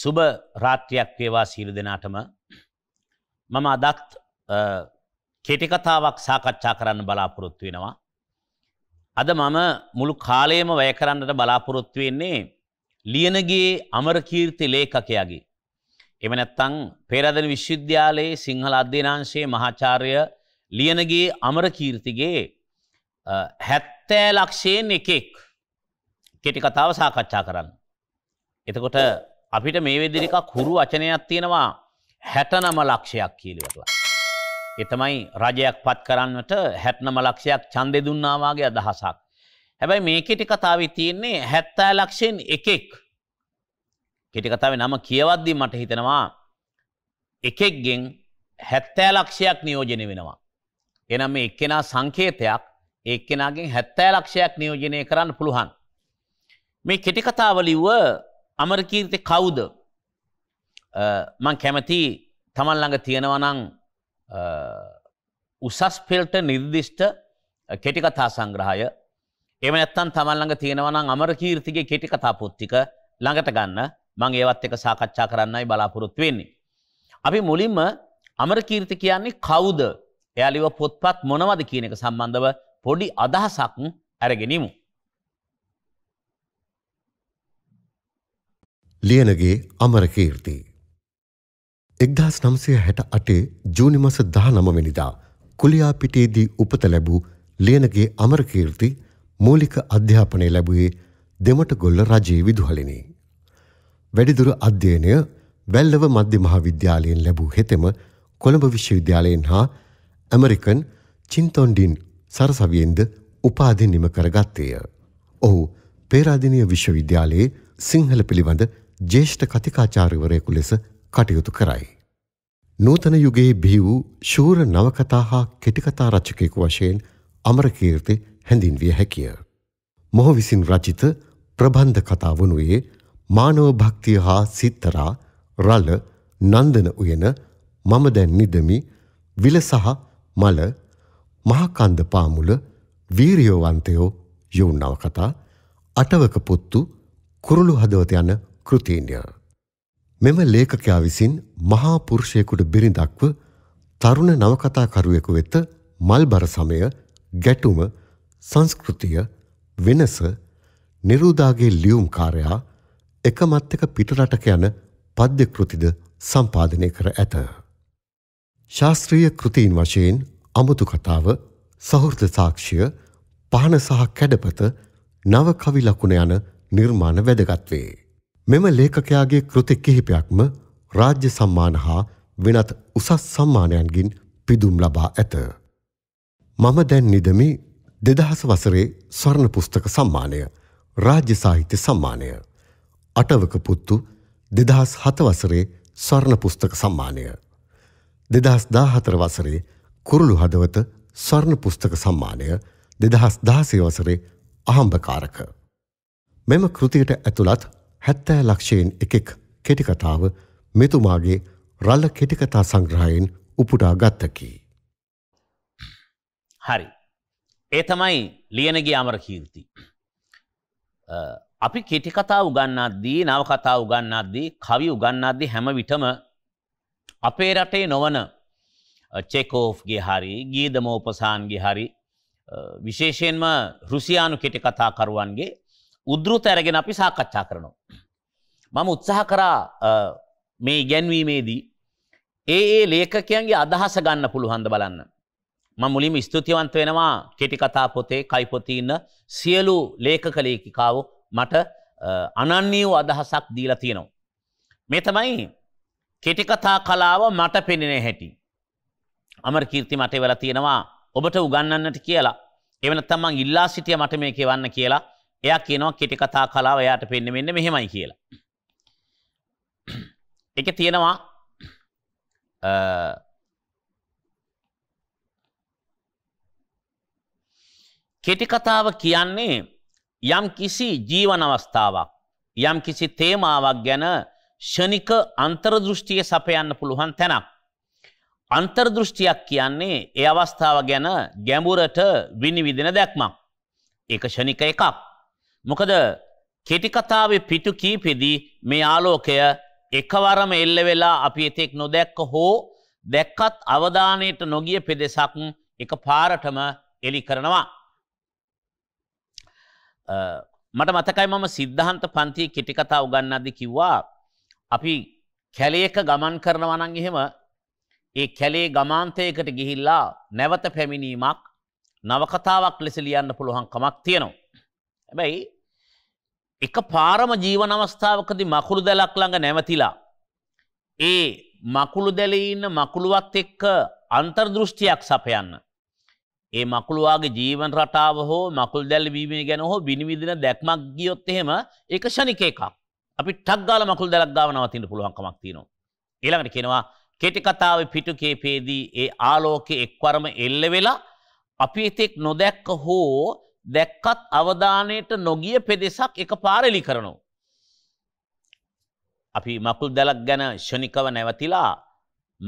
සුභ රාත්‍රයක් වේවා සීලු දෙනාටම මම අදත් කෙටිකතාවක් සාකච්ඡා කරන්න බලාපොරොත්තු වෙනවා. අද මම මුළු කාලයම වැය කරන්නට බලාපොරොත්තු වෙන්නේ ලියනගේ අමරකීර්ති ලේඛකයාගේ. එම නැත්තං පේරාදෙණි විශ්වවිද්‍යාලයේ සිංහල අධ්‍යනාංශයේ මහාචාර්ය ලියනගේ අමරකීර්තිගේ 70 ලක්ෂයෙන් එකෙක් කෙටි කතාව සාකච්ඡා කරන්න. එතකොට අපිට මේ වෙදිරිකක් හුරු වචනයක් තියෙනවා හැටනම ලක්ෂයක් කියලිවටලා. එතමයි රජයක් පත් කරන්නට හැට්නම ලක්ෂයක් චන්දෙ දුන්නාවාගේ අදහසක්. හැබැයි මේ කෙටි කතාව තියෙන්නේ හැත්තෑ ලක්ෂයෙන් එකෙක්. කෙටි කතාවේ නම කියවද්දි මට හිතෙනවා එකෙක්ගෙන් හැත්තෑ ලක්ෂයක් නියෝජනය වෙනවා. එනම් මේ එක්කෙනා සංකේතයක් එක්කෙනගෙන් හැත්තෑ ලක්ෂයක් නියෝජනය කරන්න පුළුවන්. මේ කෙටිකතාවලිව්ව අමරකීර්ති කවුද මං කැමති තමන් ළඟ තියෙනවනං උසස් පෙල්ට නිර්දිෂ්ට කෙටිකතා සංග්‍රහය එම ඇත්තන් තමන් ළඟ තියෙනවනම් අමරකීර්තිගේ කෙටිකතා පොත්තික ළඟට ගන්න මං ඒවත් එක සාකච්ඡා කරන්නයි බලාපොරොත්තු වෙන්නේ. අපි මුලින්ම අමරකීර්ති කියන්නේ කවුද එයාලිව පොත්පත් මොනවද කියන එක සම්බන්ධව පොඩි අදහසක් ඇරගෙනීමමු. ලියනගේ අමරකීර්ති. එක්දහස් නම්සය හැට අටේ ජූනි මස දහ නමවෙනිදා කුලියාපිටේදී උපත ලැබූ ලියනගේ අමරකීර්ති මූලික අධ්‍යාපනය ලැබුවේ දෙමටගොල්ල රජයේ විදුහලිනි. වැඩිදුර අධ්‍යයනය වැල්ලව මධ්‍ය මහාවිද්‍යාලයෙන් ලැබූ හෙතෙම කොළඹ විශ්වවිද්‍යාලයෙන් හා ඇමරිකන් චින්තොන්ඩින් සරසවියෙන්ද උපාධි නිම කරගත්තේය. ඔහු පේරාධිනය විශ්වවිද්‍යාලයේ සිංහල පිළිබඳ ජ්‍යෙෂ්ඨ කතිකාචාර්යවරයෙකු ලෙස කටයුතු කරයි. නූතන යුගයේ බිහි වූ ශූර නවකතා හා කෙටිකතා රචකයෙකු වශයෙන් අමරකීර්ති හැඳින්විය හැකිය. මොහු විසින් රචිත ප්‍රබන්ධ කතා වනුයේ මානව භක්තිය හා සිත්තරා රළ නන්දන උයන මම දැන් නිදමි විල සහ මල මහකන්ද පාමුල වීරියවන්තයෝ යොවුන් නවකතා අටවක පුත්තු කුරුළු හදවත යන කෘතින්ය. මෙම ලේඛකයා විසින් මහා පුරුෂයෙකුට බිරිඳක්ව තරුණ නවකතාකරුවෙකු වෙත මල්බර සමය, ගැටුම, සංස්කෘතිය, වෙනස, නිරූදාගේ ලියුම්කාරයා එකමත් එක පිටරටක යන පද්‍ය කෘතිද සම්පාදනය කර ඇත. ශාස්ත්‍රීය කෘතීන් වශයෙන් අමුතු කතාව, සහෘද සාක්ෂිය, පහන සහ කැඩපත, නව කවි ලකුණ යන නිර්මාණ වැදගත් වේ. මෙම ලේඛකයාගේ කෘති කිහිපයක්ම රාජ්‍ය සම්මාන හා වෙනත් උසස් සම්මානයන්ගින් පිදුම් ලබා ඇත. මම දැන් නිදමි දෙදහස වසරේ ස්වර්ණ පුස්තක සම්මානය රාජ්‍ය සාහිත්‍ය සම්මානය අටවක පුත්තු දෙදහස් හත වසරේ ස්වර්ණ පුස්තක සම්මානය දෙදහස් දාහතර වසරේ කුරුළු හදවත ස්වර්ණ පුස්තක සම්මානය දෙදහස් දාසේ වසරේ අහම්භකාරක. මෙම කෘතියට ඇතුළත් හැත්තෑ ලක්ෂයෙන් එකෙක් කෙටිකතාව මෙතුමාගේ රල්ල කෙටිකතා සංග්‍රහයෙන් උපුටා ගත්තකි. හරි. ඒ තමයි ලියනගේ අමර කීර්ති. අපි කෙටිකතා උගන්නද්දී නවකතා උගන්නද්දී කවි උගන්නද්දී හැම විටම අපේ රටේ නොවන චෙකෝෆ්ගේ හරි ගීදමෝපසාන්ගේ හරි විශේෂයෙන්ම රුසියානු කෙටිකතාකරුවන්ගේ උද්ෘත ඇරගෙන අපි සාකච්ඡා කරනවා. මම උත්සාහ කරා මේ ඉගැන්වීමේදී ඒ ඒ ලේඛකයන්ගේ අදහස ගන්න පුළුවන්ද බලන්න. මම මුලින්ම ස්තුතිවන්ත වෙනවා කෙටි කතා පොතේ කයි පොතේ ඉන්න සියලු ලේඛක ලේඛිකාවෝ මට අනන්‍ය වූ අදහසක් දීලා තියෙනවා. මේ තමයි කෙටි කතා කලාව මට පෙනෙන හැටි. අමරකීර්ති මට වෙලා තියෙනවා ඔබට උගන්වන්නට කියලා. එවන තමන් ඉල්ලා සිටිය මට මේ කියවන්න කියලා එයා කියනවා කෙටි කතා කලාව එයාට පෙන්න මෙන්න මෙහෙමයි කියලා. එක තියෙනවා කෙටි කතාව කියන්නේ යම් කිසි ජීවන අවස්ථාවක් යම් කිසි තේමාවක් ගැන ෂණික අන්තර්දෘෂ්ටිය සපයන්න පුළුවන් තැනක්. අන්තර්දෘෂ්ටියක් කියන්නේ ඒ අවස්ථාව ගැන ගැඹුරට විනිවිදින දැක්මක්. ඒක ෂණික එකක්. මොකද කෙටිකතාවේ පිටු කීපෙදී මේ ආලෝකය එකවරම එල්ල වෙලා අපි එතෙක් නොදැක්ක හෝ දැක්කත් අවධානයට නොගිය පෙදෙසක් එක පාරටම එලි කරනවා. මට මතකයි මම සිද්ධහන්ත පන්තිය කෙටිකතා උගන්නද්දි කිව්වා අපි කැලේක ගමන් කරනවා නම් එහෙම ඒ කැලේ ගමාන්තයකට ගිහිල්ලා නැවත පැමිණීමක් නවකතාවක් ලෙස ලියන්න පුළුවන් කමක් තියෙනවා. හැබැයි එක පාරම ජීවන අවස්ථාවකදී මකුළු දැලක් ළඟ නැවතිලා ඒ මකුළු දැලේ ඉන්න මකුළුවත් එක්ක අන්තර්දෘෂ්ටියක් සපයන්න. ඒ මකුළුවාගේ ජීවන රටාව හෝ මකුළු දැල් බීමේ ගැන හෝ විනිවිදින දැක්මක් ගියොත් එහෙම ඒක ෂණික එකක්. අපි ටක් ගාලා මකුළු දැලක් ගාව නවතින්න පුළුවන්කමක් තියෙනවා. ඊළඟට කියනවා කෙටි කතාවේ පිටු කේපයේදී ඒ ආලෝකයේ එක්වරම එල්ල වෙලා අපි එතෙක් නොදැක්ක හෝ දැක්කත් අවධානයට නොගිය පෙදෙසක් එක පාරලි කරනවා. අපි මකුල් දැලක් ගැන ෂණිකව නැවතිලා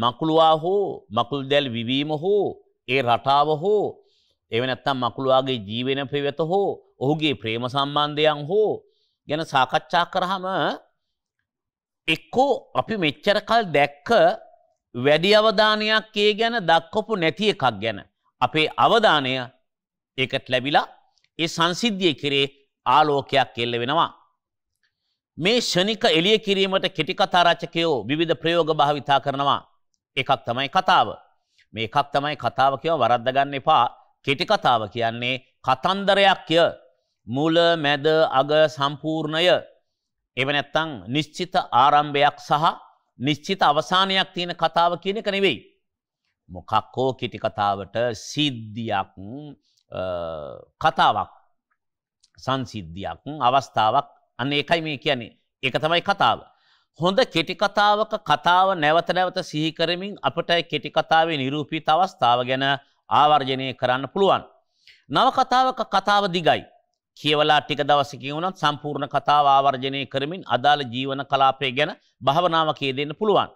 මකුළුවා හෝ මකුල් දැල් විවීම හෝ ඒ රටාව හෝ එවනැත්තම් මකුළුවාගේ ජීවෙන පෙවත හෝ ඔහුගේ ප්‍රේම සම්බන්ධයන් හෝ ගැන සාකච්ඡා කරහම එක්කෝ අපි මෙච්චර කල් දැක්ක වැඩි අවධානයක් ඒ ගැන දක්කොපු නැති එකක් ගැන අපේ අවධානය ඒකට ලැබිලා ඒ සංසිද්ධිය කෙරේ ආලෝකයක් එල්ල වෙනවා. මේ ෂණික එළිය කිරීමට කෙටි කතාරචකයෝ විධ ප්‍රයෝග භාවිතා කරනවා. එකක් තමයි කතාව. මේ එකක් තමයි කතාව කියව වරද්දගන්න එපා කෙටි කතාව කියන්නේ කතන්දරයක්ය මුල මැද අග සම්පූර්ණය එව නැත්තං නිශ්චිත ආරම්භයක් සහ නිශ්චිත අවසානයක් තියෙන කතාව කියන එක නෙවෙයි. මොකක් හෝ කෙටි කතාවට සිද්ධියක් කතාවක් සංසිද්ධියක් අවස්ථාවක් අන්න ඒකයි මේ කියන්නේ එක තමයි කතාව. හොඳ කෙටිකතාවක කතාව නැවත නැවත සිහිකරමින් අපට කෙටිකතාවේ නිරූපීත අවස්ථාව ගැන ආවර්ජනය කරන්න පුළුවන්. නවකතාවක කතාව දිගයි. කියවලා ටික දවසකින් වුණත් සම්පූර්ණ කතාව ආවර්ජනය කරමින් අදාළ ජීවන කලාපය ගැන භාවනාවකයේ දෙන්න පුළුවන්.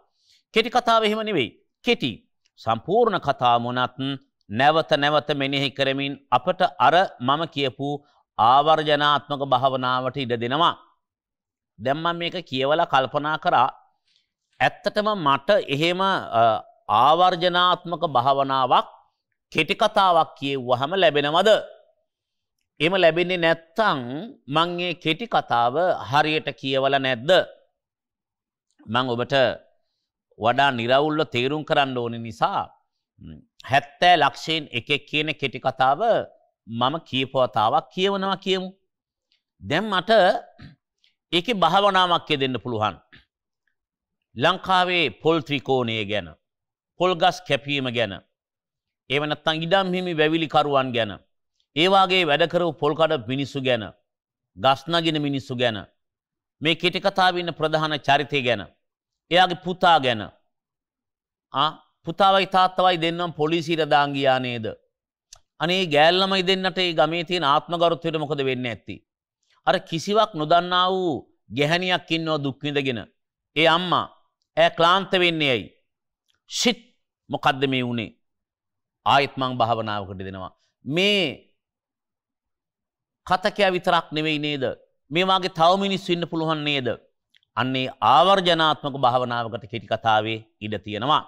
කෙටි කතාව එහෙම නෙවෙයි. කෙටි සම්පූර්ණ කතාව මොනත් නැවත නැවත මෙනෙහි කරමින් අපට අර මම කියපු ආවර්ජනාත්මක භාවනාවට ඉඩ දෙනවා. දැම්ම මේක කියවල කල්පනා කරා ඇත්තටම මට එහෙම ආවර්ජනාත්මක භාවනාවක් කෙටිකතාවක් කියව්වහම ලැබෙනවද. එම ලැබෙන්නේ නැත්තං මංගේ කෙටි කතාව හරියට කියවල නැද්ද. මං ඔබට වඩා නිරවුල්ල තේරුම් කරන්න ඕන නිසා හැත්තෑ ලක්ෂයෙන් එකෙක් කියන කෙටිකතාව මම කියපවතාවක් කියවනවා කියමු. දැම් මට එක භාවනාවක් යෙදෙන්න පුළුවන්. ලංකාවේ පොල් ත්‍රිකෝණය ගැන. පොල්ගස් කැපීම ගැන. ඒවනත්තං ඉඩම් හිමි වැවිලිකරුවන් ගැන. ඒවාගේ වැඩකරව පොල්කඩ මිනිස්සු ගැන. ගස්නගෙන මිනිස්සු ගැන. මේ කෙටිකතාවන්න ප්‍රධාන චරිතය ගැන. එයාගේ පුතා ගැන පුතාවයි තාත්තවයි දෙන්නම් පොලිසිට දාංගයා නේද. අනේ ගෑල්ලමයි දෙන්නට ඒ ගමේ තියෙන ආත්මගරුත්වයට මොකද වෙන්න ඇත්ති. අර කිසිවක් නොදන්නා වූ ගැහැනියක් ඉන්නෝ දුක්විඳගෙන. ඒ අම්මා ඇ ක්ලාන්ත වෙන්නේ ඇයි. ශිත් මොකද්ද මේ වුණේ ආයත්මං භාවනාවකට දෙනවා. මේ කතකයා විතරක් නෙවෙයි නේද. මේවාගේ තවමිනිස් වෙන්න පුළුවන් නේද. අන්නේ ආවර්ජනාත්මක භාවනාවකට කෙටි කතාවේ ඉඩ තියෙනවා.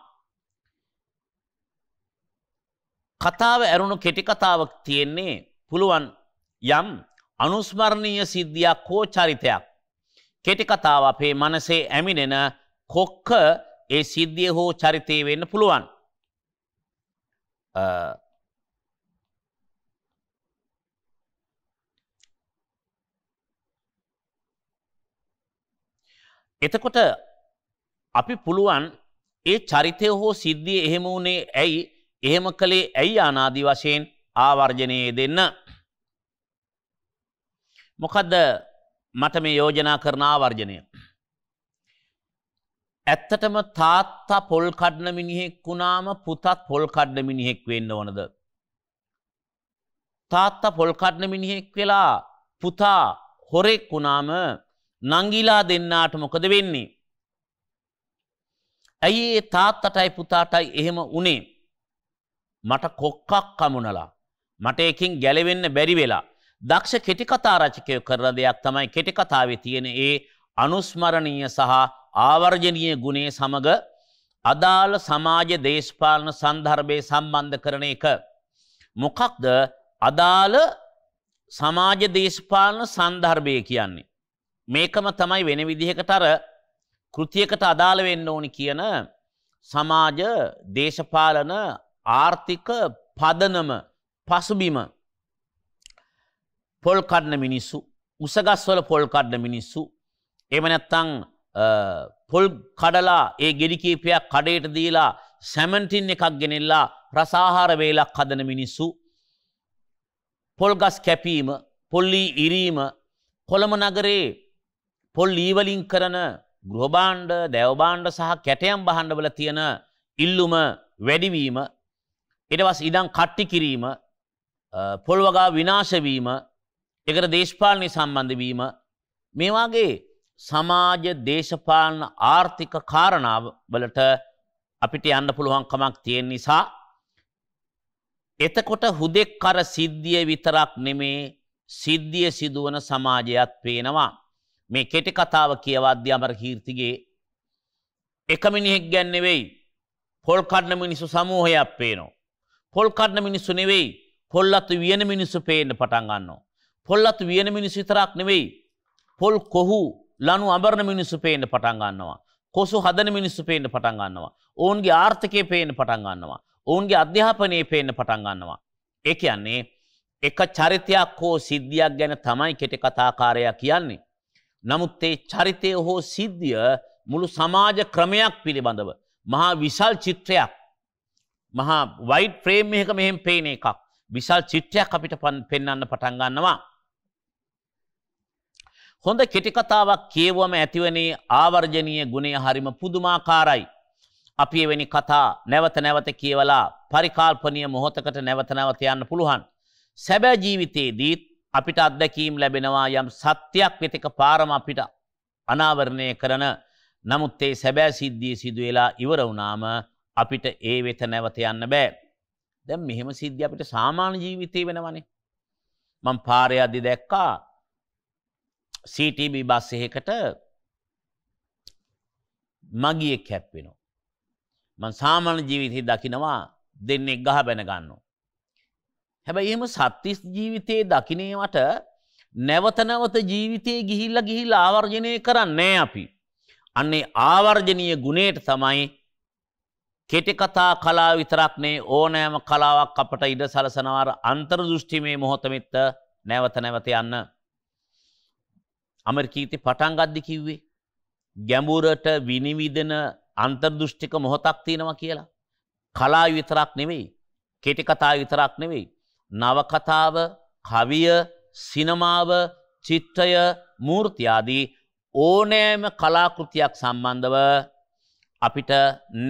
කතාව ඇරුණු කෙටි කතාවක් තියෙන්නේ පුළුවන් යම් අනුස්මරණීය සිද්ධියක් හෝ චරිතයක්. කෙටි කතාව අපේ මනසේ ඇමිනෙන කොක්ක ඒ සිද්ධිය හෝ චරිතය වෙන්න පුළුවන්. එතකොට අපි පුළුවන් ඒ චරිතය හෝ සිද්ධිය එහෙම වුණේ ඇයි එහෙම කළේ ඇයි අනාදි වශයෙන් ආවර්ජනයේ දෙන්න. මොකදද මට මේ යෝජනා කරන ආවර්ජනය. ඇත්තටම තාත්තා පොල් කඩ්න මිනිහෙක් වුණාම පුතත් පොල් කඩ්න මිනිහෙක් වෙන්න ඕනද. තාත්තා පොල් කඩ්න මිනිහෙක් වෙලා පුතා හොරෙක් වුණාම නංගිලා දෙන්නාට මොකද වෙන්නේ. ඇයි ඒ තාත්තටයි පුතාටයි එහෙම උනේ. මට කොක්කක් කමුණලා. මට එකින් ගැලවෙන්න බැරි වෙලා. දක්ෂ කෙටිකතා රචකය කරන දෙයක් තමයි කෙටිකතාවේ තියෙන ඒ අනුස්මරණීය සහ ආවර්ජනීය ගුණේ සමග අදාළ සමාජ දේශපාලන සන්දර්භය සම්බන්ධ කරන එක. මොකක්ද අදාළ සමාජ දේශපාලන සන්දර්භය කියන්නේ. මේකම තමයි වෙන විදිහකට අර කෘතියකට අදාළ වෙන්න ඕනි කියන සමාජ දේශපාලන ආර්ථික පදනම පසුබිම පොල් කඩන මිනිස්සු උසගස්වල පොල් කඩන මිනිස්සු එමනැත්තං පොල් කඩලා ඒ ගෙඩි කීපයක් කඩේට දීලා සැමන්ටින් එකක් ගෙනෙල්ලා රසාහාර වේලක් කදන මිනිස්සු පොල්ගස් කැපීම පොල්ලී ඉරීම කොළම නගරේ පොල් ඊවලින් කරන ගෘහබාණ්ඩ දැවබාණ්ඩ සහ කැටයම් බහණ්ඩවල තියෙන ඉල්ලුම වැඩිවීම එටවස් ඉඩම් කට්ටි කිරීම පොල්වගා විනාශවීම එකට දේශපාලනය සම්බන්ධවීම මේවාගේ සමාජ දේශපාලන ආර්ථික කාරණාව වලට අපිට යන්න පුළුවන් කමක් තියෙන් නිසා එතකොට හුදෙක් කර සිද්ධිය විතරක් නෙමේ සිද්ධිය සිදුවන සමාජයත් පේනවා මේ කෙටි කතාව කියවද්‍ය අමර කීර්තිගේ එක මිනිහෙක් ගැන්නෙවෙයි පොල් කඩන මිනිසු සමූහයක් පේනවා පොල් කන්න මිනිස්සු නෙවෙයි පොල්ලත්තු වියන මිනිස්සු පේන්න පටන්ගන්නවා. පොල්ලත්තු වියන මිනිස් විතරක් නෙවෙයි. පොල් කොහු ලනු අබරණ මිනිස්සු පේන්න පටන්ගන්නවා. කොසු හදන මිනිස්සු පේන්න පටන්ගන්නවා. ඔවුන්ගේ ආර්ථකය පේන්න පටන්ගන්නවා. ඔවුන්ගේ අධ්‍යාපනය පේන්න පටන්ගන්නවා. ඒ කියන්නේ එක චරිතයක් හෝ සිද්ධියක් ගැන තමයි කෙට කතාකාරයා කියන්නේ. නමුත් ඒ චරිතය හෝ සිද්ධිය මුළු සමාජ ක්‍රමයක් පිළිබඳව. මහා විශල් චිත්‍රයක් මහා වයිට් ෆ්‍රේම් එක මෙහෙම පේන එකක් විශල් චිත්‍රයක් අපිට පෙන්න්න පටන්ගන්නවා. හොඳ කෙටිකතාවක් කියවුවම ඇතිවනේ ආවර්ජනීය ගුණේ හරිම පුදුමාකාරයි. අපි එවැනි කතා නැවත නැවත කියවලා පරිකාල්පනය මොහොතකට නැවත නැවත යන්න පුළුවන්. සැබෑ ජීවිතයේදීත් අපිට අත්දැකීම් ලැබෙනවා යම් සත්‍යයක් වෙතික පාරම අපිට අනාවරණය කරන නමුත් ඒ සැබෑ සිද්ධිය සිදුවෙලා ඉවර වුණාම අපිට ඒ වෙත නැවත යන්න බෑ. දැන් මෙහෙම සිද්ධිය අපිට සාමාන්‍ය ජීවිතේ වෙනවනේ. මම පාරේ යද්දි දැක්කා CTB බස් එකකට මගියෙක් හැප්පෙනවා. මම සාමාන්‍ය ජීවිතේ දකිනවා දෙන්නේ ගහ බැන ගන්නවා. හැබැයි එහෙම සත්‍තිස් ජීවිතයේ දකින්නේවට නැවත නැවත ජීවිතයේ ගිහිල්ලා ගිහිල්ලා ආවර්ජනය කරන්නේ අපි. අන්නේ ආවර්ජනීය ගුණයට තමයි කෙටකතා කලා විතරක්නේ ඕනෑම කලාවක් අපට ඉඩ සලසනවාර අන්තර්දෘෂ්ටිමේ මොහොතමිත්ත නැවත නැවත යන්න. අමරකීති පටන්ගද්දි කිව්වේ. ගැඹුරට විනිවිදෙන අන්තර්දෘෂ්ටික මොහොතක් තියෙනවා කියලා. කලා විතරක් නෙවෙයි. කෙටිකතා විතරක් නෙවෙයි. නවකතාව කවිය සිනමාව චිත්‍රය මූර්තියාදී ඕනෑම කලාකෘතියක් සම්බන්ධව අපිට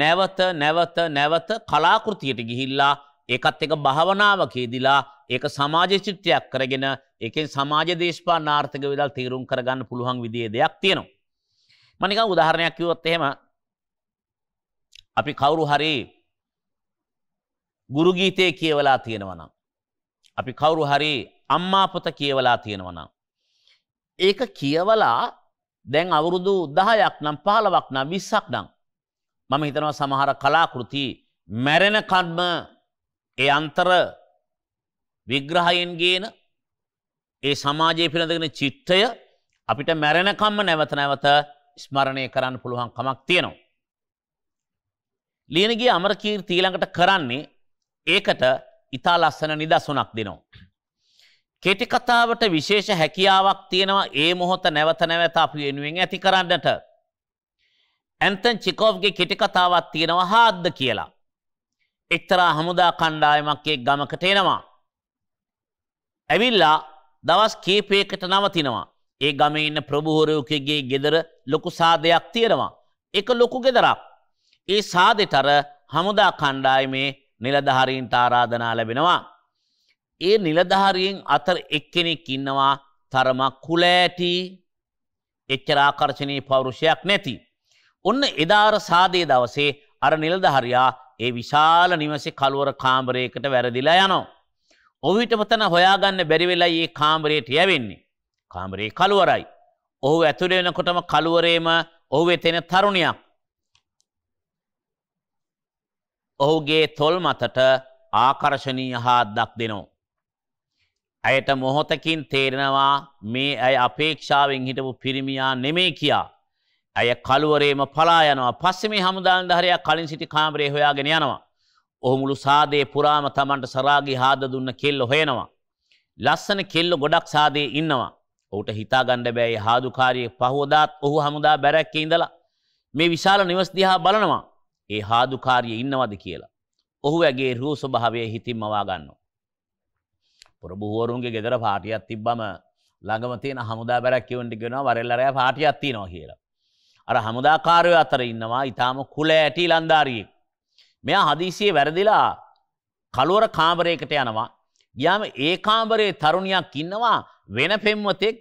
නැවත නැවත නැවත කලාකෘතියට ගිහිල්ලා ඒකත් එක භාවනාවකේදිලා ඒක සමාජචිත්‍රයක් කරගෙන එකෙන් සමාජ දේශපා නාර්ථක වෙදල් තේරුම් කරගන්න පුළුවන් විදිේ දෙයක් තියෙනවා. මනික උදාහරණයක් කිවොත් එහෙම අපි කවුරු හරි ගුරුගීතය කියවලා තියෙනවනම්. අපි කවුරු හරි අම්මාපොත කියවලා තියෙනවනම්. ඒක කියවලා දැන් අවුරුදු දහයක් නම් පහලවක් නම් විස්සක් නම් මම හිතනවා සමහර කලාකෘති මැරෙන කන්ම ඒ අන්තර විග්‍රහයෙන් ගේන ඒ සමාජය පිළඳගෙන චිත්තය අපිට මැරෙනකම්ම නැවත නැවත ස්මරණය කරන්න පුළුවන් කමක් තියෙනවා. ලියනගේ අමරකීර් තීළඟට කරන්නේ ඒකට ඉතා ලස්සන නිදසුනක් දෙනවා. කෙටිකතාවට විශේෂ හැකියාවක් තියෙනවා ඒ මොහොත නැවත නැවත අපි වෙනුවෙන් ඇති කරන්නට. ඇන්තන් චිකෝව්ගේ කෙටි කතාවක් තියෙනවා හාද්ද කියලා. එක්තරා හමුදා කණ්ඩායමක් එක් ගමකට එනවා. ඇවිල්ලා දවස් කීපයකට නවතිනවා. ඒ ගමේ ඉන්න ප්‍රභූරයෙකුගේ ගෙදර ලොකු සාදයක් තියෙනවා. ඒක ලොකු ගෙදරක්. ඒ සාදෙට අර හමුදා කණ්ඩායමේ නිලධාරීන්ට ආරාධනා ලැබෙනවා. ඒ නිලධාරීන් අතර එක්කෙනෙක් ඉන්නවා තරම කුලෑටි එච්චර ආකර්ශනීය පෞරුෂයක් නැති. ඔන්න එදාර සාදය දවසේ අර නිලධහරයා ඒ විශාල නිවසේ කළුවර කාම්බරයකට වැරදිලා යනෝ. ඔවිට පතන හොයාගන්න බැරිවෙලා ඒ කාම්බරයට යවෙන්නේ. කාම්බරේ කළුවරයි. ඔහු ඇතුළෙනකොටම කළුවරේම ඔහු වෙතෙන තරුණයක්. ඔහුගේ තොල් මතට ආකර්ශණීය හාත්දක් දෙනවා. ඇයට මොහොතකින් තේරෙනවා මේ ඇය අපේක්ෂාවෙන් හිටපු පිරිමියා නෙමේ කියා. ඇය කළුවරේම පලා යනවා පස්සෙමි හමුදාන් දහරයා කලින් සිටි කාමරේ හොයාගෙන යනවා. ඔහු මුළු සාදේ පුරාම තමන්ට සරාගි හාද දුන්න කෙල්ල හොයනවා. ලස්සන කෙල්ල ගොඩක් සාදේ ඉන්නවා. ඔහුට හිතාගණ්ඩ බෑයි හාදුකාරයේ පහෝදාත් ඔහු හමුදා බැරැක්ක ඉඳලා. මේ විශාල නිවස්දිහා බලනවා. ඒ හාදුකාරිය ඉන්නවද කියලා. ඔහු ඇගේ රූ ස්වභාවය හිතින් මවාගන්නවා. ප්‍රභුවරුන්ගේ ගෙදර පාටියක් තිබ්බම ළඟම තියෙන හමුදා බැරැක් කිවන්ටි ගෙනවා වරෙල්ලරෑ පාටියක් තියෙනවා කියලා. අර හමුදාකාරය අතර ඉන්නවා ඉතාම කුල ඇටි ලන්ධාරියෙක්. මෙයා හදිසිය වැරදිලා කළුවර කාමරයකට යනවා. ගියාම ඒ කාමරයේ තරුණියක් ඉන්නවා වෙන පෙම්වතෙක්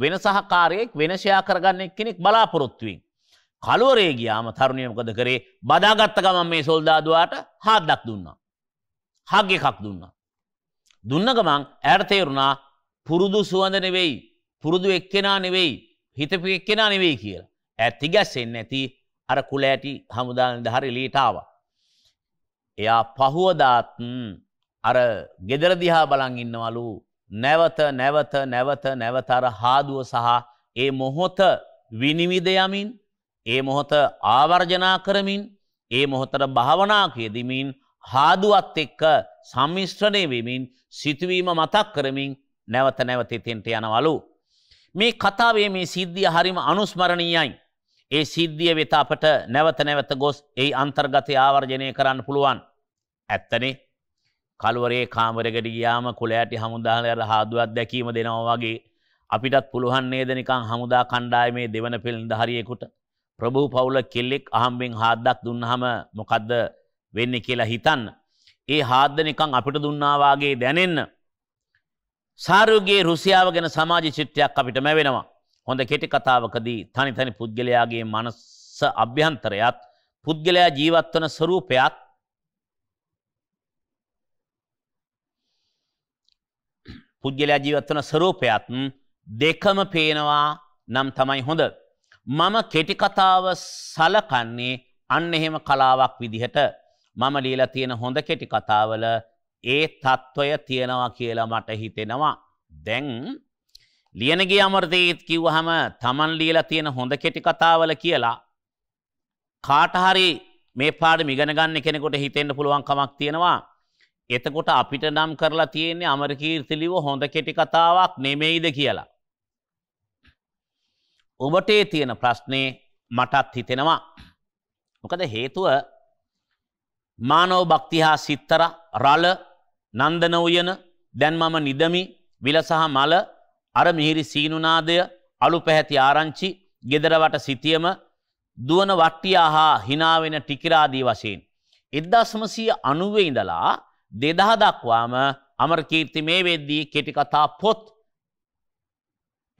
වෙන සහකාරයෙක් වෙනශයා කරගන්න කෙනෙක් බලාපොරොත්තුවෙන්. කලුවරේ ගියාම තරුණියමකද කරේ බදාගත්ත ගමන් මේ සොල්දාදුවාට හාදක් දුන්නා. හග එකක් දුන්නා. දුන්න ගමන් ඇරතේරුණා පුරුදු සුවඳ නෙවෙයි පුරුදු එක්කෙනා නෙවෙයි හිතපු එක්කෙනා නෙවෙයි කියලා. ඇත් තිගැස්සෙන් නැති අර කුල ඇටි හමුදාන දහරි ලීටාව. එයා පහුවදාත් අර ගෙදරදිහා බලන් ඉන්නවලු නැවත නැවත නැවත නැවතර හාදුව සහ ඒ මොහොත විනිවිදයමින් ඒ මොහොත ආවර්ජනා කරමින් ඒ මොහොතට භාවනාකයදමින් හාදුවත් එක්ක සම්මිශ්‍රණය වෙමින් සිතුවීම මතක් කරමින් නැවත නැවත තෙන්ට යනවලු. මේ කතාවේ මේ සිද්ධිය හරිම අනුස්මරණීයයි. ඒ සිද්ධිය වෙත අපට නැවත නැවත ගොස් ඒ අන්තර්ගතය ආවර්ජනය කරන්න පුළුවන්. ඇත්තනේ කළුවරේ කාමරකට ගියාම කොලෑට හමුදාහලයට හාදුවත් දැකීම දෙනවා වගේ අපිටත් පුළුවන් නේද නිකන් හමුදා කණ්ඩායමේ දෙවන පෙළ නිලධාරියෙකුට ප්‍රභූ පවුල කෙල්ලෙක් අහම්බෙන් හාද්දක් දුන්නහම මොකද්ද වෙන්නේ කියලා හිතන්න. ඒ හාද්ද නිකන් අපිට දුන්නා වාගේ දැනෙන්න. සාරුගේ රුසියාව ගැන සමාජ චිත්‍රයක් අපිට මැවෙනවා. හොඳ කෙටි කතාවකදී තනි තනි පුද්ගලයාගේ මනස අභ්‍යන්තරයත් පුද්ගලයා ජීවත් වන ස්වરૂපයත් පුද්ගලයා ජීවත් වන ස්වરૂපයත් දෙකම පේනවා නම් තමයි හොඳ. මම කෙටි කතාව සලකන්නේ අන්න එහෙම කලාවක් විදිහට මම ලියලා තියෙන හොඳ කෙටි කතාවල ඒ తত্ত্বය තියෙනවා කියලා මට හිතෙනවා. දැන් ලියනගේ අමර්දයත් කිව්වහම තමන් ලියලා තියෙන හොඳ කෙටි කතාවල කියලා කාටහරි මේ පාඩ මිගනගන්න කෙනෙකොට හිතෙන්න්න පුළුවන් කමක් තියෙනවා එතකොට අපිට නම් කරලා තියෙන්නේ අමරකීර්තිලිව හොඳ කෙටි කතාවක් නෙමෙයිද කියලා. ඔබටේ තියෙන ප්‍රශ්නේ මටත් හිතෙනවා. මොකද හේතුව මානෝ භක්තිහා සිත්තර රල නන්දන උයන දැන් මම නිදමි විලසහ මල අර මිහිරි සීනුනාදය අලු පැහැති ආරංචි ගෙදරවට සිතියම දුවන වට්ටියා හා හිනාවෙන ටිකිරාදී වශයෙන්. එද්දාසමසය අනුවේ ඉඳලා දෙදහ දක්වාම අමරකීර්ති මේ වෙද්දී කෙටිකතා පොත්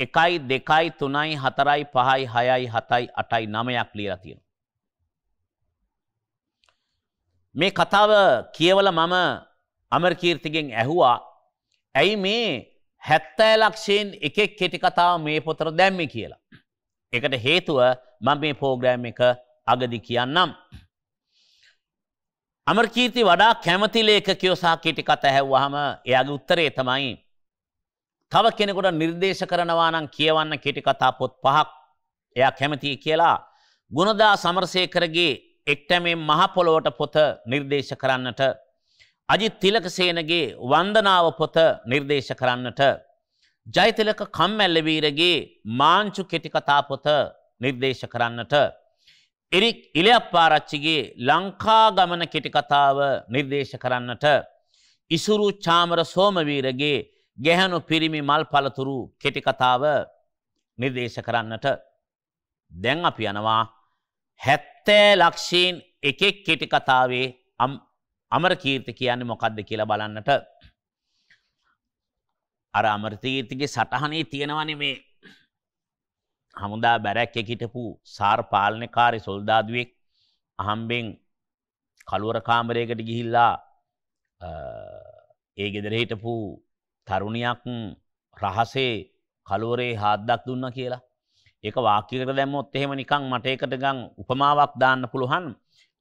එකයි දෙකයි තුනයි හතරයි පහයි හයයි හතයි අටයි නමයක් ලියලා තියෙනවා. මේ කතාව කියවල මම අමරකීර්තිගෙන් ඇහුවා ඇයි මේ හැත්තෑ ලක්ෂයෙන් එකෙක් කෙටිකතාව මේ පොතර දැම්මි කියලා. එකට හේතුව මම මේ පෝග්‍රෑම් එක අගදි කියන්නම්. අමරකීති වඩා කැමති ලේකකියෝසා කෙටිකත හැව්වහම එයාගේ උත්තරේ තමයි. තව කෙනෙකුට නිර්දේශ කරනවා නම් කියවන්න කෙටිකතා පොත් පහක් එයා කැමතියි කියලා ගුණදා සමරසේකරගේ එක්ටැමේ මහ පොළොවට පොත නිර්දේශ කරන්නට අජිත් තිලකසේනගේ වන්දනාව පොත නිර්දේශ කරන්නට ජයතිලක කම්මැල්ලවීරගේ මාංචු කෙටිකතා පොත නිර්දේශ කරන්නට එරික් ඉලයප්පාරච්චිගේ ලංකා ගමන කෙටිකතාව නිර්දේශ කරන්නට ඉසුරු චාමර සෝමවීරගේ ගැහැනු පිරිමි මල් පලතුරු කෙටිකතාව නිර්දේශ කරන්නට දැන් අපි යනවා හැත්තෑ ලක්ෂීන් එකෙක් කෙටිකතාවේ අමරකීර්ති කියන්නේ මොකක්ද කියලා බලන්නට අර අමරතීර්තිගේ සටහනේ තියෙනවනේ මේ හමුදා බැරැක් එක හිටපු සාර් පාලනකාරී සොල්දාදුවෙක් අහම්බෙන් කළුවර කාමරයකට ගිහිල්ලා ඒ ගෙදර හිටපු තරුණියක් රහසේ කළුවරේ හාද්දක් දුන්නා කියලා. ඒක වාක්‍යයකට දැම්මොත් එහෙම නිකන් මට ඒකට ගන් උපමාවක් දාන්න පුළුවන්.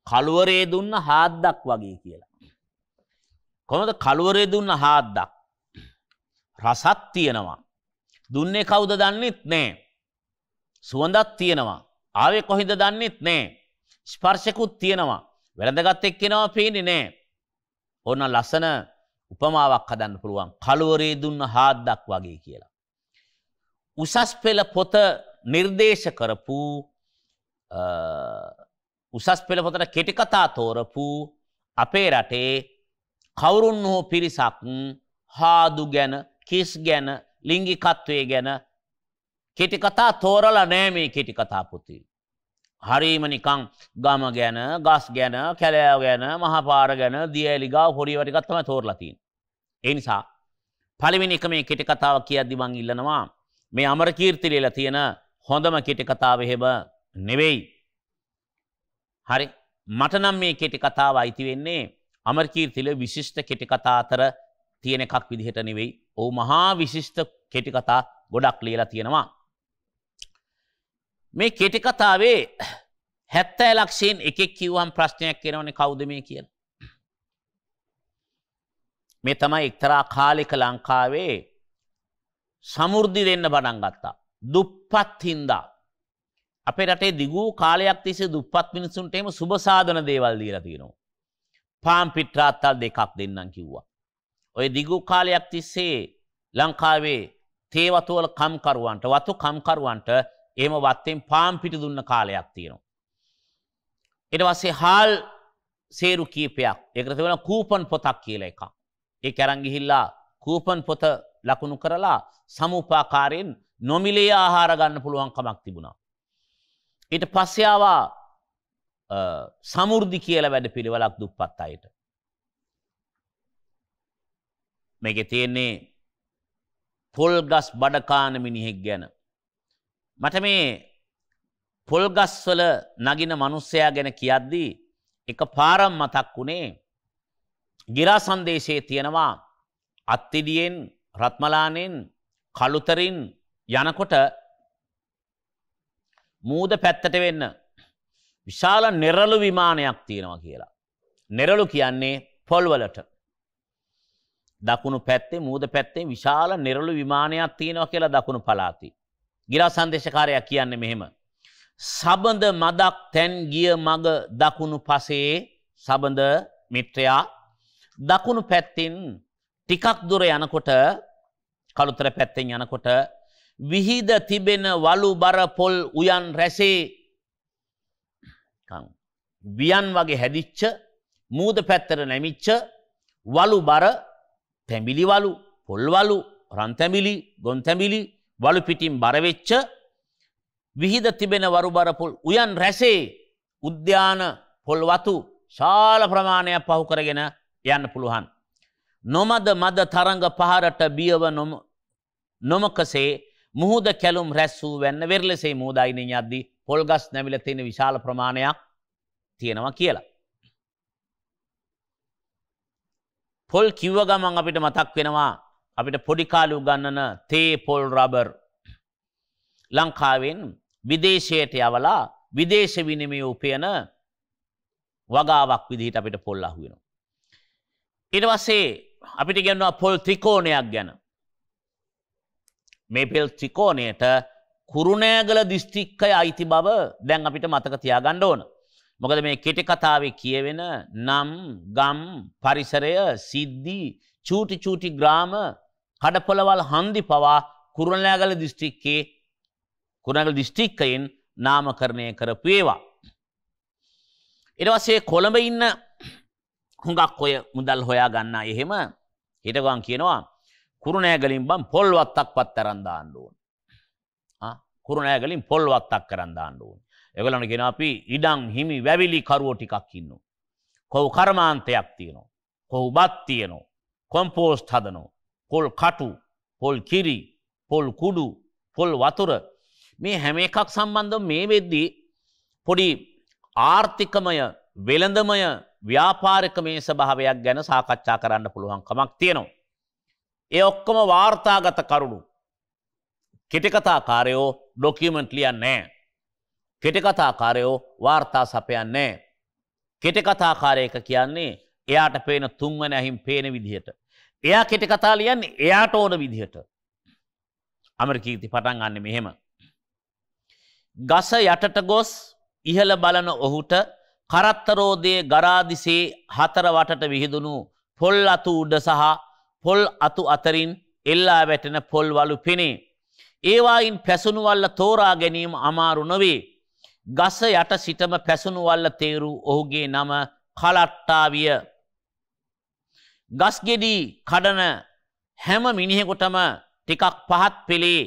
කළුවරේ දුන්න හාද්දක් වගේ කියලා. කොමද කළුවරේ දුන්න හාද්දක්. රසත් තියෙනවා. දුන්නේ කවුද දන්නෙත් නෑ. සුවඳත් තියෙනවා. ආවේ කොහිද දන්නෙත් නෑ. ස්පර්ශකුත් තියෙනවා. වැළඳගත් එක්කෙනවා පේන්නේ නෑ. ඕන ලස්සන උපමාවක් හදන්න පුළුවන්. කළුවරේ දුන්න හාද්දක් වගේ කියලා. උසස් පෙළ පොත නිර්දේශ කරපු උසස් පෙළ පොතට කෙටිකතා තෝරපු අපේ රටේ කවුරුන් හෝ පිරිසක් හාදු ගැන කිස් ගැන ලිංගිකත්වය ගැන කෙටිකතා තෝරල නෑ මේ කෙටිකතා පොති. හරීම නිකං ගම ගැන ගස් ගැන කැලෑව ගැන මහපාර ගැන දියලිගා හොඩිවැටිකත්තම තෝරලතින්. එනිසා පලිවිනික මේ කෙටිකතාව කියද්දිමං ඉල්ලනවා මේ අමරකීර්තිලේල තියෙන හොඳම කෙටිකතාව එහෙම නෙවෙයි. හරි මටනම් මේ කෙටි කතාව අයිති වෙන්නේ අමරකීර්තිල විශිෂ්ට කෙටි කතා අතර තියෙන එකක් විදිහට නෙවෙයි. ඔහු මහා විශිෂ්ට කෙටි කතා ගොඩක් ලියලා තියෙනවා. මේ කෙටි කතාවේ 70 ලක්ෂයෙන් එකෙක් කිව්වම් ප්‍රශ්නයක් එනවනේ කවුද මේ කියලා. මේ තමයි එක්තරා කාලෙක ලංකාවේ සමෘද්ධි දෙන්න පටන් ගත්තා. දුප්පත් හින්දා අපේ රටේ දිගූ කාලයක් තිස්සේ දුප්පත් මිනිසුන්ටම සුබ සාධන දේවල් දීලා තියෙනවා. පාම් පිට්‍රාත්තල් දෙකක් දෙන්නම් කිව්වා. ඔය දිගු කාලයක් තිස්සේ ලංකාවේ තේවතුවල කම්කරුවන්ට වතු කම්කරුවන්ට ඒම වත්තෙන් පාම් පිටි දුන්න කාලයක් තියෙනවා. එට වස්සේ හාල් සේරු කීපයක් එකරති වන කූපන් පොතක් කියල එක. ඒ ඇරංගිහිල්ලා කූපන් පොත ලකුණු කරලා සමූපාකාරයෙන් නොමිලේ ආහාරගන්න පුළුවන්කමක් තිබුණා. ඊට පස්සේ ආවා සමෘද්ධි කියලා වැඩ පිළිවෙලක් දුප්පත් අයට. මේකේ තියෙන්නේ පොල්ගස් බඩකාන මිනිහෙක් ගැන. මට මේ පොල්ගස්වල නගින මනුස්සයා ගැන කියද්දී එක පාරම් මතක් වුණේ ගිරා සංදේශයේ තියෙනවා අත්තිඩියෙන් රත්මලානෙන් කළුතරින් යනකොට මූද පැත්තට වෙන්න. විශාල නෙරලු විමානයක් තියෙනවා කියලා. නෙරලු කියන්නේ පොල්වලට. දකුණු පැත්තේ මූද පැත්තේ විශාල නෙරලු විමානයක් තියෙනවා කියලා දකුණු පලාති. ගිලා සංදේශකාරයා කියන්නේ මෙහෙම. සබඳ මදක් තැන් ගිය මග දකුණු පසේ සබඳ මිත්‍රයා දකුණු පැත්තින් ටිකක් දුර යනකොට කළුතර පැත්තෙන් යනකොට විහිද තිබෙන වලු බර පොල් උයන් රැසේ වියන් වගේ හැදිච්ච මූද පැත්තර නැමිච්ච වලු බර තැඹිලි වලු පොල්වලු රන්තැමිලි ගොන්තැමිලි වලු පිටින් බරවෙච්ච විහිද තිබෙන වරුබර පොල් උයන් රැසේ උද්‍යාන පොල්වතු ශාල ප්‍රමාණයක් පහු කරගෙන යන්න පුළුවන්. නොමද මද තරඟ පහරට බියව නොමකසේ මුහුද කැලුම් රැස් වූ වැන්න වෙරලෙසේ මෝදායිනෙන් යද්දී පොල්ගස් නැමිල තියෙන විශාල ප්‍රමාණයක් තියෙනවා කියලා. පොල් කිව්ව ගමන් අපිට මතක් වෙනවා අපිට පොඩිකාලු ගන්නන තේ පොල් රබර් ලංකාවෙන් විදේශයට යවලා විදේශ විනිමය උපයන වගාවක් විදිහට අපිට පොල් අහුවෙනවා. ඊට පස්සේ අපිට කියනවා පොල් ත්‍රිකෝණයක් ගැන මේපෙල් ත්‍රිකෝණයට කුරුණෑගල දිස්ත්‍රික්කය අයිති බව දැන් අපිට මතක තියාගන්න ඕන. මොකද මේ කෙටි කතාවේ කියවෙන නම් ගම් පරිසරය සිද්ධි චූටි චූටි ග්‍රාම කඩපොළවල් හන්දි පවා කුරුණෑගල දිස්ත්‍රික්කේ කුණගල දිස්ත්‍රික්කයෙන් නාමකරණය කරපු ඒවා. එඩවසේ කොළඹ ඉන්න හුඟක් ඔය මුදල් හොයා ගන්නා එහෙම හිටගන් කියනවා කුරුණෑගලින් බම් පොල්වත්තක් පත් තරන්දාන්න ඕන. කුරුණෑගලින් පොල්වත්තක් කරන්දාන්න ඕන. එගලන ගෙන අපි ඉඩං හිමි වැවිලි කරුවෝ ටිකක් ඉන්න. කොව් කර්මාන්තයක් තියනවා. කොහු බත් තියනවා. කොම්පෝස්ට හදනෝ. පොල් කටු පොල් කිරි පොල් කුඩු පොල් වතුර මේ හැම එකක් සම්බන්ධ මේ වෙද්දී පොඩි ආර්ථිකමය වෙළඳමය ව්‍යාපාරික මේ ස්භාවයක් ගැන සාකච්ඡා කරන්න පුළුවන් කමක් තියෙනවා. ඒ ඔක්කොම වාර්තාගත කරුණු. කෙටිකතාකාරයෝ ඩොකිමෙන්ට් ලියන් නෑ. කෙටිකතාකාරයෝ වාර්තා සපයන් නෑ. කෙටිකතාකාරයක කියන්නේ එයාට පේන තුන්වන ඇහිම් පේන විදිහට. එයා කෙටිකතා ලියන්නේ එයාට ඕන විදිහට. අමරකීති පටන් ගන්න මෙහෙම. ගස යටට ගොස් ඉහළ බලන ඔහුට කරත්තරෝදයේ ගරාදිසේ හතර වටට විහිදුණු පොල් අතු උඩ සහ පොල් අතු අතරින් එල්ලා වැටෙන පොල් වලු පෙනේ. ඒවායින් පැසුණුවල්ල තෝරා ගැනීම අමාරු නොවේ. ගස යට සිටම පැසුණුවල්ල තේරු ඔහුගේ නම කලට්ටාවිය. ගස්ගෙඩී කඩන හැම මිනිහෙකොටම ටිකක් පහත් පෙළේ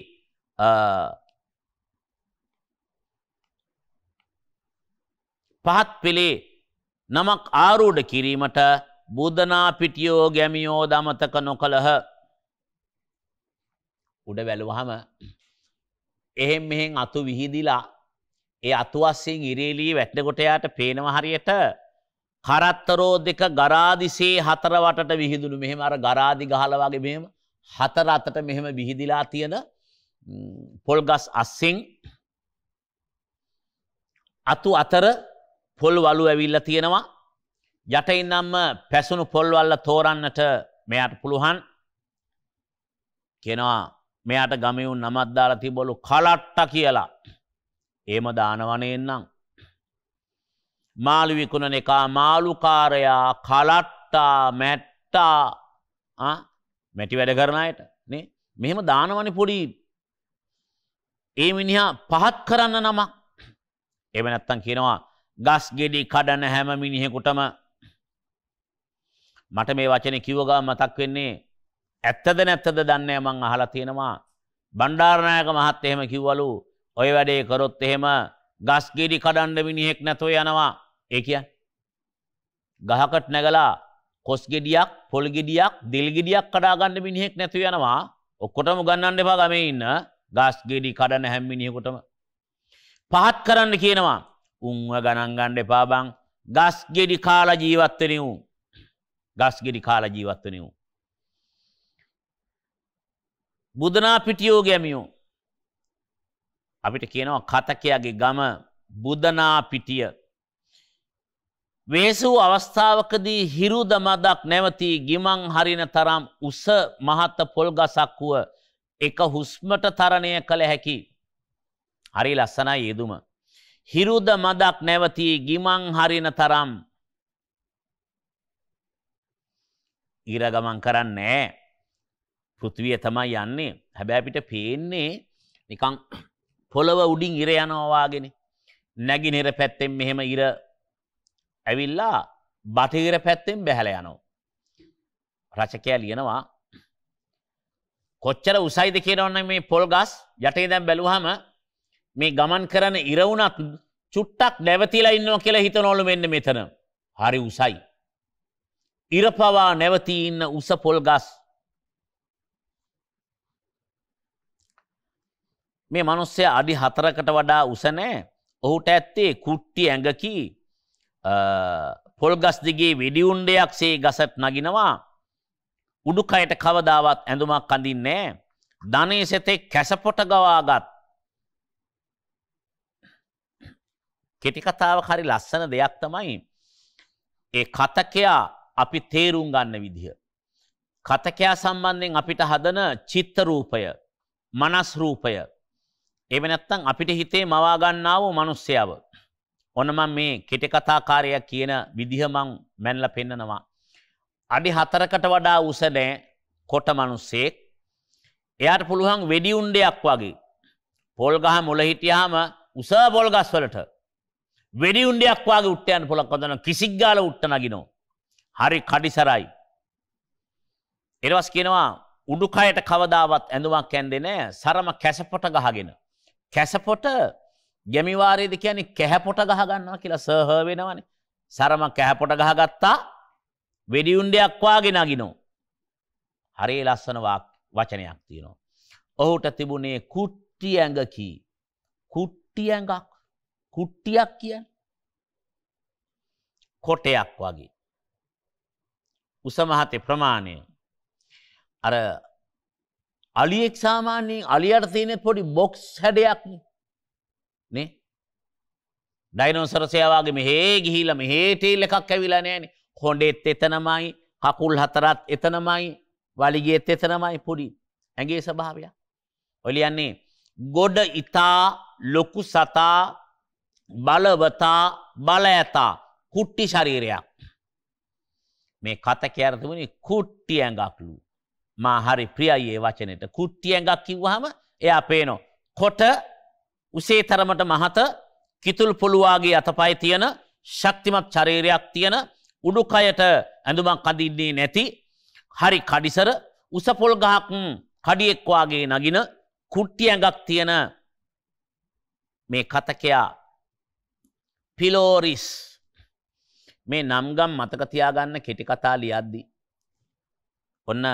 පහත් පෙළේ නමක් ආරෝඩ කිරීමට බුදනා පිටියෝ ගැමියෝ දමතක නොකළහ. උඩ වැලුවහම එහෙම් මෙහෙන් අතු විහිදිලා ඒ අතුවස්සෙන් ඉරේලී වැට්නකොටයාට පේනව හරියට කරත්තරෝ දෙක ගරාදිසේ හතර වටට විහිදුණු මෙහෙම අර ගරාදි ගහල වගේ මෙහෙම හතර අතට මෙහෙම විහිදිලා තියෙන පොල්ගස් අස්සෙන් අතු අතර පොල් වලු ඇවිල්ල තියෙනවා යටඉන්නම්ම පැසුණු පොල්වල්ල තෝරන්නට මෙයාට පුළුවන් කෙනවා මෙයාට ගමයුන් නමත්දාල තිබොලු කලට්ට කියලා ඒම දානවනයෙන්නම්. මාළු විකුණන එකා මාළුකාරයා කලට්ටා මැට්ටා මැටි වැඩ කරනයට නේ මෙහෙම දානවනි පොඩි ඒ මිනිහා පහත් කරන්න නමක් එම නැත්තන් කියනවා ගස් ගෙඩි කඩන හැම මිනිහෙකුටම මට මේ වචනේ කිව්ව ගමන් මතක් වෙන්නේ ඇත්තද නැත්තද දන්නේ මං අහලා තියෙනවා බණ්ඩාරනායක මහත් එහෙම කිව්වලු ඔය වැඩේ කරොත් එහෙම ගස් ගෙඩි කඩන්න මිනිහෙක් නැතෝ යනවා ඒ කියන්නේ ගහකට නැගලා කොස් ගෙඩියක් පොල් ගෙඩියක් දිල් ගෙඩියක් කඩා ගන්න මිනිහෙක් නැතු යනවා ඔක්කොටම ගන්නන්න එපා ගමේ ඉන්න ගස් ගෙඩි කඩන හැම මිනිහෙකුටම පහත් කරන්න කියනවා උන්ව ගණන් ගන්න එපා බං ගස් ගෙඩි කාලා ජීවත් වෙනියු ගස්ගිරි කාල ජීවත්වනයු. බුදනා පිටියෝ ගැමියෝ අපිට කියනවා කතකයාගේ ගම බුදනා පිටිය. වේසූ අවස්ථාවකදී හිරුද මදක් නැවති ගිමං හරින තරම් උස මහත්ත පොල් ගසක් වුව එක හුස්මට තරණය කළ හැකි. හරි ලස්සනයි යෙදුම. හිරුද මදක් නැවති ගිමං හරින තරම් ඉර ගමන් කරන්නේ පෘතිවිය තමයි යන්නේ හැබැයි අපිට පේන්නේ නිකන් පොළව උඩින් ඉර යනවාගෙන නැගිනේර පැත්තෙන් මෙහෙම ඉර ඇවිල්ලා බටහිර පැත්තෙන් බැහැලා යනවා රචකයා ලියනවා කොච්චර උසයිද කියනවන්න මේ පොල් ගස් යටේ දැම් බැලුහම මේ ගමන් කරන ඉරවුනත් චුට්ටක් නැවතිලා ඉන්නවා කියලා හිතනොලු මෙන්න මෙතන හරි උසයි ඉරපවා නැවතී ඉන්න උස පොල්ගස් මේ මනුස්සය අඩි හතරකට වඩා උසනෑ ඔහුට ඇත්තේ කුට්ටි ඇඟකි පොල්ගස් දිගේ වෙඩිවුන්ඩයක් සේ ගසට නගිනවා උඩුකයට කවදාවත් ඇඳුමක් කඳින්නේ ධනේ සෙතේ කැසපොට ගවාගත් කෙටිකතාව හරි ලස්සන දෙයක් තමයි ඒ කතකයා අපි තේරුම් ගන්න විදිහ. කතකයා සම්බන්ධයෙන් අපිට හදන චිත්තරූපය මනස්රූපය එම නැත්තං අපිට හිතේ මවාගන්නාව මනුස්්‍යාව. ඔනම මේ කෙටකතාකාරයක් කියන විදිහමං මැන්ල පෙන්නනවා. අඩි හතරකට වඩා උසනෑ කොට මනුස්සෙක් එයාට පුළුවන් වෙඩි උන්ඩයක් වගේ. පොල්ගහ මොල හිටියහම උස පොල්ගස් වලට. වෙඩි උන්ඩයක් වගේ උට්ටයන් පොලක් කොදන කිසික් ගාල උට්ටනගිනෝ. හරි කඩිසරයි. එරවස් කියනවා උඩුකයට කවදාවත් ඇඳුමක් ඇන්දේ නෑ සරම කැසපොට ගහගෙන. කැසපොට ගැමිවාරයේද කියන්නේ කැහැපොට ගහගන්නවා කියලා සහ වෙනවනේ. සරම කැහැපොට ගහගත්තා වෙඩි උණ්ඩයක් වාගෙන අගිනෝ. හරිය ලස්සන වචනයක් තියෙනවා. ඔහුට තිබුණේ කුට්ටි ඇඟකි. කුට්ටි ඇඟක් කුට්ටියක් කියන්නේ කොටයක් වගේ. උසමහත ප්‍රමාණය. අර අලියෙක් සාමාන්‍යයෙන් අලියට තියෙන පොඩි බොක්ස් හැඩයක් නේ ඩයිනෝසරසයවාගේ මෙහේ ගිහිල මෙහේ ටේල් එකක් ඇවිලා නෑන හොඩෙත් එතනමයි හකුල් හතරත් එතනමයි වලිගෙත් එතනමයි පොඩි ඇගේ ස්භාවය ඔලියන්නේ ගොඩ ඉතා ලොකු සතා බලවතා බල ඇතා කුට්ටි ශරීරයක් මේ කත කෑර තිබුණේ කුට්ටි ඇඟක්ලු. මා හරි ප්‍රියයි ඒ වචනෙට කුට්ටි ඇඟක් කිව්වහම එයා පේනවා. කොට උසේ තරමට මහත කිතුල් පොළුවාගේ අතපයි තියෙන ශක්තිමත් චරීරයක් තියෙන උඩුකයට ඇඳුමක් අඳින්නේ නැති හරි කඩිසර උසපොල් ගහක් කඩියෙක් වාගේ නගින කුට්ටි ඇඟක් තියෙන මේ කතකයා පිලෝරිස් මේ නම්ගම් මතක තියාගන්න කෙටි කතා ලියද්දී. ඔන්න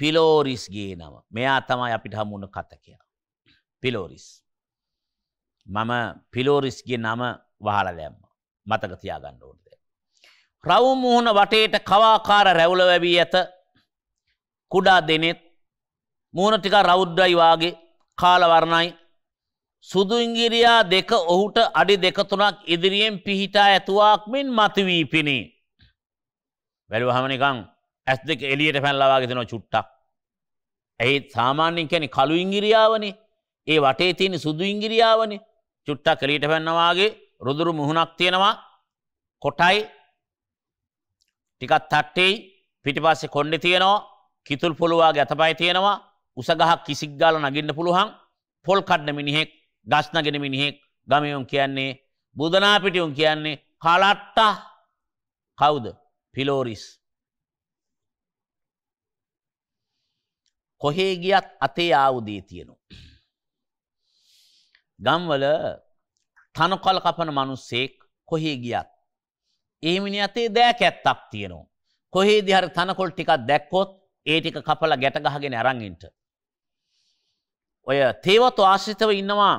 පිලෝරිස්ගේ නම මෙයා තමයි අපිට හමුණ කත කියලා. පිලෝරිස්. මම පිලෝරිස්ගේ නම වහල දැම්ම මතක තියාගන්න ඕනද. රවුම් මුහුණ වටේට කවාකාර රැවුල වැවී ඇත කුඩා දෙනෙත් මුහුණ ටික රෞද්‍රයි වගේ කාලවරණයි සුදුංගිරියා දෙක ඔහුට අඩි දෙකතුනක් ඉදිරියෙන් පිහිටා ඇතුවාක් මෙන් මතුවී පිණි. වැලුවහමනිකං ඇස් දෙක එලියට පැල්ලවාගේ දෙනවා චුට්ටක්. ඇයි සාමාන්‍යෙන් කැන කළු ඉංගිරියාවනි ඒ වටේ තියෙන සුදු ඉංගිරියාවනි චුට්ටක් එලියට පැන්නවාගේ රුදුරු මුහුණක් තියෙනවා කොටයි ටිකත් තට්ටෙයි පිටිපස්සේ කොන්්ඩෙ තියෙනවා කිතුල් පොළුවාගේ ඇතපයි තියෙනවා උසගහක් කිසික් ගාල නගින්න පුළුවන් පොල් කඩ්න මිනිහෙක් ගස්නගෙන මිනිහෙක් ගමයුම් කියන්නේ බුදනාපිටියුම් කියන්නේ කලට්ටා කවුද පිලෝරිස්. කොහේ ගියත් අතේ ආවුදේ තියෙනු. ගම්වල තනකොල් කපන මනුස්සෙක් කොහේ ගියත්. ඒමිනි අතේ දෑක ඇත්තක් තියෙනවා. කොහේ දිහර තනකොල් ටිකක් දැක්කොත් ඒ ටික කපලා ගැටගහගෙන අරන්ඉට. ඔය තේවත් ආශිතව ඉන්නවා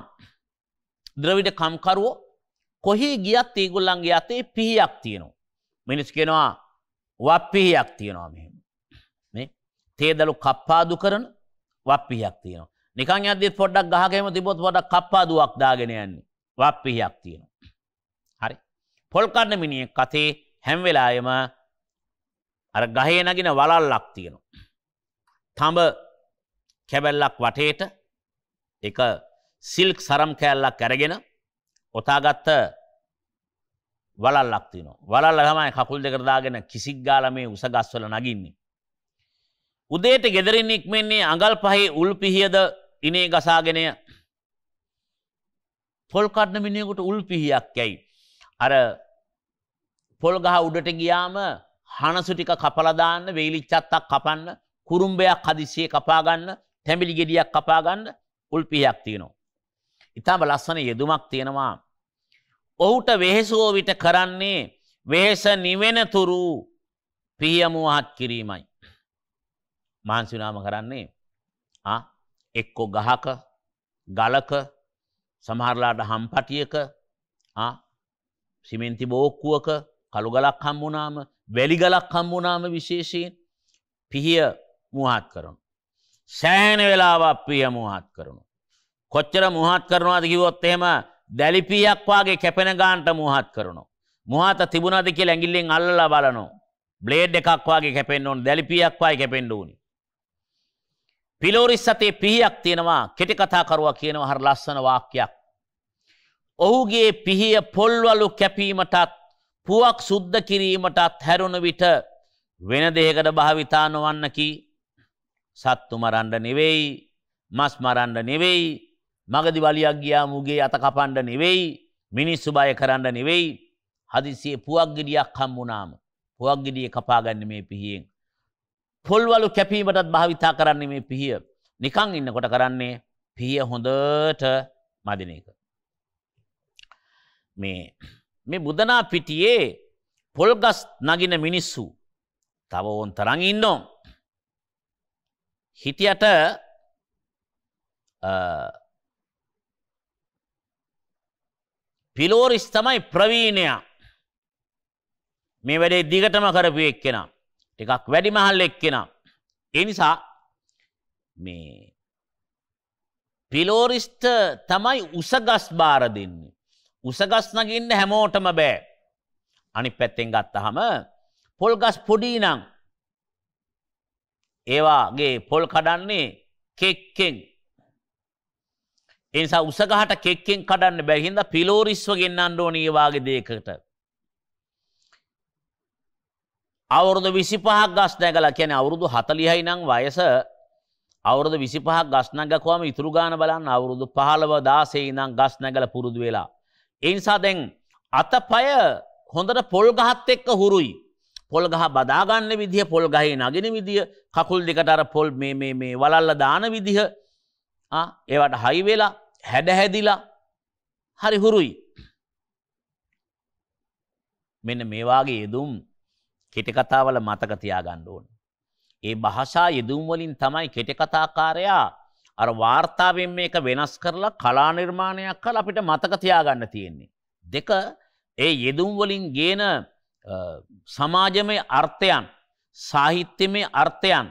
ද්‍රවිඩ කම්කරුවෝ කොහි ගියත් ඒගොල්ලන්ගේ අතේ පිහියක් තියෙනවා. මිනිස් කෙනවා වප්පිහියක් තියෙනවා මෙහෙම. මේ තේදලු කප්පාදු කරන වප්පිහියක් තියෙනවා. නිකන් යද්දිත් පොඩ්ඩක් ගහගෙම තිබොත් පොඩක් කප්පාදුවක් දාගෙන යන්නේ. වප්පිහියක් තියෙනවා. හරි. පොල් කන්න මිනිහෙක් අතේ හැම වෙලාවෙම අර ගහේ නගින වලල්ලක් තියෙනවා. තඹ කැබැල්ලක් වටේට එක සිල්ක් සරම් කෑල්ලක් කැරගෙන ඔතාගත්ත වලල්ලක් තින වලල් හමයි කකුල් දෙකරදාගෙන කිසික් ගාල මේ උසගස්වල නගින්නේ. උදේට ගෙදරින් ඉක්මෙන්නේ අඟල් පහේ උල් පිහියද ඉනේ ගසාගෙනය පොල්කටන මිනිියකුට උල් පිහියක් යැයි. අර පොල්ගහ උඩට ගියාම හනසුටික කපලදාන්න වෙයිලිච්චත්තක් කපන්න කුරුම්ඹයක් හදිසිය කපාගන්න තැමිලි ගෙඩියක් කපාගන්න උල්පියක් තියෙනවා. ඉතාම ලස්සන යෙදුමක් තියෙනවා. ඔහුට වෙහෙසුවෝ විට කරන්නේ වෙහෙස නිවෙනතුරු පියමුවහත් කිරීමයි. මාන්සිනාම කරන්නේ එක්කෝ ගහක ගලක සමහරලාට හම්පටියක සිමෙන්ති බෝක්කුවක කළු ගලක් හම්බුනාම වැලි ගලක් හම්බුනාම විශේෂයෙන් පිහිය මුවහත් කරනු. සෑහෙන වෙලාවක් පිය මුහත් කරනු. කොච්චර මුහත් කරනවාද කිවොත් එහෙම දැලිපියක් වගේ කැපෙන ගාන්ට මුහත් කරනු. මුහත තිබුණද කිය ඇඟිල්ලෙන් අල්ලලා බලනු. බ්ලේඩ් එකක් වගේ කැපෙන්න්න ඕන දැලිපියක් වයි කැපෙන්ඩුවනි. පිලෝරිස් සතේ පිහියක් තියෙනවා කෙටි කතාකරුවා කියනව හර ලස්සන වාක්‍යයක්. ඔහුගේ පිහිය පොල්වලු කැපීමටත් පුවක් සුද්ධ කිරීමටත් හැරුණ විට වෙන දෙහකට භාවිතානොවන්නකි සත්තු මරන්ඩ නෙවෙයි මස් මරන්ඩ නෙවෙයි මගදි වලියක් ගියා මුගේ අත කපන්ඩ නෙවෙයි මිනිස්සු බය කරන්න නෙවෙයි හදිසියේ පුවක්ගිඩියක් හම්බුනාම පුවක්ගිඩිය කපාගන්න මේ පිහියෙන්. පොල්වලු කැපීමටත් භාවිතා කරන්නේ මේ පිහිය නිකං ඉන්නකොට කරන්නේ පිය හොඳට මදින එක. මේ මේ බුදනා පිටියේ පොල්ගස් නගින මිනිස්සු තව ඕන් තරං ඉන්නවා. හිටියට පිලෝරිස් තමයි ප්‍රවීණයා මේ වැඩේ දිගටම කරපු එක්කෙනම් ටිකක් වැඩි මහල් එක්කෙනම් ඒ නිසා මේ පිලෝරිස්ට තමයි උසගස් බාර දෙන්නේ උසගස් නගින්න හැමෝටම බෑ අනි පැත්තෙන් ගත්තහම පොල්ගස් පොඩී නං ඒවාගේ පොල් කඩන්නේ කෙක්කෙන්. එනිසා උසගහට කෙක්කෙන් කඩන්න බැහින්ද පිලෝරිස්ව ගෙන්න්නන් ඕනීවාගේ දේකට. අවුරුදු විසිපහක් ගස් නැගල කියැන අවුරුදු හතලිහයි නං වයස අවුරුදු විසිපහක් ගස් නැගකවාම ඉතුරු ගාන බලන්න අවුරුදු පහළව දාසේ ඉඳං ගස් නැගල පුරුදු වෙලා. එනිසා දැන් අතපය හොඳට පොල් ගහත් එක්ක හුරුයි. පොල් ගහ බදාගන්න විදිහ පොල් ගහේ නගෙන විදිහ කකුල් දෙකට අර පොල් මේ මේ මේ වලල්ල දාන විදිහ ඒවට හයිවෙලා හැඩහැදිලා හරි හුරුයි. මෙන්න මේවාගේ යෙදුම් කෙටකතාවල මතක තියාගන්න ඕන. ඒ භාෂා යෙදුම්වලින් තමයි කෙටකතාකාරයා අර වාර්තාවෙන් මේක වෙනස් කරලා කලා නිර්මාණයක් කල අපිට මතක තියාගන්න තියෙන්නේ. දෙක ඒ යෙදුම්වලින් ගේන සමාජමය අර්ථයන් සාහිත්‍යමය අර්ථයන්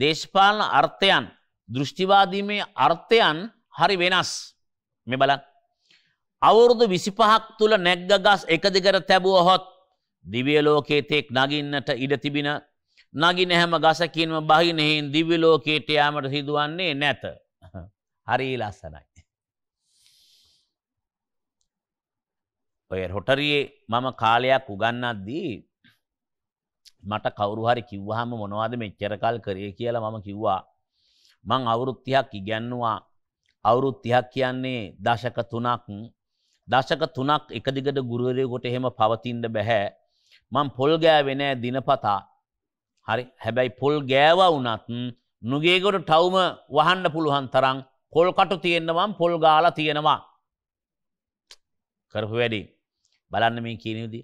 දේශපාලන අර්ථයන් දෘෂ්ටිවාදීමේ අර්ථයන් හරි වෙනස් මෙ බලන්. අවුරුදු විසිපහක් තුළ නැග්ග ගස් එකදිකර තැබුවහොත් දිවියලෝකේ තෙක් නගින්නට ඉඩ තිබින නගින හැම ගසකින්ම බහිනෙහින් දිවිලෝකේට යාමට සිදුවන්නේ නැත. හරී ලස්සනයි. ඔය රොටරියේ මම කාලයක් උගන්නද්දී මට කවුරු හරි කිව්වහම මොනවද මෙච්චර කල් කරේ කියලා මම කිව්වා මං අවුරුදු 30ක් ඉගෙනුවා අවුරුදු 30ක් කියන්නේ දශක 3ක් දශක 3ක් එක දිගට ගුරුවරයෙකුට එහෙම පවතින්න බෑ මං පොල් ගෑවේ නෑ දිනපතා හරි හැබැයි පොල් ගෑවා වුණත් නුගේගොඩ ටවුම වහන්න පුළුවන් තරම් පොල් කටු තියෙනවා පොල් ගාලා තියෙනවා කරපු වැඩේ බලන්න මේ කියනදී.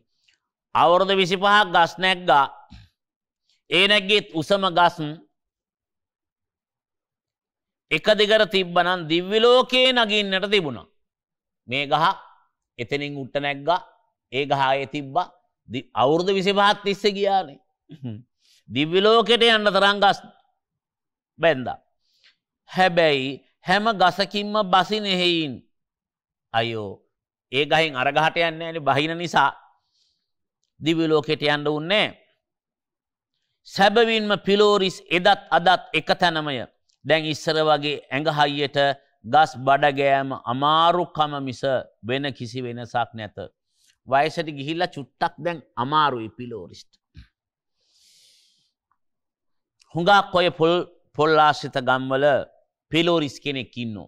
අවුරුද විසිපහක් ගස් නැක්්ගා ඒනැගේත් උසම ගස්න් එක දිගර තිබ්බනන් දිව්විලෝකයේ නගින්නට තිබුණා. මේ ගහ එතනින් උට්ට නැක්්ග ඒ ගහාය තිබ්බ අවුරුදු විසිපහත් තිස්ස ගියානේ. දිව්විලෝකෙට යන්න තරං ගස් බැන්ද. හැබැයි හැම ගසකින්ම බසි නෙහෙයින් අයෝ ඒ ගහෙන් අරගහට යන්නේ නැහැ බහින නිසා දිව්‍ය ලෝකයට යන්න උන්නේ සැබවින්ම පිලෝරිස් එදත් අදත් එක තැනමය. දැන් ඉස්සර වගේ ඇඟ හයියට ගස් බඩ ගෑම අමාරුකම මිස වෙන කිසි වෙනසක් නැත. වයසට ගිහිල්ලා චුට්ටක් දැන් අමාරුයි පිලෝරිස්ට. හුඟක් ඔය පොල් පොල්ලාශ්‍රිත ගම්වල පිලෝරිස් කෙනෙක් ඉන්නෝ.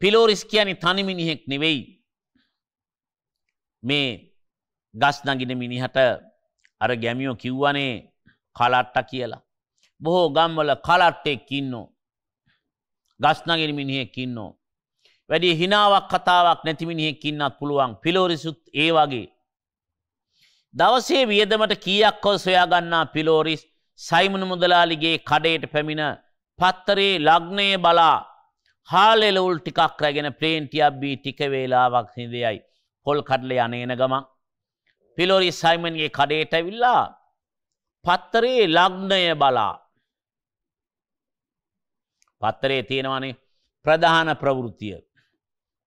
පිලෝරිස් කියන්නේ තනි මිනිහෙක් නෙවෙයි. මේ ගස් නගින මිනිහට අර ගැමියෝ කිව්වනේ කලට්ට කියලා. බොහෝ ගම්වල කලට්ටෙක් ඉන්නෝ. ගස් නගින මිනිහෙක් ඉන්නෝ. වැඩි හිනාවක් කතාවක් නැති මිනිහෙක් ඉන්නත් පුළුවන්. පිලෝරිසුත් ඒ වගේ. දවසේ වියදමට කීයක් හෝ සොයා ගන්නා පිලෝරිස් සයිමුණු මුදලාලිගේ කඩේට පැමිණ පත්තරේ ලග්නය බලා හාලෙලවුල් ටිකක් රැගෙන ප්ලේන්ටියක් බී ටික වේලාවක් හිදයයි. කොල් කඩල යන එන ගම පිලෝරි සයිමන්ගේ කඩේට ඇවිල්ලා පත්තරේ ලග්නය බලා පත්තරේ තියෙනවානේ ප්‍රධාන ප්‍රවෘතිය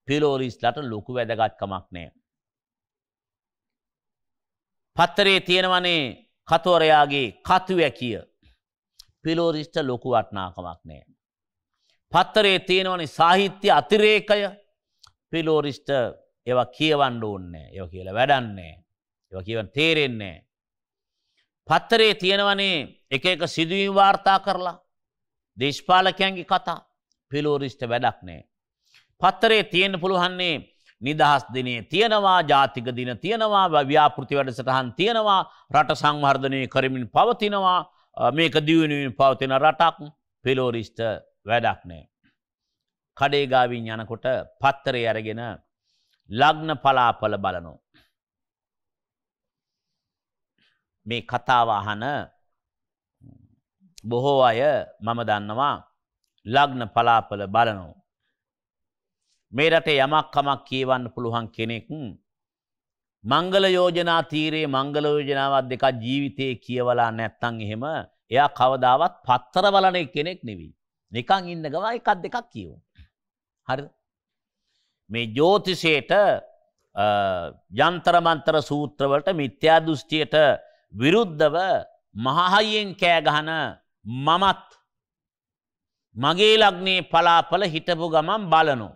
පිලෝරිස්ලට ලොකු වැදගත්කමක් නෑ. පත්තරේ තියෙනවනේ කතෝරයාගේ කතු වැැකිය පිලෝරිස්ට ලොකු වටනාකමක් නෑ. පත්තරේ තියෙනවනි සාහිත්‍ය අතිරේකය පිලෝරිස්ට ඒවා කියවන්න ඕන්නේ ඒව කියලා වැඩන්නේ ඒව කියවන් තේරෙන්නේ පත්තරේ තියෙනවනේ එක එක සිදුවීම් වාර්තා කරලා දේශපාලකයන්ගේ කතා පිලෝරිෂ්ට වැඩක් නෑ පත්තරේ තියෙන පුළුවන්නේ නිදහස් දිනේ තියෙනවා ජාතික දින තියෙනවා ව්‍යාපෘති වැඩසටහන් තියෙනවා රට සංවර්ධනය කරමින් පවතිනවා මේක දියුණුවෙන් පවතින රටක් පිලෝරිෂ්ට වැඩක් නෑ කඩේගාවින් යනකොට පත්තරේ අරගෙන ලග්න පලාපල බලනෝ. මේ කතාව අහන බොහෝ අය මම දන්නවා ලග්න පලාපල බලනෝ. මේ රටේ යමක් කමක් කියවන්න පුළුවන් කෙනෙක් මංගල යෝජනා තීරයේ මංගල යෝජනාවත් දෙකක් ජීවිතයේ කියවලා නැත්තං එහෙම එයා කවදාවත් පත්තර බලන කෙනෙක් නෙවී. නිකං ඉන්න ගවා එකක් දෙකක් කියවෝ. හරිද? මේ ජෝතිසයට යන්තරමන්තර සූත්‍රවලට මිත්‍යා දෘෂ්ටියට විරුද්ධව මහහයියෙන් කෑගහන මමත් මගේ ලග්නේ පලාපල හිටපු ගමන් බලනු.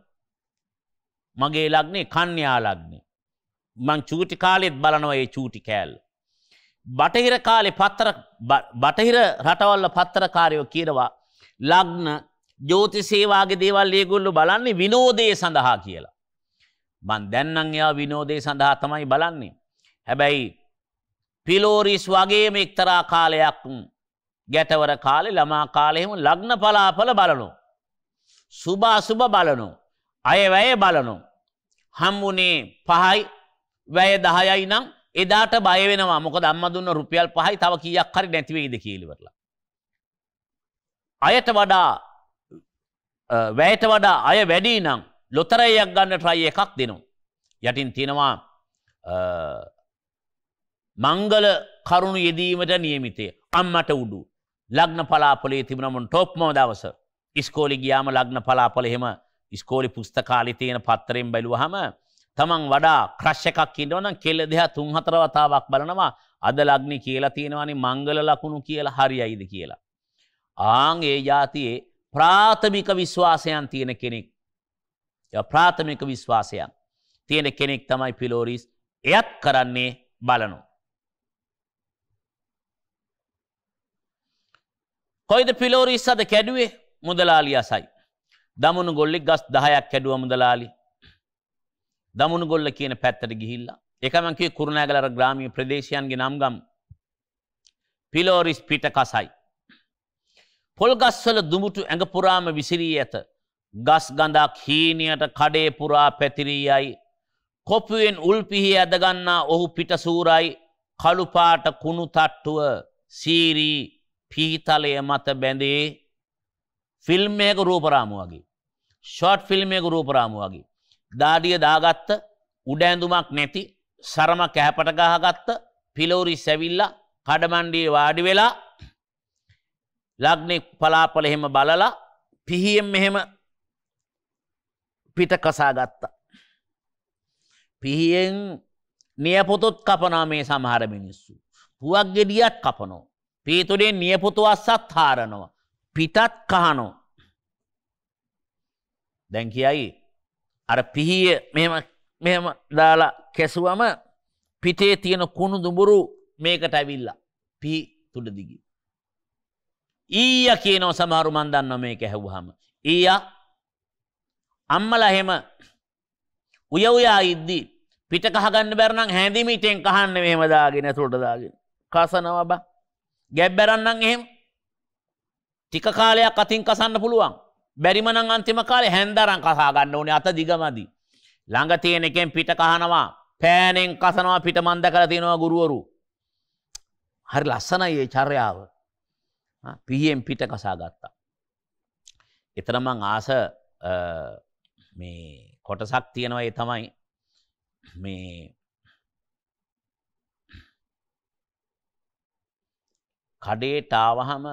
මගේ ලග්නේ කන්‍යා ලග්නේ. මං චූටි කාලෙත් බලනවා ඒ චූටි කෑල්ල. බටහිර කාලේ පත්තර බටහිර රටවල්ල පත්තරකාරයෝ කියනවා ලග්න ජෝතිසේවාගේ දේවල් ඒගොල්ලු බලන්නේ විනෝදය සඳහා කියලා. මන් දැන්නන් එයා විනෝදය සඳහා තමයි බලන්නේ. හැබැයි පිලෝරිස් වගේම එක්තරා කාලයක් ගැටවර කාලේ ළමා කාලෙහෙම ලග්න පලාපල බලනු. සුභාසුභ බලනු. අයවැය බලනු. හම්බුනේ පහයි වැය දහයයි නම් එදාට බයවෙනවා මොක දම්මදුන්න රුපියල් පහයි තව කියක් හරි නැතිවේද කියලිවරලා. අයට වඩා වැයට වඩා අය වැඩි නම් ලොතරයක් ගන්න ට්‍රයි එකක් දෙනවා. යටින් තියෙනවා මංගල කරුණු යෙදීමට නියමිතේ අම්මට උඩු ලග්න පලාපොලේ තිබුණමන් ටොප්මෝ දවස ස්කෝලි ගියාම ලග්න පලාපල එහෙම ස්කෝලි පුස්තකාලි තියෙන පත්තරෙන් බැලුවහම තමන් වඩා ක්‍රශ් එකක් කියනවනම් කෙල්ල දෙහා තුන් හතර වතාවක් බලනවා අද ලග්නි කියලා තියෙනවනේ මංගල ලකුණු කියලා හරියයිද කියලා. ආන් ඒ જાතියේ ප්‍රාථමික විශ්වාසයන් තියෙන කෙනෙක්. ප්‍රාථමික විශ්වාසයන් තියෙන කෙනෙක් තමයි පිලෝරිස් එයත් කරන්නේ බලනු. කොයිද පිලෝරිස් අද කැඩුවේ මුදලාලි අසයි. දමුණු ගොල්ලි ගස් දහයක් කැඩුව මුදලාලි. දමුණු ගොල්ල කියන පැත්තට ගිහිල්ලා. එකමන්ගේ කුරුණෑගලර ග්‍රාමී ප්‍රදේශයන්ගේ නම්ගම් පිලෝරිස් පිට කසයි. පොල්ගස්වල දුමුටු ඇඟපුරාම විසිරී ඇත. ගස් ගඳක් හීනයට කඩේ පුරා පැතිරීයයි. කොපුුවෙන් උල්පිහි ඇදගන්නා ඔහු පිටසූරයි කළුපාට කුණු තට්ටුව සීරී පීතලය මත බැඳේ ෆිල්ම්මයක රූපරාමුවගේ. ෂොට් ෆිල්ම්මයක රූපරාමුවගේ. දාඩිය දාගත්ත උඩෑඳුමක් නැති සරම කෑපටගහගත්ත පිලෝරි සැවිල්ල කඩමණ්ඩිය වාඩි වෙලා ලග්නෙ පලාපල එහෙම බලලා පිහියෙන් මෙහෙම පිට කසා ගත්තා. පිහියෙන් නියපොතොත් කපනා මේ සමහර මිනිස්සු. පුවක් ගෙඩියත් කපනෝ. පීතුඩේ නියපොතු අස්සත් හාරනවා. පිටත් කහනෝ. දැන් කියයි අර පිහිය මෙම දාලා කැසුවම පිටේ තියෙන කුණු දුඹුරු මේකට ඇවිල්ලා පිහි තුඩදිගී. ඊය කියනෝ සමහරු මන් දන්න මේක ඇහුවහම. ඊය අම්මලා එහෙම උය උයා ඉද්දි පිට කහගන්න බැරනම් හැඳිම ඉටෙන් කහන්න මෙහෙම දාගෙන ඇතුළට දාගෙන. කසනවා බා. ගැබ්බැරන්නම් එහෙම. ටික කාලයක් අතින් කසන්න පුළුවන්. බැරිම නම් අන්තිම කාලේ හැන්දරන් කසා ගන්න ඕනේ අත දිගමදි. ළඟ තියෙන එකෙන් පිට කහනවා. පෑනෙන් කසනවා පිට මන්ද කරලා තිනවා ගුරුවරු. හරි ලස්සනයි ඒ චර්යාව. පියෙන් පිට කසා ගත්තා. එතරමං ආස මේ කොටසක් තියෙනවා ඒ තමයි මේ කඩේට ආවහම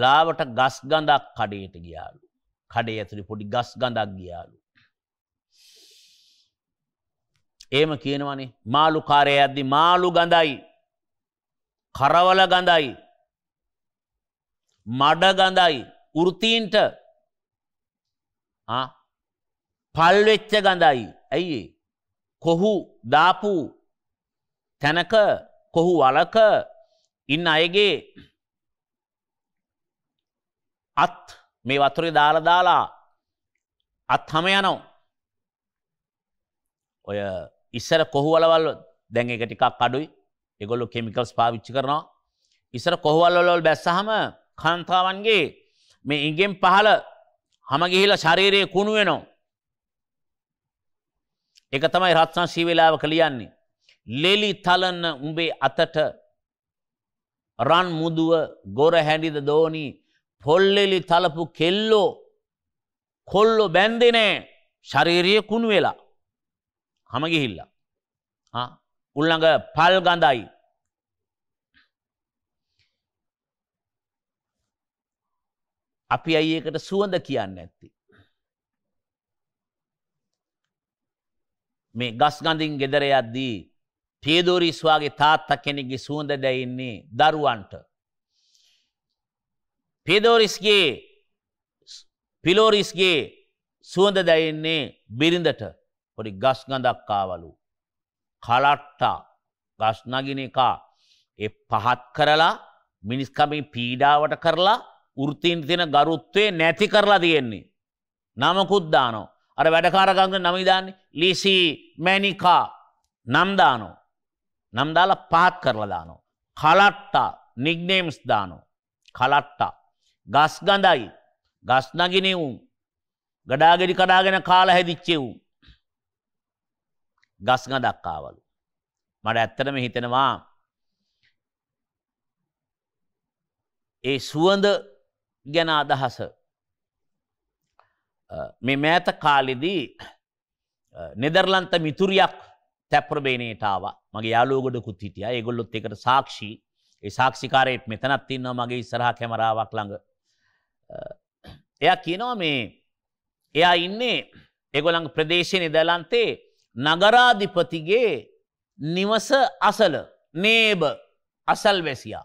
ලාවට ගස් ගඳක් කඩේට ගියාලු. කඩේ ඇතුළේ පොඩි ගස් ගඳක් ගියාලු. එහෙම කියනවනේ මාළු කාර්යයද්දි මාළු ගඳයි. කරවල ගඳයි මඩගඳයි වෘතීන්ට පල්වෙච්ච ගඳයි ඇයි කොහු දාපු තැනක කොහු වලක ඉන්න අයගේ අත් මේ වතුරේ දාලා දාලා අත් හම යනෝ ඔය ඉස්සර කොහු වලවල් දැන් එක ටිකක් අඩුයි ඒගොල්ලෝ කෙමිකල්ස් පාවිච්චි කරනවා ඉස්සර කොහු වලවල් බැස්සහම කාන්තාවන්ගේ මේ ඉගෙන් පහල හම ගිහිල ශරීරයේ කුණු වෙනවා. එක තමයි රත්සන් සීවෙලාවක ලියන්නේ. ලෙලි තලන්න උඹේ අතට රන් මුදුව ගොර හැඩිද දෝනී පොල්ලෙලි තලපු කෙල්ලෝ කොල්ලො බැන්දිනෑ ශරීරය කුණු වෙලා හමගිහිල්ලා. උල්ළඟ පල් ගඳයි අපි අයි ඒකට සුවඳ කියන්න ඇත්ති. මේ ගස්ගඳින් ගෙදර යද්දී පේදෝරීස්වාගේ තාත්ත කෙනෙගේ සුවඳ දැයින්නේ දරුවන්ට. පේදෝරිස්ගේ පිලෝරිස්ගේ සුවඳ දැයින්නේ බිරිඳට පොඩි ගස්ගඳක්කාවලු. කලට්ටා ගස්නගින එකා එ පහත් කරලා මිනිස්කමින් පීඩාවට කරලා වෘත්තීන් තින ගරුත්වේ නැති කරලා තියෙන්නේ. නමකුද්දානෝ. අර වැඩකාරගංග නමිදාන්නේ ලිසි මැනිකා නම්දානෝ. නම්දාල පහත් කරලදානෝ. කලට්ටා නිග්නේම්ස් දානෝ. කලට්ටා. ගස්ගඳයි ගස්නගිනෙවුම් ගඩාගෙඩි කඩාගෙන කාල හැදිච්චෙවුම්. ගස්ගදක්කාවලු. මට ඇත්තටම හිතෙනවා ඒ සුවඳ ගැන අදහස. මෙ මෑත කාලෙදී නෙදර්ලන්ත මිතුරියක් තැප්‍රබේනයටාව මගේ යාලෝගොඩකුත් හිටිය ඒගොල්ලොත් එකට සාක්ෂි ඒ සාක්ෂිකාරයෙත් මෙතනත් ඉන්නවා මගේ ඉස්සරහ කැමරාවක් ළඟ එයා කියනවා මේ එයා ඉන්නේ එගොළඟ ප්‍රදේශය නිදලන්තේ නගරාධිපතිගේ නිවස අසල නේබ අසල් වැසියා.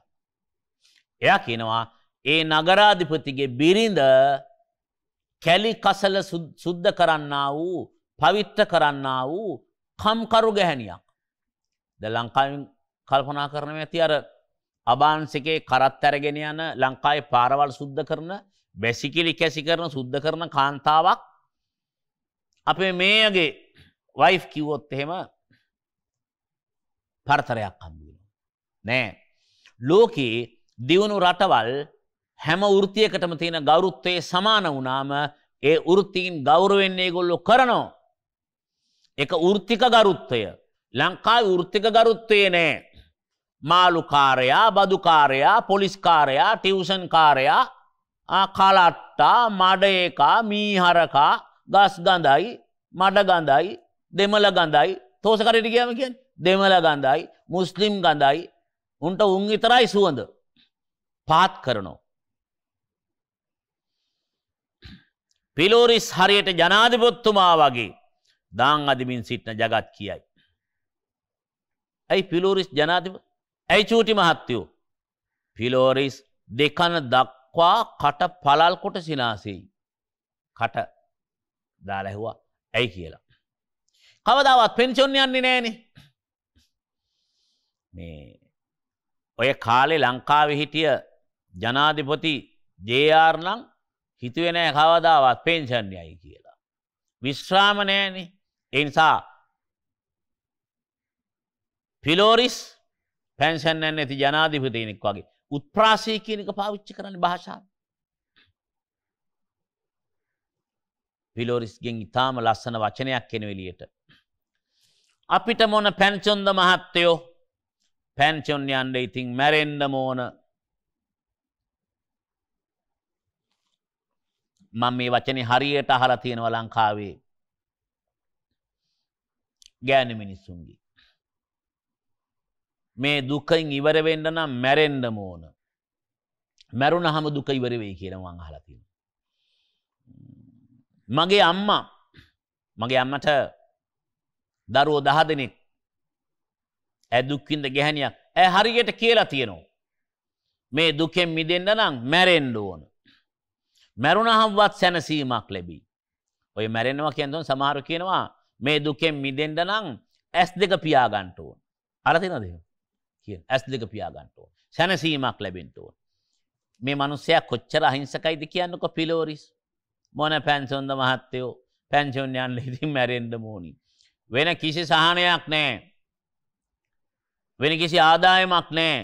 එයා කියනවා ඒ නගරාධිපතිගේ බිරිඳ කැලි කසල සුද්ධ කරන්නා වූ පවිත්ත කරන්නා වූ කම්කරු ගැහැනියක්. ද ලංකාවෙන් කල්පනා කරනව ඇති අර අභාන්සකේ කරත් ඇරගෙන යන ලංකායි පාරවල් සුද්ධ කරන බැසිකිලි කැසි කරන සුද්ධ කරන කාන්තාවක් අපේ මේගේ වයිෆ් කිව්වොත් එහෙම පර්තරයක් හම්බුවෙන. නෑ ලෝකයේ දියුණු රටවල් හැම වෘතියකටම තියෙන ගෞරුත්වයේ සමාන වුණාම ඒ වෘත්තීන් ගෞරවෙන්නේ ගොල්ලො කරනෝ. එක වෘත්තික ගරුත්වය ලංකා වෘත්තික ගරුත්වය නෑ. මාලුකාරයා බදුකාරයා පොලිස්කාරයා ටිවසන්කාරයා කලට්ටා මඩඒකා මීහරකා ගස් ගඳයි මඩ ගඳයි දෙමල ගඳයි තෝසකරයට කියම කියෙන් දෙමල ගඳයි මුස්ලිම් ගඳයි උන්ට උන් විතරයි සුවඳ පාත් කරනවා. පිලෝරිස් හරියට ජනාධිපොත්තුමා වගේ දාං අදිමින් සිටින ජගත් කියයි. ඇයි පිලෝරිස් ජනාධිප ඇයි චූටි මහත්තයෝ පිලෝරිස් දෙකන දක්වා කට පලල් කොට සිනාසෙයි. කට දාලැහවා ඇයි කියලා. කවදාවත් පෙන්චොන් යන්නේ නෑනෙ මේ ඔය කාලෙ ලංකාව හිටිය ජනාධිපති ජයාර්ලං හිතුවෙනෑ කවදාවත් පෙන්ෂන්යයි කියලා. විශ්‍රාම නෑන එනිසා පිලෝරිස් පැන්සැන්නැන් ඇති ජනාධිපතියෙනෙක් වගේ උත්ප්‍රාසය කියනක පාවිච්චි කරන භාෂාව. පිලෝරිස්ගෙන් ඉතාම ලස්සන වචනයක් කෙනවෙලියට. අපිට මොන පැන්චොන්ද මහත්තයෝ පැන්චොන් යන්ඩ ඉතිං මැරෙන්ඩ මෝන මම මේ වචනේ හරියට අහලා තියෙනවා ලංකාවේ ගෑනු මිනිස්සුන්ගේ මේ දුකෙන් ඉවර වෙන්න නම් මැරෙන්න ඕන මැරුණහම දුක ඉවර වෙයි කියලා මං අහලා තියෙනවා මගේ අම්මා මගේ අම්මට දරුවෝ දහ දෙනෙක් ඇ දුක්විඳ ගැහැණියක් ඇ හරියට කියලා තියෙනවා මේ දුකෙන් මිදෙන්න නම් මැරෙන්න ඕන මැරුණහම්වත් සැනසීමක් ලැබී. ඔය මැරෙනවා කියඳොන් සමහරු කියනවා මේ දුකෙන් මිදෙන්ඩ නම් ඇස් දෙක පියාගන්ටුවන්. අරතිනද කිය ඇස් දෙක පියාගන්ටුව සැනසීමක් ලැබින්ටුව. මේ මනුස්සය කොච්චර අහිංසකයිද කියන්නක පිලෝරිස් මොන පැන්සොන්ද මහත්තයෝ පැන්සොන්යන් ලෙති මැරෙන්ඩ මෝනි. වෙන කිසි සහනයක් නෑ. වෙන කිසි ආදායමක් නෑ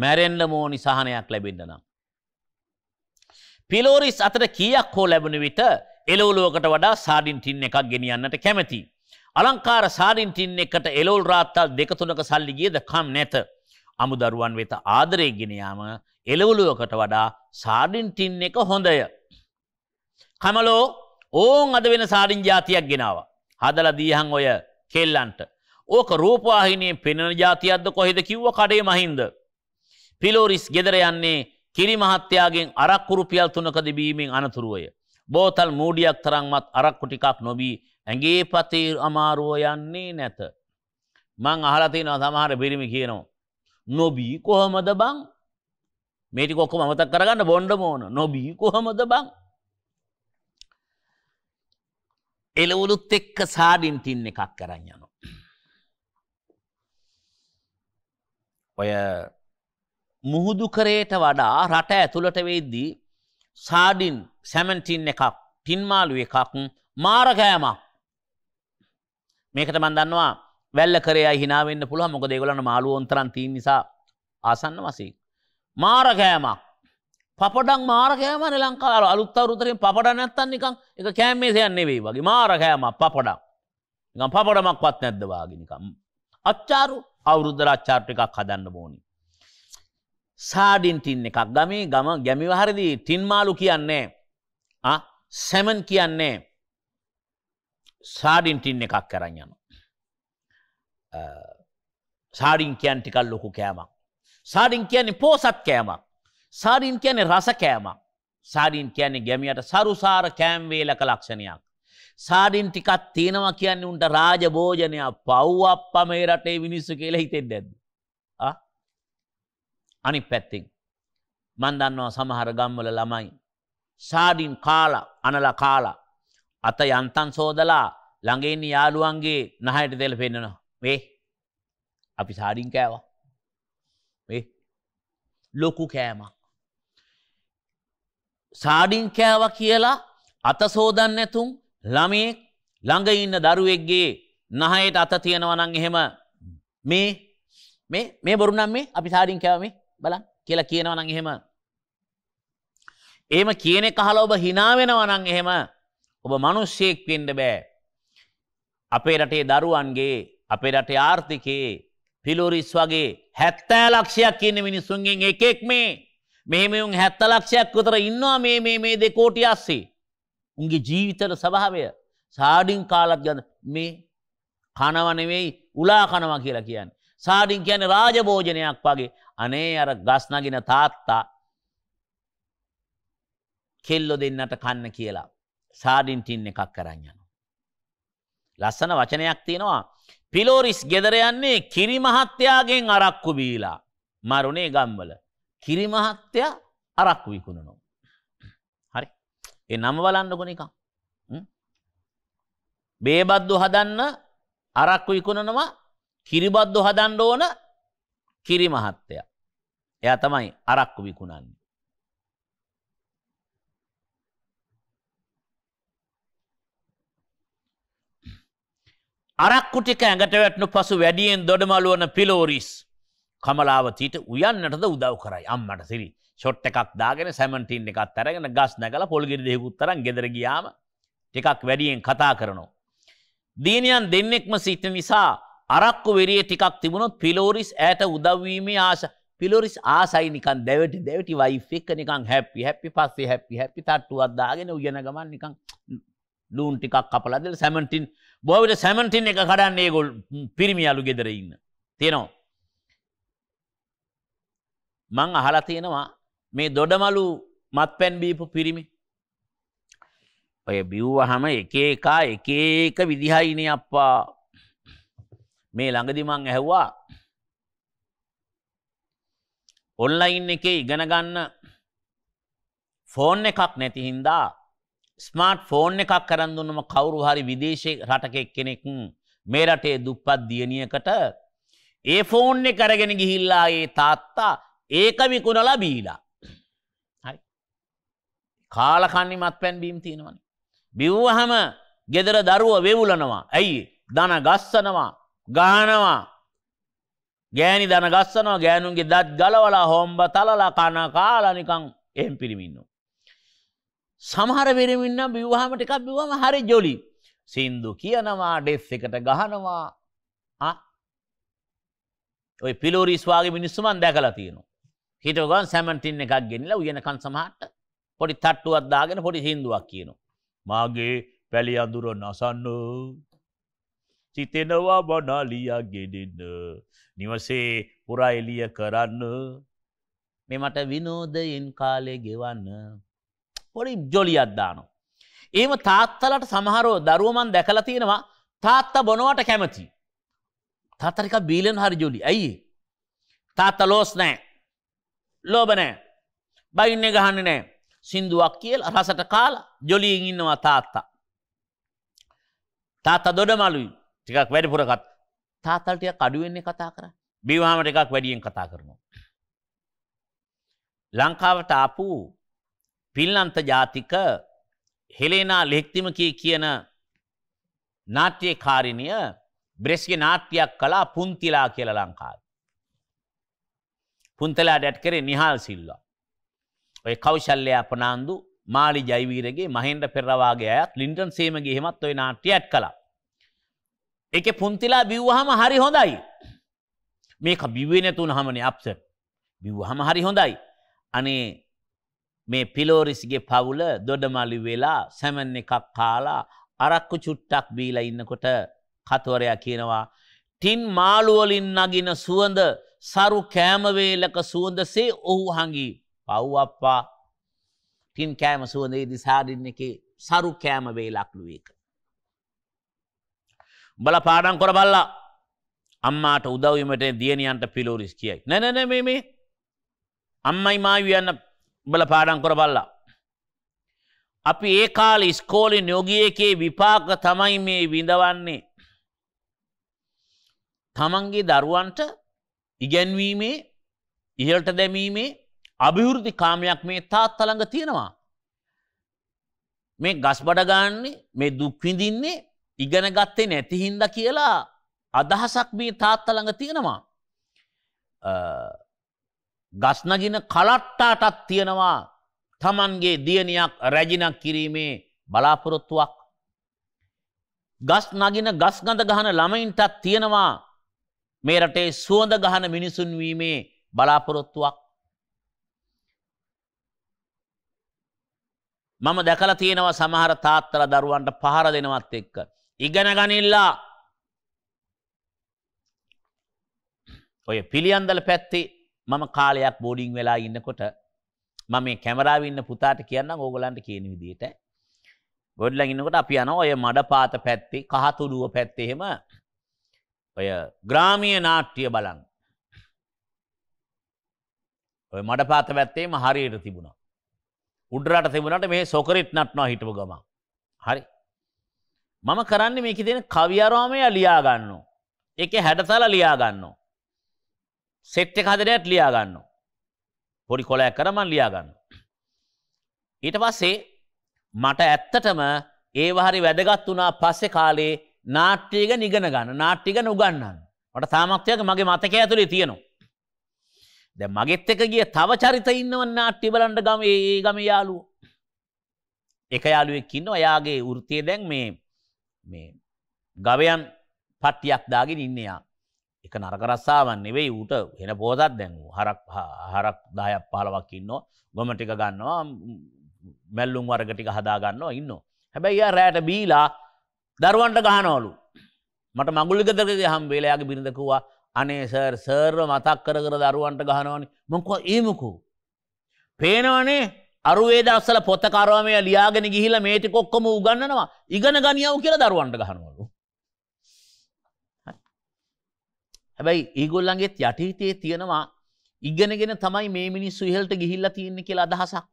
මැරෙන්ඩ මෝනි සහනයක් ලැබින්ඩනම්. පිලෝරිස් අතර කීයක් හෝ ලැබුණ විට එලෝලුවකට වඩා සාඩින් ටින් එකක් ගෙනියන්නට කැමැති. අලංකාර සාඩින් ටින් එකට එලෝල් රාත්තල් දෙක තුනක සල්ලි ගියද කම් නැත. අමුදරුවන් වෙත ආදරේ ගෙන යාම එලවලුවකට වඩා සාඩින් ටින් එක හොඳය. කමලෝ ඕන් අද වෙන සාඩින් ජාතියක් ගෙනාව. හදලා දීහන් ඔය කෙල්ලන්ට. ඕක රූපවාහිනියෙන් පෙනෙන ජාතියක්ද කොහෙද කිව්ව කඩේ මහින්ද. පිලෝරිස් ගෙදර යන්නේ කිරි මහත්තයාගෙන් අරක්කුරුපියල් තුනක දිබීමෙන් අනතුරුවය. බෝතල් මූඩියක් තරංමත් අරක්කු ටිකක් නොබී ඇගේ පතේ අමාරුව යන්නේ නැත. මං අහලතිනවා සමහර පිරිමි කියනවා. නොබී කොහොමද බං මේටි කොක්කො මතක් කරගන්න බොන්්ඩ මෝන නොබී කොහොමද බං. එලවුලුත් එක්ක සාඩින් තින්න එකක් කරන්න යනවා. ඔය මුහුදු කරේට වඩා රට ඇතුළට වෙද්දී සාඩින් සැමන්ටින් එකක් පින්මාලු එකක් මාරකෑමක් මේකට මන්දන්නවා වැල්ල කරේ හිනාවෙන්න පුළුව මොක දෙගලන මාලු ොන්තරන් තිී නිසා ආසන්න වසී. මාරකෑමක් පපඩක් මාරකෑම ලංකාර අලුත්තවරුතරින් පපඩ නැත්තන් නිකං එක කෑමේ සයන්නේ වෙයි වගේ මාරකෑම පපඩක් නිකම් පපඩමක් වත් නැද්දවාගෙනකම්. අච්චාරු අවුරුද්ධර අච්චාර්ටිකක් හදන්න බෝනි. සාඩින් ටින් එකක් ගමේ ගම ගැමිවහරදි තින්මාලු කියන්නේ සැමන් කියන්නේ සාඩින් ටින් එකක් කරන්න යන සාඩින් කියන් ටිකල් ලොකු කෑමක් සාඩින් කියන්නේ පෝසත් කෑමක් සාඩින් කියන්නේ රස කෑමක් සාඩින් කියන්නේ ගැමියට සරුසාර කෑම්වේලක ලක්ෂණයක් සාඩින් ටිකත් තියෙනවා කියන්නේ උන්ට රාජභෝජනයක් පව්ව අප්ප මේ රටේ මිනිස්සු කියලා හිතෙන් දැද අනික් පැත්තෙන්. මන් දන්නවා සමහර ගම්වල ළමයි. සාඩින් කාලා අනල කාලා. අත යන්තන් සෝදලා ළඟේන්න යාළුවන්ගේ නහයට දෙල පෙන්න්නනවා. වේ අපි සාඩින් කෑවා. වේ ලොකු කෑමක්. සාඩින් කෑව කියලා අත සෝදන්න ඇතුන් ළමයෙක් ළඟ ඉන්න දරුවෙක්ගේ නහයට අත තියෙනවනං එහෙම මේ මේ බොරුනම් මේ අපි සාඩින් කෑවමේ බලන් කියලා කියනවා නම් එහෙම එහෙම කියන එක අහලා ඔබ hina වෙනවා නම් එහෙම ඔබ මිනිස්සෙක් වෙන්න බෑ අපේ රටේ දරුවන්ගේ අපේ රටේ ආර්ථිකයේ පිලෝරිස් වගේ 70 ලක්ෂයක් ඉන්න මිනිසුන්ගෙන් එකෙක් මේ මෙහෙමයුන් 70 ලක්ෂයක් විතර ඉන්නවා මේ මේ මේ දෙකෝටි 80 උන්ගේ ජීවිතවල ස්වභාවය සාඩින් කාලක් ගන්න මේ කනව නෙවෙයි උලා කනවා කියලා කියන්නේ. සාඩින් කියන රාජභෝජනයක් වගේ අනේ අර ගස්නගෙන තාත්තා කෙල්ලො දෙන්නට කන්න කියලා සාඩින් ටින් එකක් කරන්න යනවා. ලස්සන වචනයක් තියෙනවා පිලෝරිස් ගෙදර යන්නේ කිරි මහත්තයාගෙන් අරක්කු බීලා මරුණේ ගම්වල කිරි මහත්තයා අරක්කු විකුණනවා. හරි. ඒ නම බලන්නකො නිකන්. බේබද්දු හදන්න අරක්කු විකුණනවා කිරිබද්දු හදන්ඩ ඕන කිරි මහත්තය. එයා තමයි අරක්කු විකුණන්නේ. අරක්කු ටික ඇඟට වැටනු පසු වැඩියෙන් දොඩමලුවන පිලෝරිස් කමලාවතීට උයන්නටද උදව් කරයි අම්මට සිරි ෂොට් එකක් දාගෙන සැමටීන් එකත් අරගෙන ගස් නැගල පොල්ගිරි දෙෙකුත්තරන් ගෙදර ගියාම ටිකක් වැඩියෙන් කතා කරනවා. දීනයන් දෙන්නෙක්ම සිත නිසා අරක්කු වෙරිය ටිකක් තිබුණොත් පිලෝරිස් ඇට උදවීමේ ආශ පිලොරිස් ආසයි නිකන් දැවට දැවටි වයි එක්ක නිකං හැපි හැපි පස්සේ හැපි හැපි තට්ටුවත් දාගෙන උයන ගමන් නිකං ලූන් ටිකක් කපලදල සැමටින් බෝවිට සැමටින් එක කඩන්නේ ගොල් පිරිමි අලු ගෙදර ඉන්න තියෙනවා. මං අහලා තියෙනවා මේ දොඩමලු මත් පැන් බීපු පිරිමි ඔය බිව්වහම එක එකා එක ඒක විදිහයින අප්පා මේ ළඟදි මං ඇහුවා ඔන්ලයින් එකේ ඉගෙන ගන්න ෆෝන් එකක් නැති හින්දා ස්මාර්ට් ෆෝන් එකක් කරන් දුන්නම කවුරු හරි විදේශයේ රටක කෙනෙක් මේ රටේ දුප්පත් දියණියකට ඒ ෆෝන් එක අරගෙන ගිහිල්ලා ඒ තාත්තා ඒක විකුණලා බීලා. හරි. කාලා කන්නේ මත්පැන් බීම් තියෙනවනේ. බිව්වහම ගෙදර දරුව වෙවුලනවා. ඇයි? දන ගස්සනවා. ගානවා ගෑනි දන ගස්සනවා ගෑනුන්ගේ දත් ගලවලා හොම්බ තලලා කන කාලනිකං එහෙම් පිරිමින්න. සමහර පිරිමින්න බිව්හමට එකක් බිවම හරි ජොලි සින්දු කියනවා ඩෙස් එකට ගහනවා ඔය පිලෝරිස්වාගේ මිනිස්සුමන් දැකලා තියෙනවා. හිටවගන් සැමටින් එකක් ගෙනලා උයනකන් සමහට පොඩි තට්ටුවත් දාගෙන පොඩි හින්දුවක් කියනවා. මාගේ පැළි අඳුර නසන්නෝ සිතෙනවා බඩාලියා ගෙඩෙන්න නිවසේ පුරා එලිය කරන්න මේ මට විනෝදයෙන් කාලය ගෙවන්න පොඩි ජොලි අද්දානො. ඒම තාත්තලට සමහරෝ දරුවමන් දැකල තියෙනවා තාත්ත බොනවට කැමති. තාතරික බීලෙන් හරි ජොලි ඇයි. තාත්ත ලෝස් නෑ ලෝබනෑ බයින්න ගහන්න නෑ සිින්දුවක් කියල් අහසට කාල ජොලියෙන් ඉන්නවා තාත්තා. තාත්ත දොඩ මලුයි ටිකක් වැඩිපුර තාත්තල් ටිකක් අඩුවෙන්නේ කතා කරන්නේ. බිවහම ටිකක් වැඩියෙන් කතා කරනවා. ලංකාවට ආපු පින්ලන්ත ජාතික හෙලේනා ලෙක්තිමකී කියන නාට්‍යකාරිනිය බ්‍රෙස්ගේ නාට්‍යයක් කළා පුන්තිලා කියලා ලංකාවේ. පුන්තලා ඩැට් කරේ නිහාල් සිල්වා. ඔය කෞශල්‍යයා පනාන්දු මාලි ජයවීරගේ මහෙන්ද්‍ර පෙරවාගේ අයත් ලින්ටන් සේමගේ එහෙමත් ඔය නාට්‍ය ඇඩ් කළා. එක පුන්තිලා බිව්වහම හරි හොඳයි. මේක බිවෙනතුන හමන අප්ස බිව්හම හරි හොඳයි. අනේ මේ පිලෝරිසිගේ පවුල දොඩමලි වෙලා සැමන් එකක් කාලා අරක්කු චුට්ටක් බීලා ඉන්නකොට කතුවරයා කියනවා. ටින් මාළුවලින් නගින සුවඳ සරු කෑමවේලක සුවඳසේ ඔහු හඟී පව්වප්පා ටින් කෑම සුවඳේ දිසාරින්න එක සරු කෑමවේලක්ලුවේක. උඹලා පාඩම් කරබල්ලා අම්මාට උදව් වීමට දියණියන්ට පිලෝරිස් කියයි. නෑ නෑ නෑ මේ මේ අම්මයි මායි යන්න උඹලා පාඩම් කරබල්ලා. අපි ඒ කාලේ ඉස්කෝලේ නියෝගියකේ විපාක තමයි මේ විඳවන්නේ. තමන්ගේ දරුවන්ට ඉගැන්වීමේ ඉහළට දැමීමේ අභිවෘද්ධි කාමයක් මේ තාත් අළඟ තියෙනවා. මේ ගස් බඩගාන්නේ මේ දුක්විඳින්නේ ඉගෙන ගත්තේ නැතිහින්ද කියලා අදහසක් මේ තාත්තළඟ තියෙනවා. ගස්නගින කලට්ටාටත් තියෙනවා තමන්ගේ දියනයක් රැජිනක් කිරීමේ බලාපොරොත්තුවක්. ගස් නගින ගස්ගඳ ගහන ළමයින්ටත් තියෙනවා මේ රටේ සුවඳ ගහන මිනිසුන් වීමේ බලාපොරොත්තුවක්. මම දැකලා තියෙනවා සමහර තාත්තලා දරුවන්ට පහර දෙනවත් එක්ක. ඉගෙන ගනිල්ලා ඔය පිළියන්දල පැත්තේ මම කාලයක් බෝඩිං වෙලා ඉන්නකොට මම මේ කැමරාව ඉන්න පුතාට කියන්න ඕගොලන්ට කියන විදිහට ගොඩ්ලන් ඉන්නකොට අපි යනවා ඔය මඩපාත පැත්තේ කහතුරුව පැත්තේ එහෙම ඔය ග්‍රාමීය නාට්‍ය බලන්න. ඔය මඩපාත පැත්තේම හරියට තිබුණා. උඩරට තිබුණාට මේ සොකරිට් නටනවා හිටපු ගමන්. හරි. මම කරන්න මේක දෙන කවියරෝමය ලියාගන්න. එක හැඩතල ලියාගන්න. සෙට්ට හදරයට ලියාගන්න. පොඩි කොලයක් කරමන් ලියාගන්න. ඊට පස්සේ මට ඇත්තටම ඒවහරි වැදගත් වනා පස්සෙ කාලේ නාට්‍යයක නිගන ගන්න නාට්ටික නුගන්නන්න. මට තාමක්තයක මගේ මතක ඇතුළේ තියෙනවා. දැ මගෙත් එක ගිය තව චරිත ඉන්නවන්න නාට්ටි බලන්ට ගම ඒ ගම යාලුව. එක යාලුවෙක් ඉන්න ඔයාගේ ෘතිය දැන් මේ මේ ගවයන් පට්ටියක් දාගෙන ඉන්නයා එක නරකරස්සාාවන් නෙවෙයි ඌට හෙන පෝදත් දැන්වූ හරක් හරක් දායක් පාලවක් ඉන්න ගොම ටික ගන්නවා මැල්ලුම් වර්ගටික හදාගන්නවා ඉන්න. හැබැයි රෑට බීලා දරුවන්ට ගහනවලු මට මගුලිගතරක හම් වේලයාගේ බිරිඳකවා අනේ සර් සර්ව මතක් කර කර දරුවන්ට ගහනවනි මොකෝ ඒමකු. පේනවනේ අරුවේ දවසල පොත කරවමය ලියාගෙන ගිහිලා මේ ටික ඔක්කොම උගන්වනවා ඉගෙන ගනියව කියලා දරුවන්ට ගහනවලු. හැබැයි ඒගොල්ලන්ගේත් යටිහිතේ තියෙනවා ඉගෙනගෙන තමයි මේ මිනිස්සු ඉහළට ගිහිල්ලා තියෙන්නේ කියලා අදහසක්.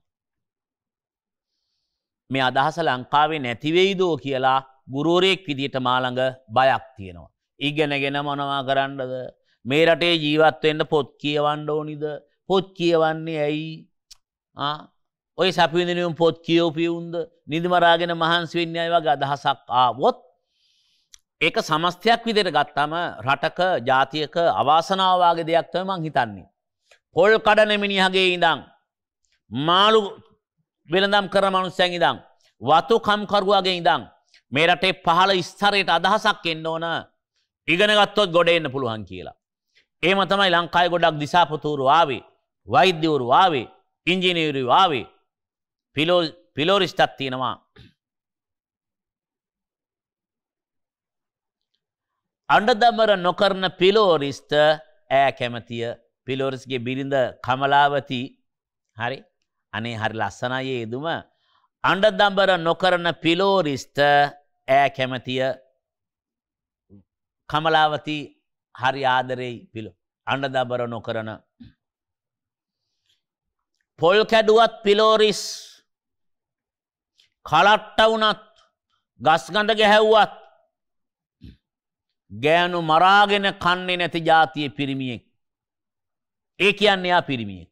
මේ අදහස ලංකාවේ නැති වෙයිදෝ කියලා ගුරුවරයෙක් විදියට මාළඟ බයක් තියෙනවා. ඉගෙනගෙන මොනවා කරන්නද? මේ රටේ ජීවත් වෙන්න පොත් කියවන්න ඕනිද? පොත් කියවන්නේ ඇයි? ආ ඔය සැපවිඳනියම් පොත් කියෝපියවුන්ද නිදිමරාගෙන මහන්සි වෙන්නේ වගේ අදහසක් ආවොත් ඒක සමස්තයක් විදිර ගත්තම රටක ජාතියක අවාසනාවවාගේ දෙයක්ත මං හිතන්නේ. පොල් කඩන මිනිහගේ ඉඳං. මාළු වෙළඳම් කර මනුස්සැන් ඉදං. වතු කම්කරුවාගේ ඉඳං. මේ රටේ පහළ ස්ථරයට අදහසක් එන්න ඕන ඉගෙනගත්තොත් ගොඩ එන්න පුළුවන් කියලා. ඒම තමයි ලංකායි ගොඩක් දිසාපතුරු ආවේ වෛද්‍යවරු ආවේ ඉංජිනීරු ආවේ පිලෝ පිලෝරිස්ටත් තියෙනවා. අඩදමර නොකරන පිලෝරිස්ට ඈ කැමතිය පිලෝරිස්ගේ බිරිඳ කමලාවති හරි අනේ හරි ලස්සනයේ යෙදුම අඩදම්බර නොකරන පිලෝරිස්ට ඈ කැමතිය කමලාවති හරි ආදරෙයි පිලෝ අඩදබර නොකරන පොල් කැඩුවත් පිලෝරිස් කලට්ට වුනත් ගස්ගඳ ගැහැව්වත් ගෑනු මරාගෙන කන්නේ නැති ජාතිය පිරිමියෙක්. ඒ කියන්න එයා පිරිමියෙක්.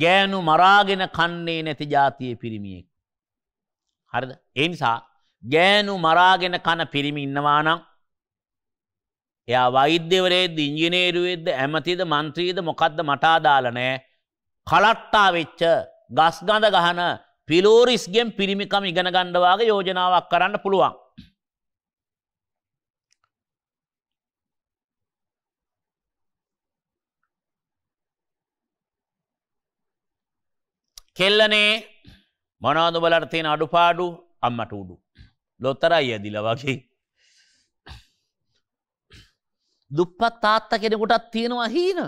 ගෑනු මරාගෙන කන්නේ නැති ජාතිය පිරිමියෙක්. හරිද එනිසා ගෑනු මරාගෙන කන පිරිමි ඉන්නවානම් එයා වෛද්‍යවරේද ඉංජිනේරුවෙද්ද ඇමතිද මන්ත්‍රීද මොකක්ද මටාදාලනෑ කලට්ටා වෙච්ච ගස්ගඳ ගහන පිලෝරිස්ගෙන් පිරිමිකම ඉගෙන ගණ්ඩවාගේ යෝජනාවක් කරන්න පුළුවන්. කෙල්ලනේ මොනවද බලට තියෙන අඩුපාඩු අම්මට උඩු. ලොත්තරයි ඇදිල වගේ. දුප්පත් තාත්ත කෙනෙකුටත් තියෙනවා හීන.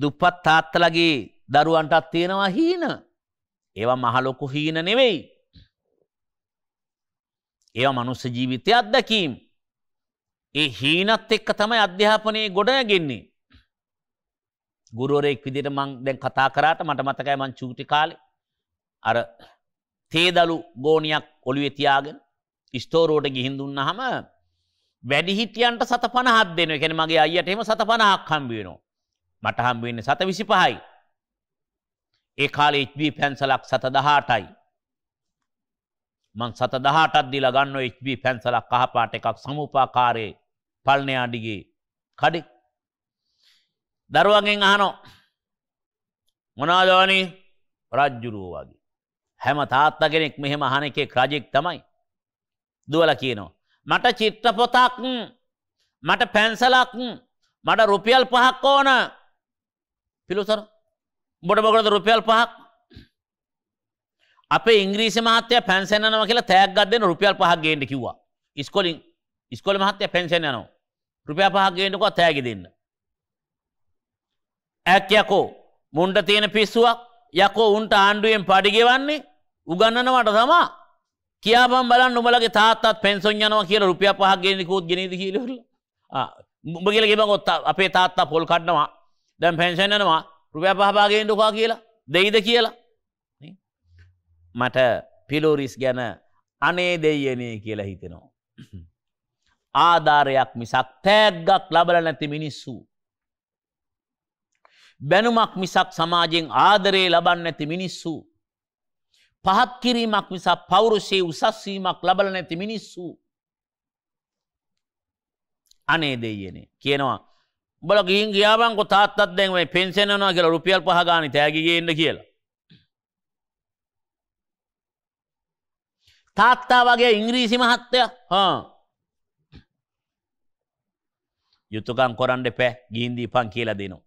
දුප්පත් තාත්තලගේ දරුවන්ටත් තියෙනවා හීන. ඒවා මහලොකු හීන නෙවෙයි. ඒවා මනුස්ස ජීවිතය අත්දැකීම්. ඒ හීනත් එක්ක තමයි අධ්‍යාපනයේ ගොඩයගෙන්නේ. ගුරුවරයෙක් විදිට මං දැන් කතා කරාට මට මතකයි මං චූටි කාලේ අර තේදලු ගෝණියක් ඔළුවේ තියාගෙන ස්ටෝරුවට ගිහින් දුන්නහම වැඩිහිටියන්ට සත 50ක් දෙනවා. ඒ කියන්නේ මගේ අයියට එහෙම සත 50ක් හම්බ වෙනවා. මට හම්බ වෙන්නේ සත 25යි. ඒ කාලේ HB පැන්සලක් 718යි. මං 718ක් දීලා ගන්න ඔය HB පැන්සලක් කහපාට එකක් සමුපාකාරයේ පල්නේ අඩිගේ කඩි. දරුවගෙන් අහනවා මොනවද වනේ රජ්ජුරුවෝ වගේ. හැම තාත්තා කෙනෙක් මෙහෙම අහන එකේ රජෙක් තමයි. දුවලා කියනවා මට චිත්‍රපොතක් මට පැන්සලක් මට රුපියල් පහක් ඕන. පිළිසරෝ බොඩ බොගොලද රුපියල් පහක් අපේ ඉංග්‍රීසි මහත්තය පැන්සෙන් යනවා කියලා තෑග්ගක් දෙන්න රුපියල් පහක් ගේන්න කිව්වා. ඉස්කෝලින් ඉස්කෝලේ මහත්තයා පැන්සෙන් යනවා. රුපියල් පහක් ගේන්නකෝ තෑගි දෙන්න. ඈක් යකෝ මුණ්ඩ තියෙන පිස්සුවක් යකෝ උන්ට ආණ්ඩුවෙන් පඩි ගෙවන්නේ උගන්නනවට තමා. කියාපම් බලන්න උඹලගේ තාත්තත් පෙන්සොන් යනවා කියලා රුපියල් පහක් ගේන්න කිව්වොත් ගෙනේද කියලා. ආ උඹ කියලා ගෙබකොත් අපේ තාත්තා පොල් කඩනවා. දැන් පෙන්ෂන් යනවා. රුපය පහපාගෙන් ඩොකා කියලා දෙයිද කියලා මට පිලෝරිස් ගැන අනේ දෙයනේ කියලා හිතෙනවා. ආධාරයක් මිසක් තෑග්ගක් ලබල නැති මිනිස්සු. බැනුමක් මිසක් සමාජෙන් ආදරේ ලබන්න නැති මිනිස්සු. පහත් කිරීමක් මිසක් පෞරුෂයේ උසස්වීමක් ලබල නැති මිනිස්සු. අනේ දෙයනේ කියනවා උඹල ගිහින් ගියාබංකො තාත්තත් දැන් මේ පෙන්ෂන් යනවා කියලා රුපියල් 5 ගානේ තෑගිගේ ඉන්න කියලා. තාත්තා වගේ ඉංග්‍රීසි මහත්තයා හා යුතුයකම් කරන්න එපා ගිහින් දීපන් කියලා දෙනවා.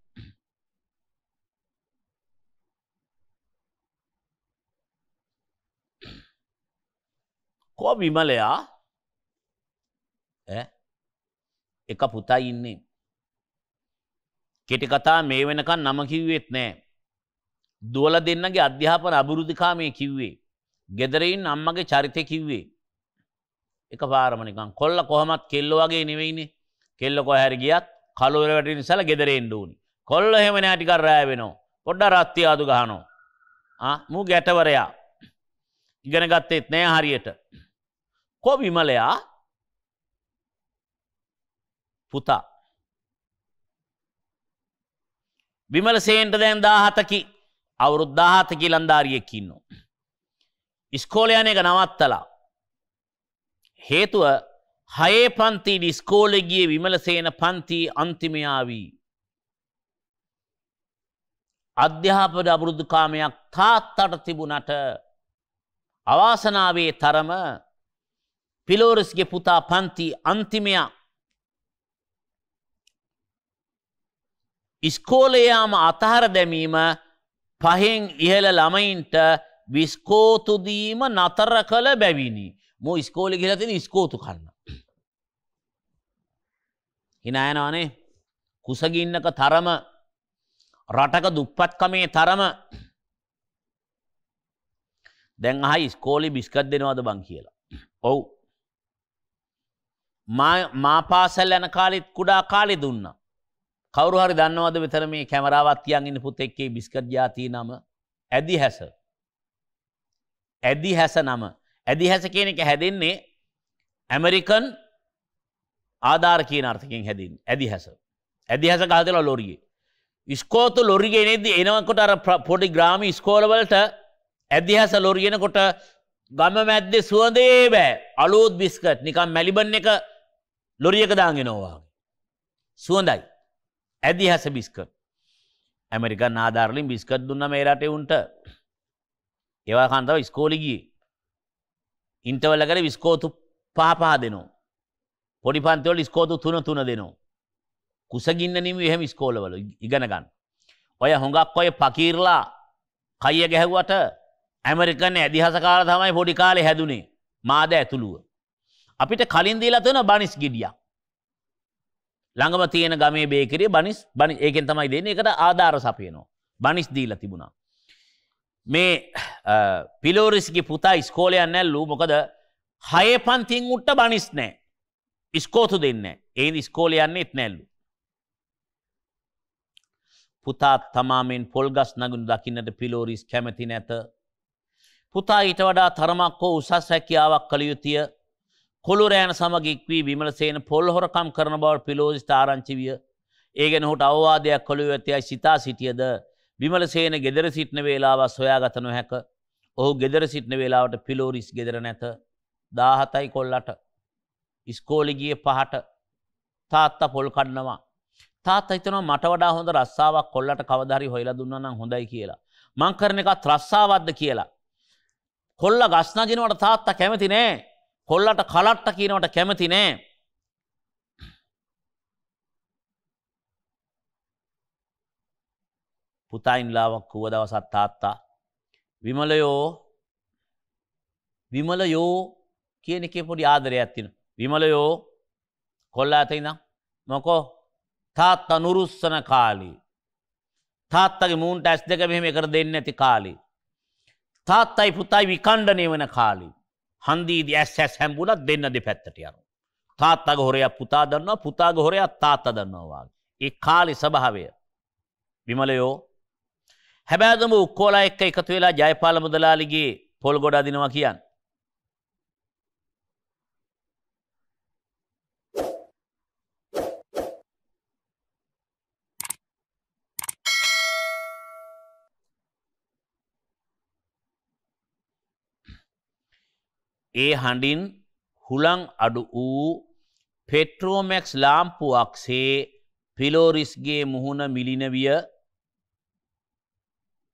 කෝ විමලයා ඈ එක පුතා ඉන්නේ කෙටි කතා මේ වෙනකන් නම කිව්වෙත් නෑ. දුවල දෙන්නගේ අධ්‍යාපන අබුරුධිකාමය කිව්වේ. ගෙදරයින් අම්මගේ චරිතය කිව්වේ. එක පාරමනිකන් කොල්ල කොහමත් කෙල්ල වගේ නෙවෙයිනේ කෙල්ල කොහැර ගියත් කලුවර වැටි නිසල ගෙදරෙන්ඩ ඕනි. කොල්ල හෙම නෑටිකර රෑ වෙනවා. පොඩ්ඩ රත්තියාදු ගහනෝ. මූ ගැටවරයා ඉගෙන ගත්තෙත් නෑ හරියට. කො විමලයා පුතා විමලසේන්ට දැන් දාහතකි අවුරුද් දාහතකි ලන්ධාරියෙක්කින්නවා. ඉස්කෝලයන එක නවත්තලා. හේතුව හයේ පන්තිීට ස්කෝලගිය විමලසේන පන්තිී අන්තිමයාවී. අධ්‍යාපට අබුරුද්ධකාමයක් තාත්තට තිබුණට අවාසනාවේ තරම පිලෝරස්ගේ පුතා පන්ති අන්තිමයක් ඉස්කෝලයාම අතහර දැමීම පහෙන් ඉහළ ළමයින්ට විස්කෝතුදීම නතර කළ බැවිනි. මෝ ස්කෝලි ගිලතින ස්කෝතු කන්න. හිනායනවානේ කුසගින්නක තරම රටක දුප්පත්කමේ තරම දැන් අහ ස්කෝලි බිස්කත් දෙනවාද බං කියලා. ඔවු. මා පාසල් යන කාලෙත් කුඩා කාලෙ දුන්නා. කවරුහරි දන්නවද විතර මේ කැමරාවත්තියන් ඉන්න පුත එක්කේ බිස්කට් ජාති නම ඇදි හැස. ඇදි හැස නම. ඇදි හැස කියන එක හැදෙන්නේ ඇමරිකන් ආධාර කියන අර්ථකින් හැදින් ඇදි හැස. ඇදි හැස ගහදලා ලොරියේ. ස්කෝතු ලොරිගේ නෙද්දි එනවකොට අර පොඩි ග්‍රාම ස්කෝලවලට ඇදි හැස ලොරිගෙනකොට ගම මැද්දේ සුවඳේ බෑ අලුත් බිස්කට් නිකම් මැලිබන් එක ලොරියක දාගෙනවාගේ. සුවඳයි. ඇදි හැස බිස්කට් ඇමරිකන් ආධාරලින් බිස්කට් දුන්න මේ රටේ උන්ට ඒවා කන්තාව ස්කෝලිගී ඉන්ටවල්ල කර විස්කෝතු පාපා දෙනවා පොඩි පන්තවල ස්කෝතු තුන තුන දෙනවා කුසගින්න නිම එහෙම ස්කෝලවල ඉගෙනගන්න ඔය හොඟක් ඔය පකීරලා කයිය ගැහැවට ඇමරිකන ඇදිහසකාර තමයි පොඩි කාලේ හැදුනේ මාද ඇතුළුව අපිට කලින් දීලා තියෙන බනිස් ගෙඩියක් ළඟම තියෙන ගමේ බේකරිය බනිස් බනි ඒකෙන් තමයි දෙන එකට ආධාර සපයනවා බනිස් දීල තිබුණා. මේ පිලෝරිසිකි පුතා ස්කෝලයන් නැල්ලූ මොකද හය පන්තිං උට්ට බනිස් නෑ ඉස්කෝතු දෙන්න ඒ ස්කෝලයන්නෙත් නැල්ලු. පුතාත් තමාමෙන් පොල්ගස් නගුණු දකින්නට පිලෝරිස් කැමති නැත. පුතා ඊට වඩා තරමක් හෝ උසස් හැකියාවක් කළ යුතුය කොළුරෑන සමගික්වී විමලසේන පොල්හොරකම් කරන බව පිලෝජිට ආරංචිවිය ඒගෙන හුට අවවාදයක් කොළු ඇතියයි සිතා සිටියද විමලසේන ගෙදර සිටින වේලාව සොයාගත නොහැක ඔහු ගෙදර සිටින වේලාවට පිලෝරිස් ගෙදර නැත දාහතයි කොල්ලට ඉස්කෝලිගිය පහට තාත්ත පොල් කන්නවා තාත් හිතනවා මට වඩා හොඳ රස්සාාවක් කොල්ලට කවදරි හොයිලා දුන්නම් හොඳයි කියලා මංකරන එකත් රස්සාවද්ද කියලා කොල්ල ගස්නජනවට තාත්තා කැමති නෑ කොල්ලට කලට්ට කියනවට කැමති නෑ. පුතායින්ලාවක් කුව දවසත් තාත්තා. විමලයෝ විමලයෝ කියන එකේ පොඩි ආදරය ඇත්තින. විමලයෝ කොල්ල ඇතයිනම් මොකෝ තාත්ත නුරුස්සන කාලී. තාත්තගේ මූන්ට ඇස් දෙක මෙහෙම කර දෙන්න ඇති කාලී. තාත්තයි පුතයි විකණ්ඩනය වන කාලී. හන්දීද ඇස් හැස් හැම්බුලත් දෙන්න දෙපැත්තට යනු. තාත්තග හොරයා පුතා දන්නවා පුතාග හොරයා තාත්ත දන්නවාගේ. ඒ කාලි සභාවය විමලයෝ හැබෑදම උක්කෝලා එක්ක එකතු වෙලා ජයපාල මුදලාලිගේ පොල් ගොඩා දිනවා කියන්න. ඒ හඬින් හුළං අඩු වූ පෙට්‍රෝමැක්ස් ලාම්පුුවක්සේ පිලෝරිස්ගේ මුහුණ මිලිනවිය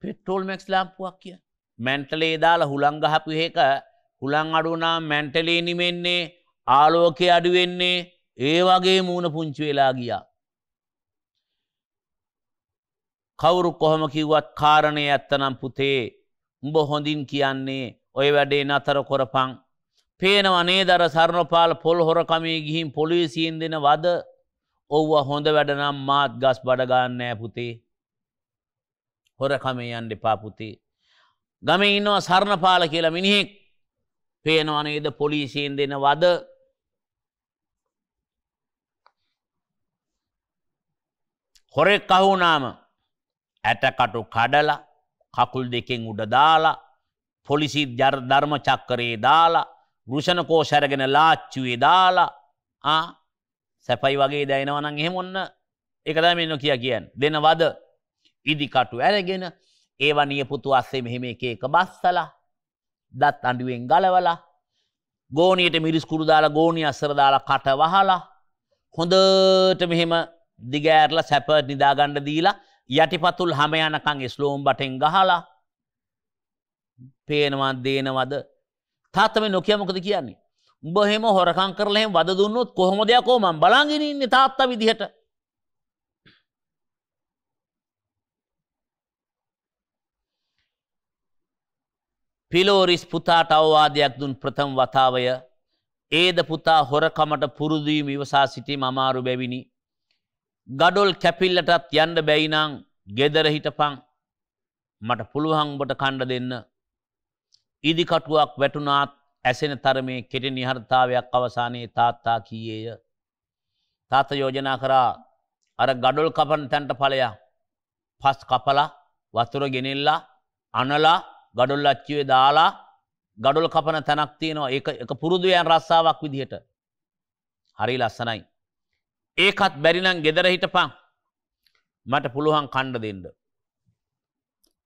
පෙට්‍රෝල්මැක්ස් ලාම්පුුවක් කිය මැන්ටලේ දාලා හුළංගහපු ඒක හුළං අඩුනා මැන්ටලේ නිමෙන්නේ ආලෝකය අඩුවෙන්නේ ඒ වගේ මූුණ පුංචි වෙලා ගියා. කවුරු කොහොම කිව්වත් කාරණය ඇත්තනම් පුතේ උඹ හොඳින් කියන්නේ ඔය වැඩේ නතර කොරපං පේනවනේ දර සරණපාල පොල් හොරකමේ ගිහින් පොලිසියෙන් දෙන වද ඔව්ව හොඳ වැඩනම් මාත් ගස් බඩගන්නෑ පුතේ. හොරකමේ යන් දෙපා පුතේ. ගම ඉන්නවා සරණපාල කියලා මිනිහෙක් පේනවනේද පොලිසියෙන් දෙන වද හොරෙක් අහුනාම ඇටකටු කඩලා කකුල් දෙකෙන් උඩ දාලා පොලිසි ධර්ම චක්කරේ දාලා ගෘෂණකෝෂ අරගෙන ලාච්චුවේ දාලා ආ සැපයි වගේ දැනෙනවනම් එහෙම ඔන්න ඒක තමයි මෙන්න කියා කියන්නේ. දෙන වද ඉදිකටු අරගෙන ඒවා නියපොතු අස්සේ මෙහෙම එක එක බස්සලා දත් අඬුවෙන් ගලවලා ගෝණියට මිරිස් කුරු දාලා ගෝණිය අස්සර දාලා කට වහලා හොඳට මෙහෙම දිගෑරලා සැප නිදාගන්න දීලා යටිපතුල් හැම යනකම් ස්ලෝම් බටෙන් ගහලා පේනවද දේනවද තාත්තම නොකිය මොකද කියන්නේ. උඹ හෙම හොරකං කරලහෙම වද දුන්නොත් කොහොම දෙයක් ෝමන් බලාගෙන ඉන්නේ තාත්තා විදිහට. පිලෝරිස් පුතාට අවවාදයක් දුන් ප්‍රථම වතාවය ඒද පුතා හොරකමට පුරුදුවීම ඉවසා සිටීම අමාරු බැවිනි. ගඩොල් කැපිල්ලටත් යන්න බැයිනං ගෙදර හිටපං මට පුළුවහංබට කණ්ඩ දෙන්න ඉදිකටුවක් වැටුනාත් ඇසෙන තරමේ කෙටි නිහර්තාවයක් අවසානයේ තාත්තා කීයේය. තාත යෝජනා කරා අර ගඩොල් කපන තැන්ට පලයා පස් කපලා වතුර ගෙනෙල්ලා අනලා ගඩොල් අච්චිවේ දාලා ගඩොල් කපන තැනක් තියෙනවා එක පුරුදුයන් රස්සාාවක් විදිහට. හරි ලස්සනයි. ඒකත් බැරිනම් ගෙදර හිටපං මට පුළුවන් කණ්ඩ දෙන්න.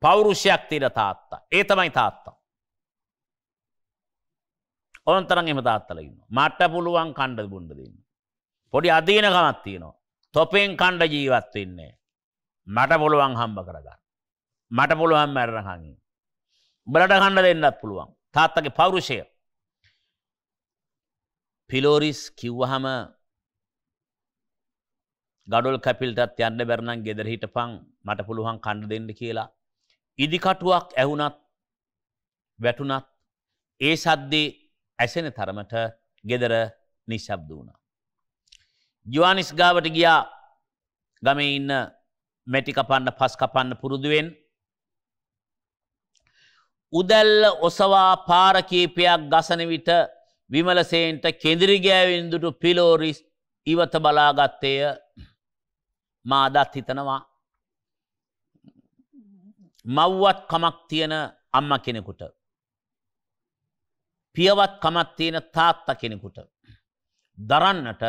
පෞරුෂයක් තිර තාත්තා ඒ තමයි තාත්තා. ඕන තරන් එම තාත්තලඉන්න මට පුළුවන් කණ්ඩ බුන්ඩදන්න. පොඩි අදීන කමත්තියනවා. තොපෙන් කණ්ඩ ජීවත්වන්නේ. මට පුළුවන් හම්බ කරගන්න. මට පුළුවන් මැරණහඟින්. බලට කණ්ඩ දෙන්නත් පුළුවන් තාත්තගේ පෞරුෂය. පිලෝරිස් කිව්වහම ගඩොල් කැපිල්ටත් යන්න බැරණන් ගෙදර හිට පං මට පුළුවන් කණ්ඩ දෙන්න කියලා. ඉදිකටුවක් ඇහුනත් වැටුනත් ඒ සද්දේ ඇසෙන තරමට ගෙදර නිශ්ශබ්ද වුණා. ජවානිස් ගාවට ගියා ගමේ ඉන්න මැටි කපන්න පස් කපන්න පුරුදුවෙන් උදැල්ල ඔසවා පාර කීපයක් ගසන විට විමලසේන්ට කෙදිරිගෑවින්දුටු පිලෝරිස් ඉවත බලාගත්තය මාදත් හිතනවා. මව්වත් කමක් තියෙන අම්ම කෙනෙකුට. පියවත්කමත් තියෙන තාත්ත කෙනෙකුට. දරන්නට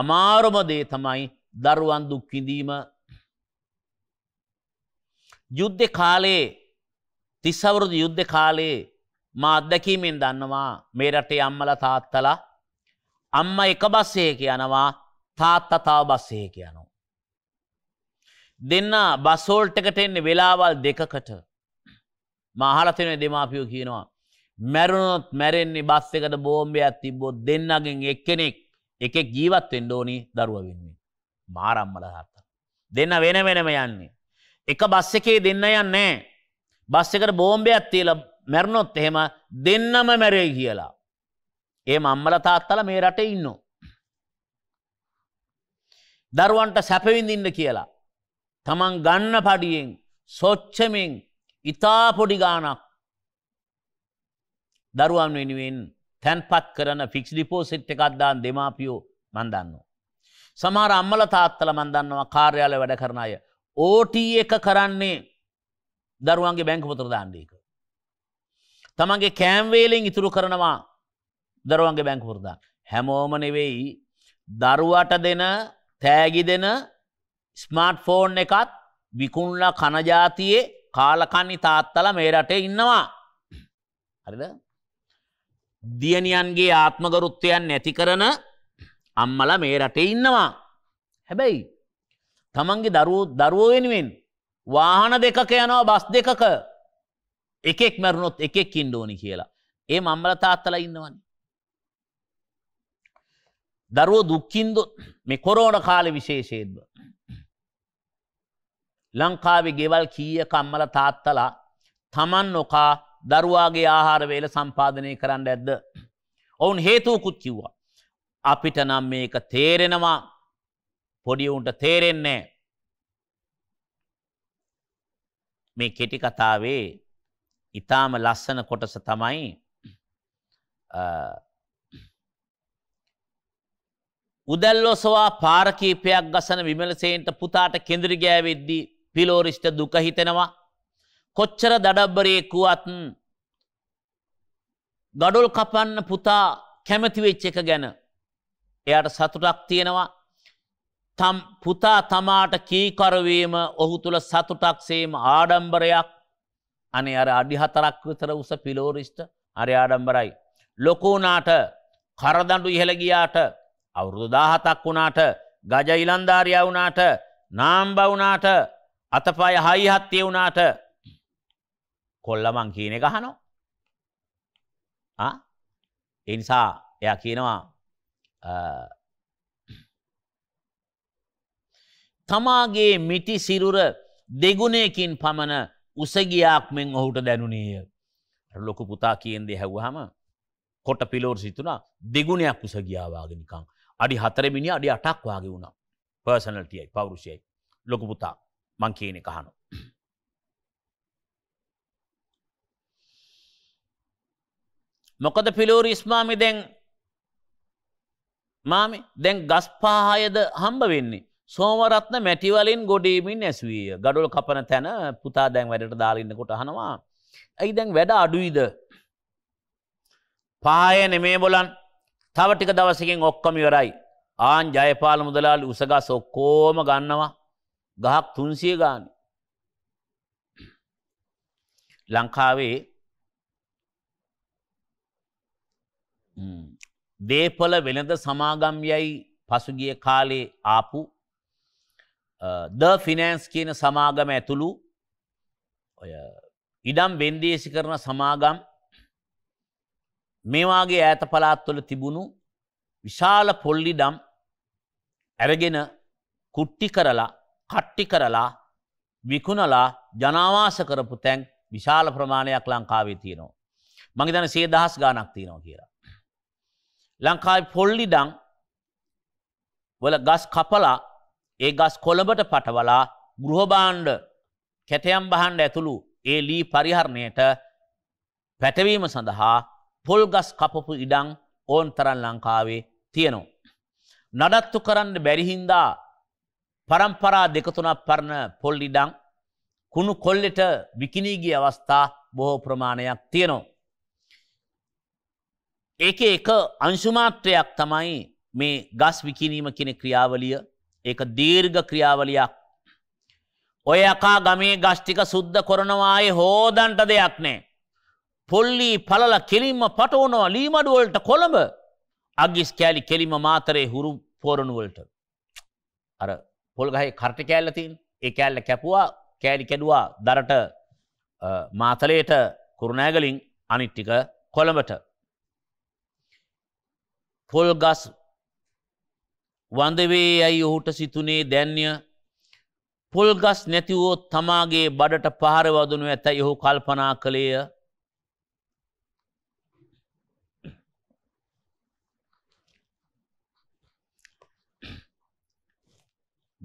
අමාරුමදේ තමයි දරුවන් දුක්කිඳීම. යුද්ධ කාලේ තිස්සවරුදු යුද්ධ කාලේ මා අත්දැකීමෙන් දන්නවා මේ රටේ අම්මල තාත්තලා අම්ම එක බස්සයක යනවා තාත්තතාව බස්සයක යනවා. දෙන්න බස්සෝල්ටකට එන්නේ වෙලාවල් දෙකකට මහලතිනේ දෙමාපියෝ කියනවා මැරුණොත් මැරෙන්නේ බස් එකට බෝම්බයක් තිබ්බොත් දෙන්නගෙන් එක්කෙනෙක් එකෙක් ජීවත් වෙන්න ඕනි දරුවා වෙන්නේ. මාරම්මල තාත්තා. දෙන්න වෙන වෙනම යන්නේ. එක බස් එකේ දෙන්න යන්නේ බස් එකට බෝම්බයක් තියලා මැරුණොත් එහෙම දෙන්නම මැරේ කියලා. ඒ මම්මල තාත්තලා මේ රටේ ඉන්නෝ. දරුවන්ට සැපවිඳින්න කියලා. තමන් ගන්න පඩියෙන් සොච්චමෙන් ඉතා පොඩි ගානක් දරුවන් වෙනුවෙන් තැන්පත් කරන ෆික්ස් ඩිපෝසිට් එකක් දාන දෙමාපියෝ මන් දන්නවා. සමහර අම්මල තාත්තල මන් දන්නවා කාර්යාල වැඩ කරන අය. ඕට එක කරන්නේ දරුවන්ගේ බැංක පොතර දාන්න එක. තමන්ගේ කෑම්වේලෙන් ඉතුරු කරනවා දරුවන්ගේ බැංක පුරදා. හැමෝම නෙවෙයි දරුවට දෙන තෑගි දෙන ස්මර්ට් ෆෝන් එකත් විකුණලා කනජාතියේ කාලකන්නි තාත්තල මේ රටේ ඉන්නවා. හරිද? දියණියන්ගේ ආත්මගරුත්වයන් නැති කරන අම්මල මේ රටේ ඉන්නවා. හැබැයි තමන්ගේ දරුවෝ දරුවෝ වෙනුවෙන් වාහන දෙකක යනවා බස් දෙකක එකෙක් මැරුණොත් එකෙක් ඉන්න ඕනි කියලා. ඒ මම්මල තාත්තලා ඉන්නවනේ. දරුවෝ දුක්ඛින්දොත් මේ කොරෝනා කාලේ විශේෂයෙන්ම ලංකාවේ ගෙවල් කීයක අම්මලා තාත්තලා Taman නොකා දරුවාගේ ආහාරවේල සම්පාධනය කරන්න ඇද්ද. ඔවුන් හේතුවකුත් කිව්වා. අපිට නම් මේක තේරෙනවා පොඩිවුන්ට තේරෙන්නේ. මේ කෙටි කතාවේ ඉතාම ලස්සන කොටස තමයි උදැල්ලොසවා පාරකීපයක් ගසන විමලසේන්ට පුතාට කෙඳරි ගෑවෙද්දී පිලෝරිෂ්ට දුකහිතෙනවා කොච්චර දඩබ්බරයෙකුවත් ගඩොල් කපන්න පුතා කැමති වෙච්ච එක ගැන එයාට සතුටක් තියෙනවා තම් පුතා තමාට කීකරවීම ඔහු තුළ සතුටක්සේම ආඩම්බරයක් අනේ අර අඩි හතරක් විතර උස පිලෝරිෂ්ට අරි ආඩම්බරයි. ලොකෝනාට කරදඩු ඉහළ ගියාට අවුරුදු දාහතක් වුණාට ගජ ඉලන්ධාරයා වුණාට නාම්බවුනාට අතපය හයිහත්තිය වුණාට කොල්ලමං කියන එක අහනවා. එනිසා එයා කියනවා තමාගේ මිටි සිරුර දෙගුණයකින් පමණ උසගියක් මෙෙන් ඔහුට දැනුනේය. ලොකු පුතා කියන්දේ හැව්හම කොට පිලෝර් සිතුනා දෙගුණයක් උසගියාවාගෙනකං. අඩි හතරමිනි අඩි අටක්වාගේ වුණා පර්සනල්ටියයි පවරුෂයයි ලොකු පුතා මං කියන කහනු. මොකද පිලූරි ඉස්මාමි දැන් මාමි දැන් ගස් පාහයද හම්බ වෙන්නේ. සෝමරත්න මැටිවලින් ගොඩීමින් ඇස්වීය ගඩුල් කපන තැන පුතා දැන් වැඩට දාලින්නකොට හනවා. ඇයි දැන් වැඩ අඩුයිද. පාය නෙමේ බොලන් තව ටික දවසකින් ඔක්කමිවරයි. ආන් ජයපාල මුදලාල් උසගස් ඔක්කෝම ගන්නවා ගහක් තුන්සිය ගාන. ලංකාවේ දේපොල වෙළඳ සමාගම් යැයි පසුගිය කාලේ ආපු ද ෆිනෑන්ස් කියන සමාගම ඇතුළු ඔය ඉඩම් වෙන්දේසි කරන සමාගම් මේවාගේ ඈත පලාත්වල තිබුණු විශාල පොල්ලිඩම් ඇරගෙන කුට්ටි කරලා කට්ටි කරලා විකුණලා ජනවාස කරපු තැන් විශාල ප්‍රමාණයක් ලංකාවේ තියෙනවා. මගේ දන සේදහස් ගානක් තියෙනවා කියලා. ලංකායි පොල්ලිඩං වල ගස් කපලා ඒ ගස් කොළඹට පටවලා ගෘහබාණ්ඩ කැටයම් බහන්ඩ ඇතුළු ඒ ලී පරිහරණයට පැටවීම සඳහා පොල් ගස් කපපු ඉඩං ඕන් තරන් ලංකාවේ තියෙනවා. නඩත්තු කරන්න බැරිහින්දා පරම්පරා දෙකතුනක් පරණ පොල් ඉඩං කුණු කොල්ලෙට විකිනීගිය අවස්ථා බොහෝ ප්‍රමාණයක් තියෙනවා. ඒක එක අංශුමාත්‍රයක් තමයි මේ ගස් විකිනීම කෙන ක්‍රියාවලිය ඒක දීර්ඝ ක්‍රියාවලියක්. ඔය යකා ගමේ ගස්්ටික සුද්ධ කොරනවායේ හෝදන්ට දෙයක් නෑ. පොල්ලී පලල කෙලින්ම පටවනවා ලීමඩුවලට කොළඹ අගිස් කෑලි කෙලිම මාතරේ හුරු පෝරණුවලට. අර පොල්ගහහි කර්ට කෑල්ලතින් ඒ කෑල්ල කැපුවා කෑලි කැඩවා දරට මාතලයට කුරුණෑගලින් අනිට්ටික කොළඹට පොල් ගස් වඳවේ යැයි ඔහුට සිතුනේ දැන්ය පොල්ගස් නැතිවෝත් තමාගේ බඩට පහරවදනු ඇතැයි ඔහු කල්පනා කළේය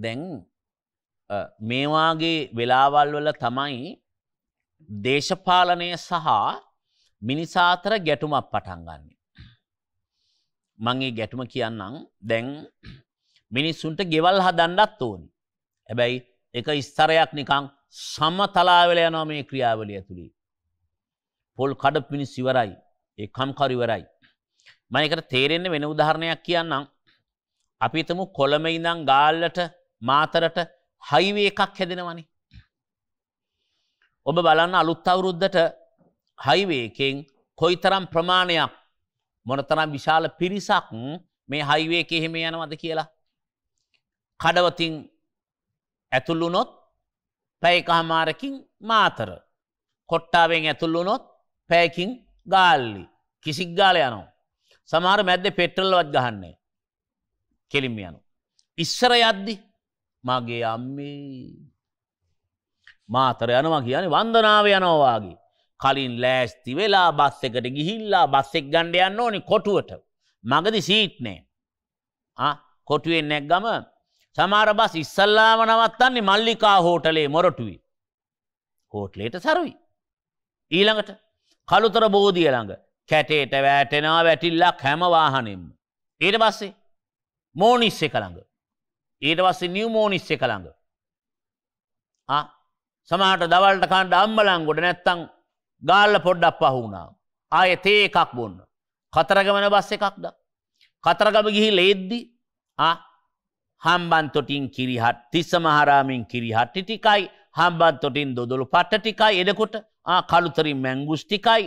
දැන් මේවාගේ වෙලාවල් වල තමයි දේශපාලනය සහ මිනිසාතර ගැටුමක් පටන්ගන්න. මංගේ ගැටුම කියන්නම් දැන් මිනිස්සුන්ට ගෙවල් හදන්නත් ඕනි. හැබැයි එක ස්තරයක් නිකං සමතලාවෙල යනවා මේ ක්‍රියාවලිය තුළි. පොල් කඩ පිනිස් ඉවරයි ඒ කම්කරිවරයි. මයකට තේරෙන්න වෙන උදාහරණයක් කියන්නම්. අපිතමු කොළම ඉඳං ගාල්ලට මාතරට හයිවේ එකක් හැදෙනවනි. ඔබ බලන්න අලුත් අවුරුද්ධට හයිවේකෙන් කොයිතරම් ප්‍රමාණයක් මොනතරම් විශාල පිරිසක් මේ හයිවේ කෙහෙම යනවද කියලා. කඩවතින් ඇතුල්ලුනොත් පැයකහමාරකින් මාතර. කොට්ටාවෙන් ඇතුල්ලුනොත් පැයකින් ගාල්ලි කිසික් ගාල යනවා. සමහර මැද්ද පෙට්‍රල්ලවත් ගහන්නේ. කෙලිම් යනු. ඉස්සර යද්දි මගේ අම්මේ මාතර යනවා කියන්නේ වන්දනාව යනවාගේ. කලින් ලෑස්ති වෙලා බස් එකට ගිහිල්ලා බස්සෙක් ගණ්ඩ යන්න ඕනි කොටුවට මගදි සීට්නේ කොටුවෙන් නැක් ගම සමාර බස් ඉස්සල්ලාම නවත්තන්නේ මල්ලිකා හෝටලේ මොරටුවයි. හෝටලේට සරුයි. ඊළඟට කළුතර බෝධිය ළඟ කැටේට වැටෙනවා වැටිල්ලක් හැමවාහනෙම. ඊට පස්සේ මෝනිස්ස එක ළඟ. ඊට පස්සේ නිව් මෝනිස්ස එක ළඟ. සමහට දවල්ට කණ්ඩ අම්බලංගොඩ නැත්තං ගාල්ල පොඩ්ඩක් පහුුණා. ආය තේ එකක් බොන්න. කතරගමන බස් එකක්ද. කතරගම ගිහි ලේද්දි හම්බන් තොටින් කිරිහත් තිස්ස මහරාමින් කිරිහට්ටි ටිකයි හම්බන් තොටින් දොදොළු පට්ට ටිකයි එදකොට කළුතරින් මැංගුස් ටිකයි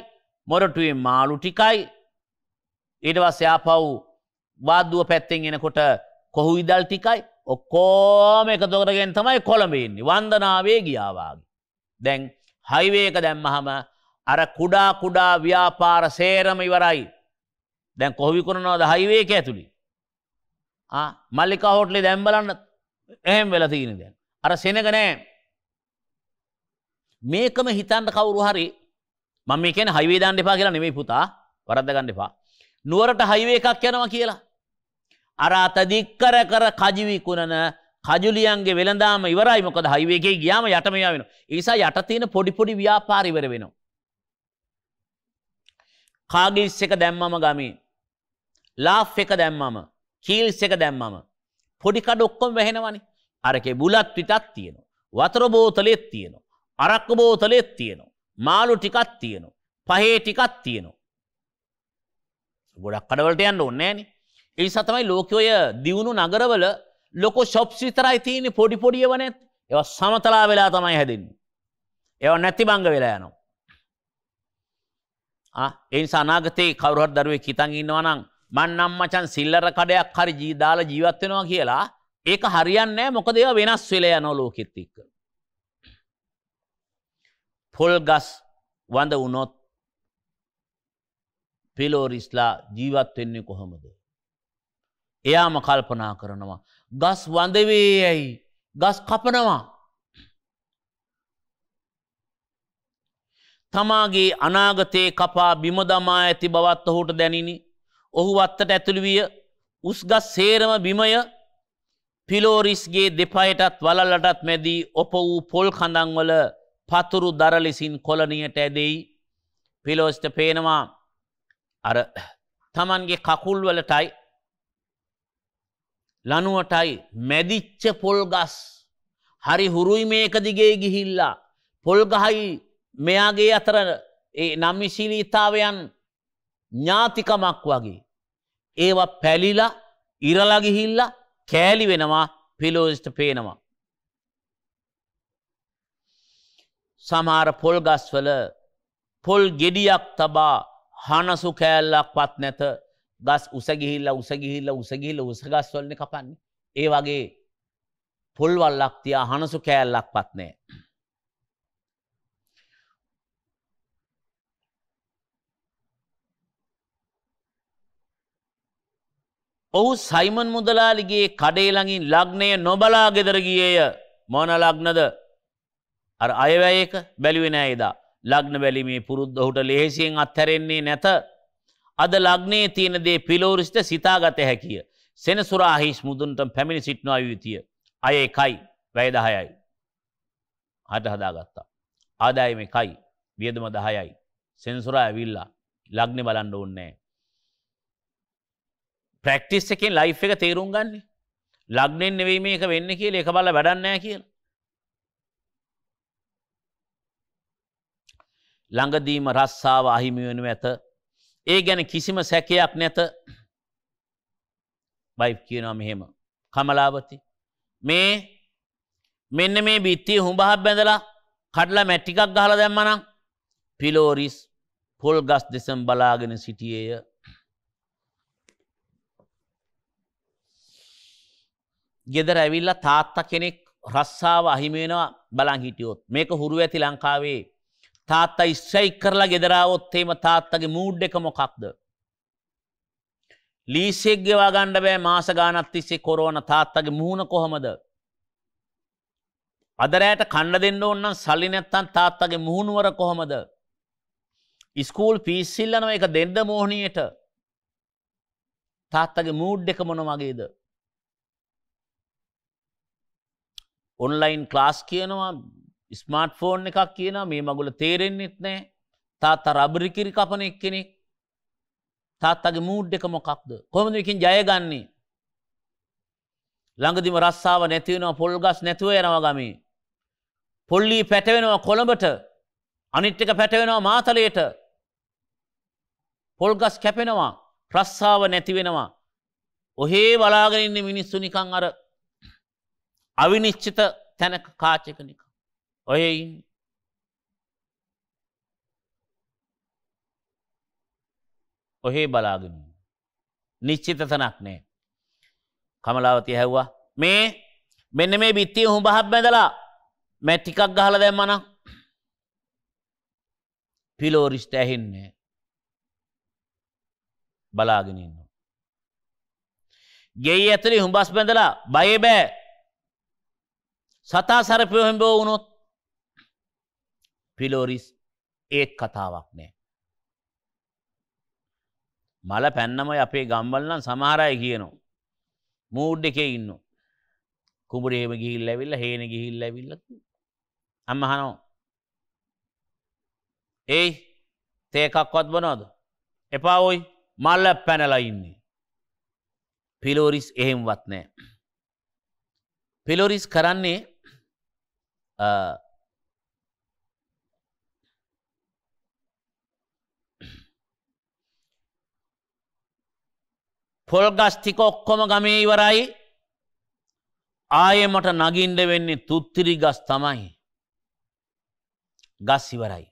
මොරටුවෙන් මාලු ටිකයි ඉඩවස් යාපව් වාදුව පැත්තෙන් එනකොට කොහු ඉදල් ටිකයි ඔක්කෝම එක තොකරගෙන් තමයි කොළඹෙන්නේ වන්දනාවේ ගියාවාගේ. දැන් හයිවේක දැම්මහම අර කුඩා කුඩා ව්‍යාපාර සේරම ඉවරයි. දැන් කොහොවි කරනවද හයිවේක ඇතුළි. මල්ලිකා හෝටලි දැම්බලන්න එහෙම වෙලා තියෙන දැන්. අර සෙනග නෑ. මේකම හිතන්ට කවුරු හරි මම මේ කියන්නේ හයිවේ දාන්න එපා කියලා නෙමෙයි පුතා වරද්ද ගන්න එපා. නුවරට හයිවේ එකක් යනවා කියලා. අර අත දික්කර කර කජි විකුණන කජුලියන්ගේ වෙළඳාම ඉවරයි මොකද හයිවේ එකේ ගියාම යට මෙයා වෙනවා. ඒ නිසා යට තියෙන පොඩි පොඩි ව්‍යාපාර ඉවර වෙනවා. කාගිස් එක දැම්මම ගමේ. ලාෆ් එක දැම්මම කීල්ස් එක දැම්මම. පොඩිකඩ ඔක්කොම වැහෙනවනි අරකේ බුලත් පිටත් තියෙනවා. වතර බෝතලෙත් තියෙනවා. අරක්ක බෝතලෙත් තියෙනවා. මාළු ටිකත් තියෙනවා. පහේ ටිකත් තියෙනවා. ගොඩක් කඩවලට යන්න ඕන්නේ නෑනේ. ඒ නිසා තමයි ලෝකයේ ඔය දියුණු නගරවල ලොකෝ shops විතරයි තියෙන්නේ පොඩි පොඩි ඒවා නැත්. ඒවා සමතලා වෙලා තමයි හැදෙන්නේ. ඒවා නැති බංග වෙලා යනවා. එනිසා අනාගතේ කවුරුහරි දරුවෙක් හිතන් ඉන්නවා නම් මන්නම් මචන් සිල්ලර කඩයක් හරි ජී දාලා ජීවත් වෙනවා කියලා ඒක හරියන්නේ නැහැ මොකද ඒවා වෙනස් වෙලා යනවා ලෝකෙත් එක්ක. පොල් ගස් වඳ වුණොත් පිලෝරිස්ලා ජීවත් වෙන්නේ කොහොමද? එයාම කල්පනා කරනවා ගස් වඳවේ ඇයි? ගස් කපනවා. තමාගේ අනාගතයේ කපා බිමදමා ඇති බවත් ඔහුට දැනිනි. ඔහු වත්තට ඇතුළුවිය උස්ගස් සේරම බිමය පිලෝරිස්ගේ දෙපයටත් වලලටත් මැදී ඔප වූ පොල් කඳංවල පතුරු දරලෙසින් කොලනියට ඇදෙයි. පිලෝස්ට පේනවා අර තමන්ගේ කකුල්වලටයි ලනුවටයි මැදිච්ච පොල්ගස් හරි හුරුයි මේක දිගේ ගිහිල්ලා පොල්ගහයි මෙයාගේ අතර ඒ නම්මිශීලීතාවයන් ඥාතිකමක් වගේ. ඒව පැලිලා ඉරලගිහිල්ල කෑලි වෙනවා පිලෝසිට පේනවා. සමහර පොල්ගස්වල පොල් ගෙඩියක් තබා හනසු කෑල්ලක් පත් නැත ගස් උසගිහිල්ල උසගිහිල්ල උසගිහිල උසගස්වලන කපන්නේ ඒ වගේ පොල්වල්ලක් තියා හනසු කෑල්ලක් පත්නෑ. ඔහු සයිමන් මුදලාලිගේ කඩේළඟින් ලග්නය නොබලා ගෙදර ගියේය මොන ලග්නද අර අයවැයක බැලිවෙනෑ එදා ලග්න බැලිමේ පුරුද්ධ ඔහුට ලෙහෙසියෙන් අත්හැරෙන්නේ නැත අද ලග්නේ තියෙනදේ පිලෝරිෂ්ට සිතාගත හැකිය සෙනසුරාහිස් මුදුන්ට පැමිණි සිට්න අයුතිය අය එකයි වැයදහයයි හට හදාගත්තා ආදායම එකයි වියදම දහයයි සෙන්සුරා ඇවිල්ලා ලග්නෙ බලන්ඩ ඕන්නෑ ප්‍රක්ටිස් එකෙන් ලයි් එක තේරුම් ගන්න ලග්නෙන් නෙවීම එක වෙන්න කිය එක බල වැඩන්නෑ කියල ළඟදීම රස්සාාව අහිමිවෙනු ඇත ඒ ගැන කිසිම සැකයක් නැත බයි කියනවා මෙහෙම කමලාවති මේ මෙන්න මේ බිත්තිය හුඹහ බැඳලා කඩලා මැට්ටිකක් ගහල දැම්මනම් පිලෝරිස් පොල් ගස් දෙසම් බලාගෙන සිටියේය ගෙදර ඇවිල්ලා තාත්තා කෙනෙක් රස්සාව අහිමේනවා බලන් හිටියොත් මේක හුරු ඇති ලංකාවේ තාත්තා ඉස්සයික් කරලා ගෙදරාවොත් එහෙම තාත්තගේ මූඩ් එක මොකක්ද ලීසෙක් ගෙවා ගන්න බෑ මාස ගාණක් තිස්සේ කොරෝනා තාත්තගේ මූණ කොහමද අද රැයට කන්න දෙන්න ඕන නම් සල්ලි නැත්තම් තාත්තගේ මුහුණුවර කොහමද ස්කූල් ෆීස් ඉල්ලනවා ඒක දෙන්න මෝහණියට තාත්තගේ මූඩ් එක මොන වගේද ඔන්ලයින් ක්ලාස් කියනවා ස්මර්ට් ෆෝන් එකක් කියනවා මේ මගුල තේරෙන්න්නෙත් නෑ තාත්තා රබරිකිරි කපනෙක් කෙනෙක් තාත්තගේ මූඩ් එක මොකක්ද කොමදකින් ජයගන්නේ ළඟදිම රස්සාාව නැතිවෙනවා පොල් ගස් නැතුව යනවා ගමී පොල්ලී පැටවෙනවා කොළඹට අනිත්්‍යක පැටවෙනවා මාතලයට පොල්ගස් කැපෙනවා ප්‍රස්සාාව නැතිවෙනවා ඔහේ බලාගෙනන්න මිනිස්සු නිකං අර අවිනිශ්චිත තැනක කාචක නික. ඔය ඉන්න. ඔහේ බලාගෙන. නිශ්චිත තනක් නෑ. කමලාවති හැව්වා මේ මෙන්න මේ බිත්තිය හු බහක් බැඳලා මැ ටිකක් ගහල දැම් මන පිලෝරිස්ට ඇහෙන්නේ බලාගෙනන්න. ගෙයි ඇතරි හුම්බස් බැඳලා බය බෑ සතා සරපය හම්බෝ වුණොත් පිලෝරිස් ඒත් කතාවක් නෑ. මල පැන්නමයි අපේ ගම්බල්ලන් සමහරය කියනවා. මූඩ් එකේ ඉන්න. කුඹරේම ගිහිල් ඇවිල්ල හේන ගිහිල් ඇවිල්ල අම්මහනෝ. ඒයි තේකක්වත් වනෝද. එපා ඔයි මල්ල පැනලා ඉන්නේ. පිලෝරිස් එහෙම්වත් නෑ. පිලෝරිස් කරන්නේ Uh, පොල් ගස්තික ඔක්කොම ගමේ ඉවරයි ආයෙ මට නගින්ඩ වෙන්නේ තුත්තිරි ගස් තමයි ගස් ඉවරයි.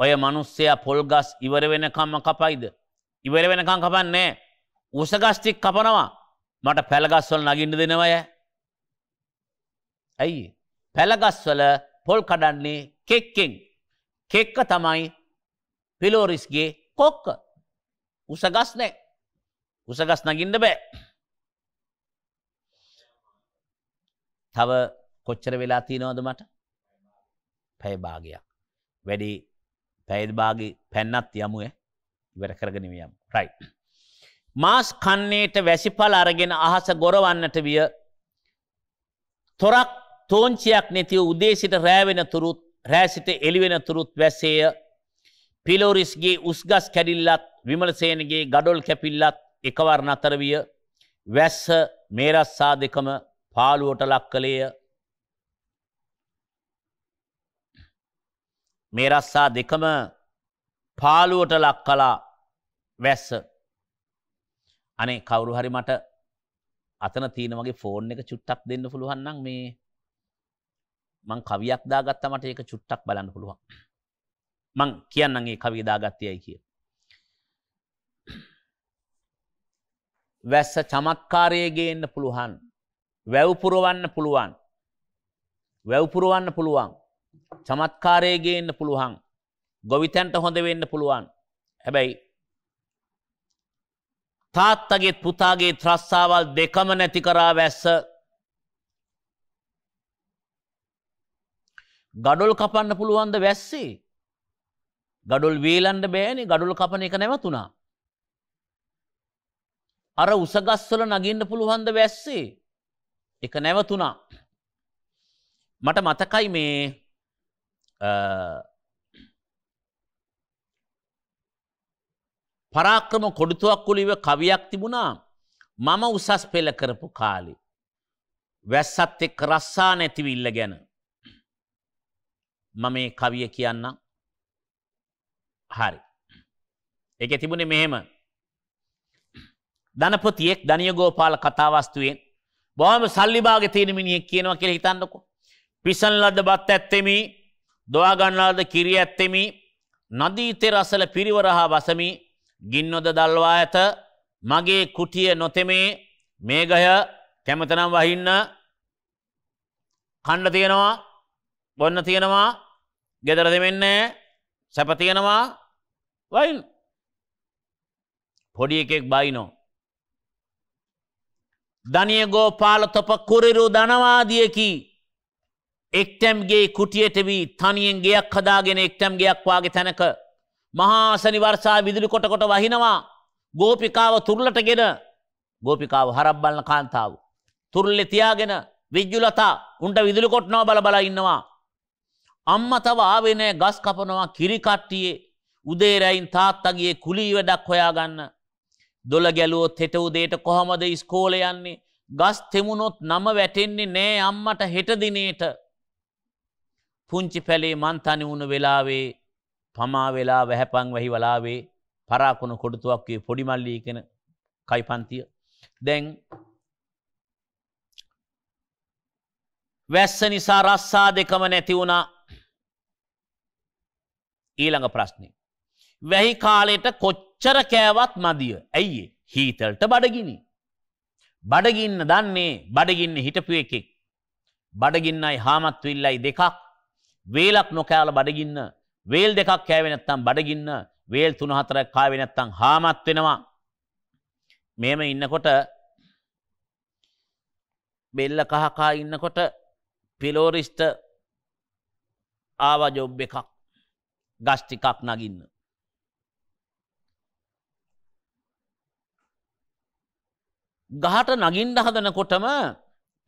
ඔය මනුස්සයා පොල් ගස් ඉවර වෙනකම්ම කපයිද. ඉවර වෙනකම් කපන්නේ උසගස්තික් කපනවා මට පැළගස්වල් නගින්ඩ දෙනවය ඇයි පැළගස්වල පොල් කඩන්නේ කෙක්කෙන් කෙක්ක තමයි පිලෝරිස්ගේ කොක්ක උසගස් නෑ උසගස් නගින්ට බෑ තව කොච්චර වෙලා තියනවද මට පැයභාගයක් වැඩි පැයිභාගි පැන්නත් යමුය ඉවර කරගෙන යම් රයි. මාස් කන්නේට වැසිපල් අරගෙන අහස ගොරවන්නට විය තොරක් තෝංචියක් නැතිව උදේසිට රෑවෙන තුරුත් රෑසිට එළිවෙන තුරුත් වැසේය පිලෝරිස්ගේ උස්ගස් කැඩිල්ලත් විමලසේනගේ ගඩොල් කැපිල්ලත් එකවර නතරවිය වැස්ස මේරස්සා දෙකම පාලුවට ලක් කළේය මේරස්සා දෙකම පාලුවට ලක් කලා වැස්ස අනේ කවුරු හරි මට අතන තියෙන වගේ ෆෝන් එක චුට්ටක් දෙන්න පුළුවන්නම් මේ මං කවියක් දාගත්තා මට ඒක චුට්ටක් බලන්න පුළුවන් මං කියන්නගේ කවි දාගත්තයයි කිය වැස්ස චමත්කාරයගේන්න පුළුවන් වැව්පුරුවන්න පුළුවන් වැව්පුරුවන්න පුළුවන් චමත්කාරයගේන්න පුළුවන් ගොවිතැන්ට හොඳ වෙන්න පුළුවන් හැබැයි තාත්තගේ පුතාගේ ත්‍රස්සාවල් දෙකම නැති කරා වැස්ස ගඩොල් කපන්න පුළුවන්ද වැස්සේ. ගඩොල් වේලන්ඩ බෑනි ගඩොල් කපන එක නැවතුනා. අර උසගස්වල නගින්න පුළුවන්ද වැස්සේ එක නැවතුනා. මට මතකයි මේ පරාක්‍රම කොඩුතුවක් කුලිව කවියක් තිබුණා මම උසස් පෙළ කරපු කාලි. වැස්සත් එක් රස්සා නැතිවිල්ල ගැන. මම මේ කවිය කියන්න හරි එක තිබුණෙ මෙහෙම ධනපතියෙක් ධනිය ගෝපාල කතාවස්තුවෙන් බොහම සල්ලිභාග තියෙන මිනිහෙක් කියනවා කියලා හිතන්නකෝ. පිසන් ලද බත් ඇත්තෙමි, දොවා ගන්නාද කිරි ඇත්තෙමි, නදී තෙර අසල පිරිවරහා වසමි, ගින්නොද දල්වා ඇත, මගේ කුටිය නොතෙමේ, මේඝය කැමතනම් වහින්න කන්න තියෙනවා, බොන්න තියෙනවා, ගෙදර දෙමෙන්නේ සැපතියෙනවා වයින් පොඩි එකෙක් බයිනෝ. ධනිය ගෝපාල තොප කුරිරු ධනවාදියකි එක්ටැම්ගේ කුටියටවී තනියෙන් ගයක් හදාගෙන එක්ටැම් ගයක් වාගේ තැනක මහාසනි වර්සා විදුලි කොට කොට වහිනවා ගෝපිකාව තුරලට ගෙන ගෝපිකාව හරබ්බලන කාන්තාව. තුරල්ලෙ තියාගෙන විද්ජුලතා උන්ට විදුලි කොට්නෝ බල බල ඉන්නවා අම්මතව ආවෙනෑ ගස් කපනවා කිරිකට්ටියේ උදේරැයින් තාත්තගේ කුලී වැඩක් හොයාගන්න. දොළ ගැලුවොත් හෙට උදේට කොහොමද ස්කෝලයන්නේ ගස් තෙමුණොත් නම වැටෙන්නේ නෑ අම්මට හෙටදිනේට. පුංචි පැලේ මන්තනි වුණු වෙලාවේ පමා වෙලා වැහැපං වැහි වලාවේ පරාකුණු කොඩුතුවක් වේ පොඩිමල්ලී කෙන කයි පන්තිය. දැන් වැස්ස නිසා රස්සා දෙකම නැති වුණා ඊළඟ ප්‍රශ්නය. වැහි කාලයට කොච්චර කෑවත් මදිය ඇයි හීතල්ට බඩගිනි. බඩගින්න දන්නේ බඩගින්න හිටපු එකෙක්. බඩගින්නයි හාමත්තුවිල්ලයි දෙකක් වේලක් නොකෑල බඩගින්න වේල් දෙකක් කෑවෙනත්තම් බඩගින්න වේල් තුනහතර කාවෙනත්තං හාමත් වෙනවා. මෙම ඉන්නකොට බෙල්ල කහකා ඉන්නකොට පිලෝරිස්ට ආවා ජොබ් එකක්. ගස්්ටිකක් නගින්න. ගහට නගින්ඩ හදනකොටම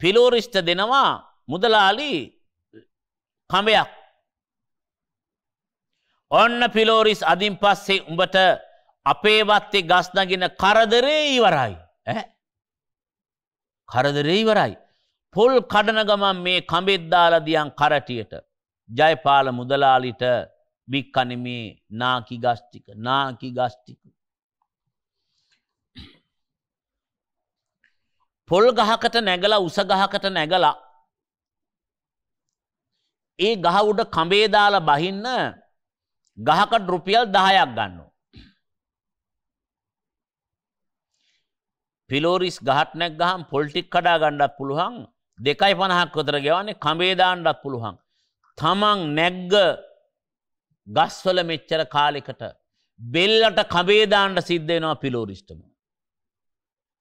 පිලෝරිෂ්ට දෙනවා මුදලාලි කමයක්. ඔන්න පිලෝරිස් අධින් පස්සේ උඹට අපේවත්තේ ගස්නගෙන කරදරේ ඉවරයි. කරදරේ ඉවරයි. පොල් කඩනගමන් මේ කමෙද්දාලදියන් කරටියට ජයපාල මුදලාලිට බික්කනමේ නාකි ගස්්ටික නාකි ගස්්ටික. පොල් ගහකට නැගල උසගහකට නැගලා. ඒ ගහ උඩ කඹේදාල බහින්න ගහකට රුපියල් දහයක් ගන්න. පිලෝරිස් ගහටනැක් ගහම් පොල්ටික් කඩා ගණ්ඩක් පුළුවන් දෙකයි පණහක් කොතර ගෙවන්නේ කඹේදාණ්ඩක් පුළුවන්. තමන් නැග්ග ගස්වල මෙච්චර කාලෙකට බෙල්ලට කබේදාන්ට සිද්ධෙනවා පිලෝරිෂ්ටම.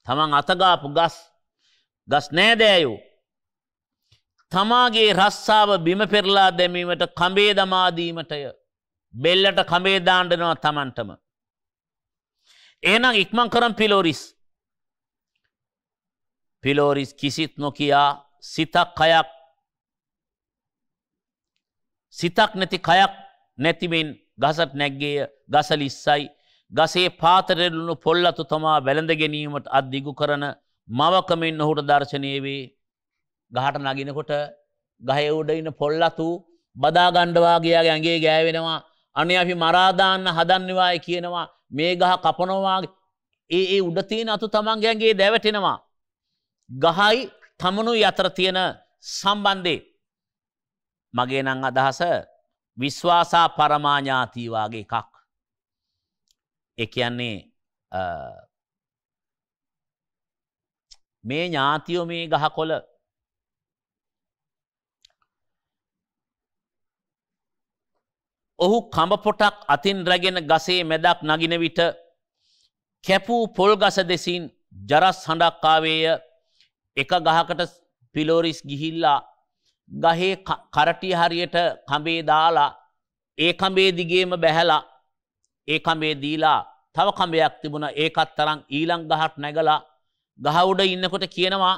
තමන් අතගාපු ගස් ගස් නෑදෑයෝ. තමාගේ රස්සාාව බිම පෙරලා දැමීමට කඹේ දමාදීමටය බෙල්ලට කමේදාණ්ඩනවා තමන්ටම. ඒනම් ඉක්මං කරම් පිලෝරිස්. පිලෝරිස් කිසිත් නොකයා සිතක් කයක් සිතක් නැති කයක් නැතිමෙන් ගසට නැග්ගේය ගසලිස්සයි ගසේ පාතරෙල්ලුණු පොල්ලතු තමා බැළඳ ගැනීමට අධදිගු කරන මවකමින් ඔහුට දර්ශනය වේ ගහට නගිනකොට ගහය උඩ ඉන්න පොල්ලතු බදාගණ්ඩවාගේයාගේ ඇගේ ගෑවෙනවා අනේ අපි මරාදාන්න හදන්නවාය කියනවා මේ ගහ කපනවාගේ ඒ ඒ උඩතියෙන අතු තමන්ගේගේ දැවටෙනවා. ගහයි තමනු අතර තියෙන සම්බන්ධේ මගේ නං අදහස විශ්වාසා පරමාඥාතී වගේ එකක්. ඒ කියන්නේ මේ ඥාතියෝ මේ ගහකොළ ඔහු කඹපොටක් අතින් රැගෙන ගසේ මැදක් නගින විට කැපූ පොල් ගස දෙසින් ජරස් හඬක්කාවේය එක ගහකට පිලෝරිස් ගිහිල්ලා ගහේ කරටිය හරියට කඹේ දාලා ඒ කඹේ දිගේම බැහැලා ඒ කඹේ දීලා තව කඹයක් තිබුණ ඒකත් තරම් ඊළං ගහට නැගලා ගහ උඩ ඉන්නකොට කියනවා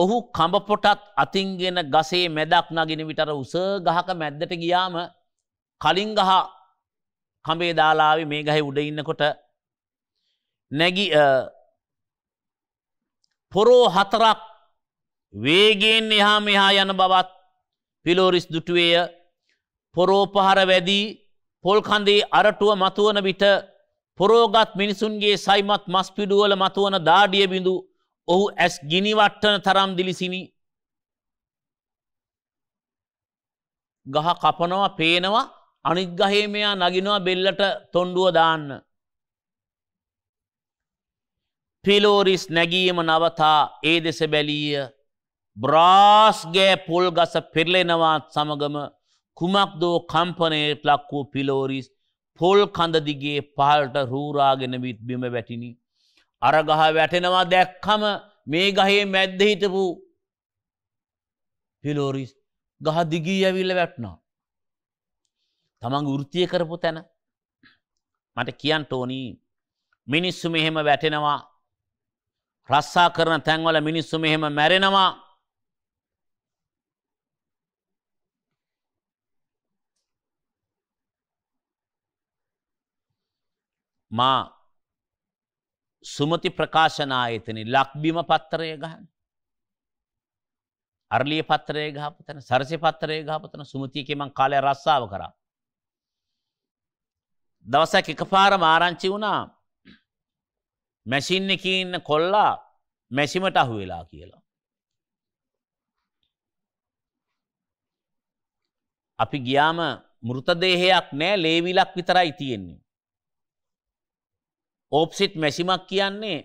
ඔහු කඹ පොටත් අතින්ගෙන ගසේ මැදක් නගින විතර උස ගහක මැද්දට ගියාම කලින් ගහ කඹේ දාලාවේ මේ ගහේ උඩ ඉන්නකොට නැගි පොරෝ හතරක් වේගෙන් එහා මෙහා යන බවත් පිලෝරිස් දුටුවේය පොරෝපහර වැදී පොල්කන්දේ අරටුව මතුවන විට පොරෝගත් මිනිසුන්ගේ සයිමත් මස් පිඩුවල මතුවන දාඩිය බිඳු ඔහු ඇස් ගිනිවට්ටන තරම් දිලිසිනි. ගහ කපනවා පේනවා අනිත්ගහේමයා නගිනවා බෙල්ලට තොන්ඩුව දාන්න. පිලෝරිස් නැගීම නවතා ඒ දෙස බැලීය බ්‍රාස්ගේ පුල් ගස පෙරලෙනවාත් සමගම කුමක් දෝ කම්පනයට ලක්වූ පිලෝරිස් පොල් කඳදිගේ පහල්ට රූරාගෙන විත් බිම වැටිනි. අරගහ වැටෙනවා දැක්කම මේ ගහේ මැද්ද හිටපු පිලෝරිස් ගහ දිගී ඇවිල්ල වැට්නා. තමන් ෘතිය කරපු තැන මට කියන් ටෝනී මිනිස්සු මෙහෙම වැටෙනවා රස්සා කරන තැන්වල මිනිස්සු මෙහෙම මැරෙනවා මා සුමති ප්‍රකාශනායතන ලක්බිම පත්තරය ගහන්. අරලිය පත්තරේ ගහපතන සරසි පත්තරේ ගහපතන සුමතියකමං කාලය රස්සාාව කරා. දවසැක එක පාර මාරංචි වුණා මැසින්න එක ඉන්න කොල්ලා මැසිමට අහු වෙලා කියලා. අපි ගියාම මෘතදේහයක් නෑ ලේවිලක් විතරයි තියෙන්නේ. ඕප්සිට් මැසිමක් කියන්නේ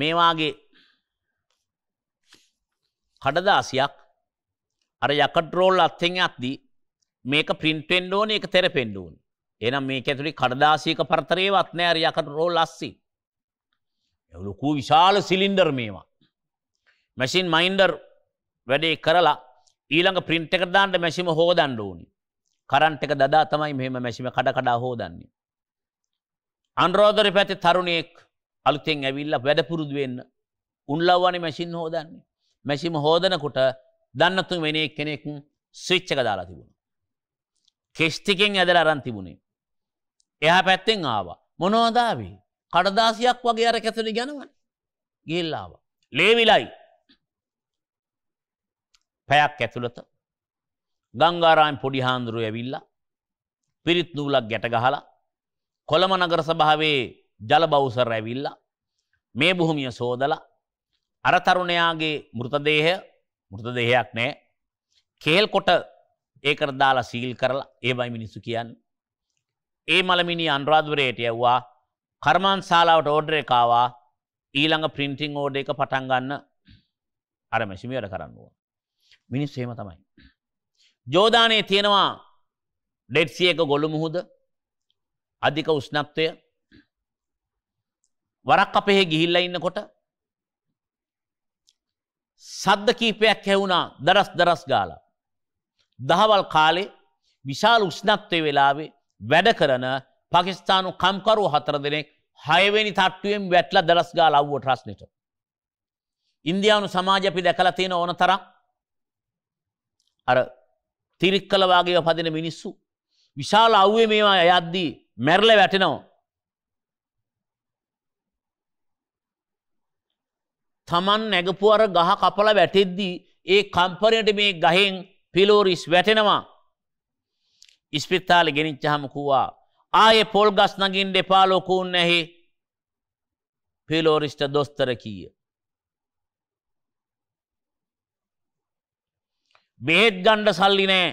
මේවාගේ කඩදාසියක් අර යකටරෝල් අත්තෙන් අත්දී මේක පින්ටෙන්ඩ ඕන එක තෙරපෙන්ඩ ඕන එනම් මේ ඇතුළි කඩදාසික පරතරේවත් නෑ අර යකට රෝල් අස්සි එවලුකූ විශාල සිලින්ඩර් මේවා මැසින් මයින්ඩර් වැඩේ කරලා ඊළඟ පින්ට එකදාන්ට මැසිම හෝදන්ඩ ඕනි කරන්ට් එක දදා තමයි මෙහෙම මැෂිම කඩ කඩා හොදන්නේ. අන්රෝදර පැත්තේ තරුණයෙක් අලුතෙන් ඇවිල්ලා වැඩ පුරුදු වෙන්න උන්ලව්වනේ මැෂින් හොදන්නේ. මැෂිම හොදනකොට දන්නතුන් වෙන කෙනෙක් ස්විච් එක දාලා තිබුණා. කෙස්තිකෙන් ඇදලා අරන් තිබුණේ. එයා පැත්තෙන් ආවා. මොනවද ආවේ? කඩදාසියක් වගේ අර කැතුලේ යනවනේ. ගිහිල්ලා ආවා. ලේවිලයි. පැයක් ඇතුළත ගංගාරාම් පොඩි හාන්දුරුව ඇවිල්ලා පිරිත් නූලක් ගැට ගහලා කොළම නගර සභාවේ ජල බෞසර ඇවිල්ලා මේ භූමිය සෝදලා අර තරුණයාගේ මෘතදේහය මෘතදේහයක් නෑ කේල් කොට ඒකට දාලා සීල් කරලා ඒවයි මිනිස්සු කියන්නේ ඒ මලමිනි අනුරාධපුරයට යවුවා කර්මාන් ශාලාවට ඕඩර් එක ආවා ඊළඟ printing order එක පටන් ගන්න අර මැෂින් වැඩ කරන්න ඕන මිනිස්සු එහෙම තමයි ජෝධානයේ තියෙනවා ඩෙට්සියක ගොළු මුහුද අධික උෂ්ණත්වය වරක් අපෙහෙ ගිහිල්ල ඉන්නකොට සද්ද කීපයක් හැවුණා දරස් දරස් ගාල. දහවල් කාලේ විශාල උෂ්ණත්වය වෙලාවේ වැඩ කරන පකිස්ානු කම්කරු හතර දෙනෙක් හයවෙනි තට්ටුවෙන් වැටල දරස් ගාල අව්ව ට්‍රස්නට. ඉන්දියාවනු සමාජපි දැකල තියෙන ඕන තරක් අර තිරික් කළවාගේ පදින මිනිස්සු. විශාල අව්වේ මේවා අයද්දී මැරල වැටෙනවා. තමන් නැගපුුවර ගහ කපල වැටෙද්දී ඒ කම්පනයට මේ ගහෙන් පිලෝරිස් වැටෙනවා. ඉස්පිත්තාල ගෙනනිච්චහමකුවා. ආය පොල් ගස් නගින් දෙපාලෝකූන් නැහේ පිලෝරිස්ට දොස්තර කීය. බෙහෙත් ගණ්ඩ සල්ලි නෑ.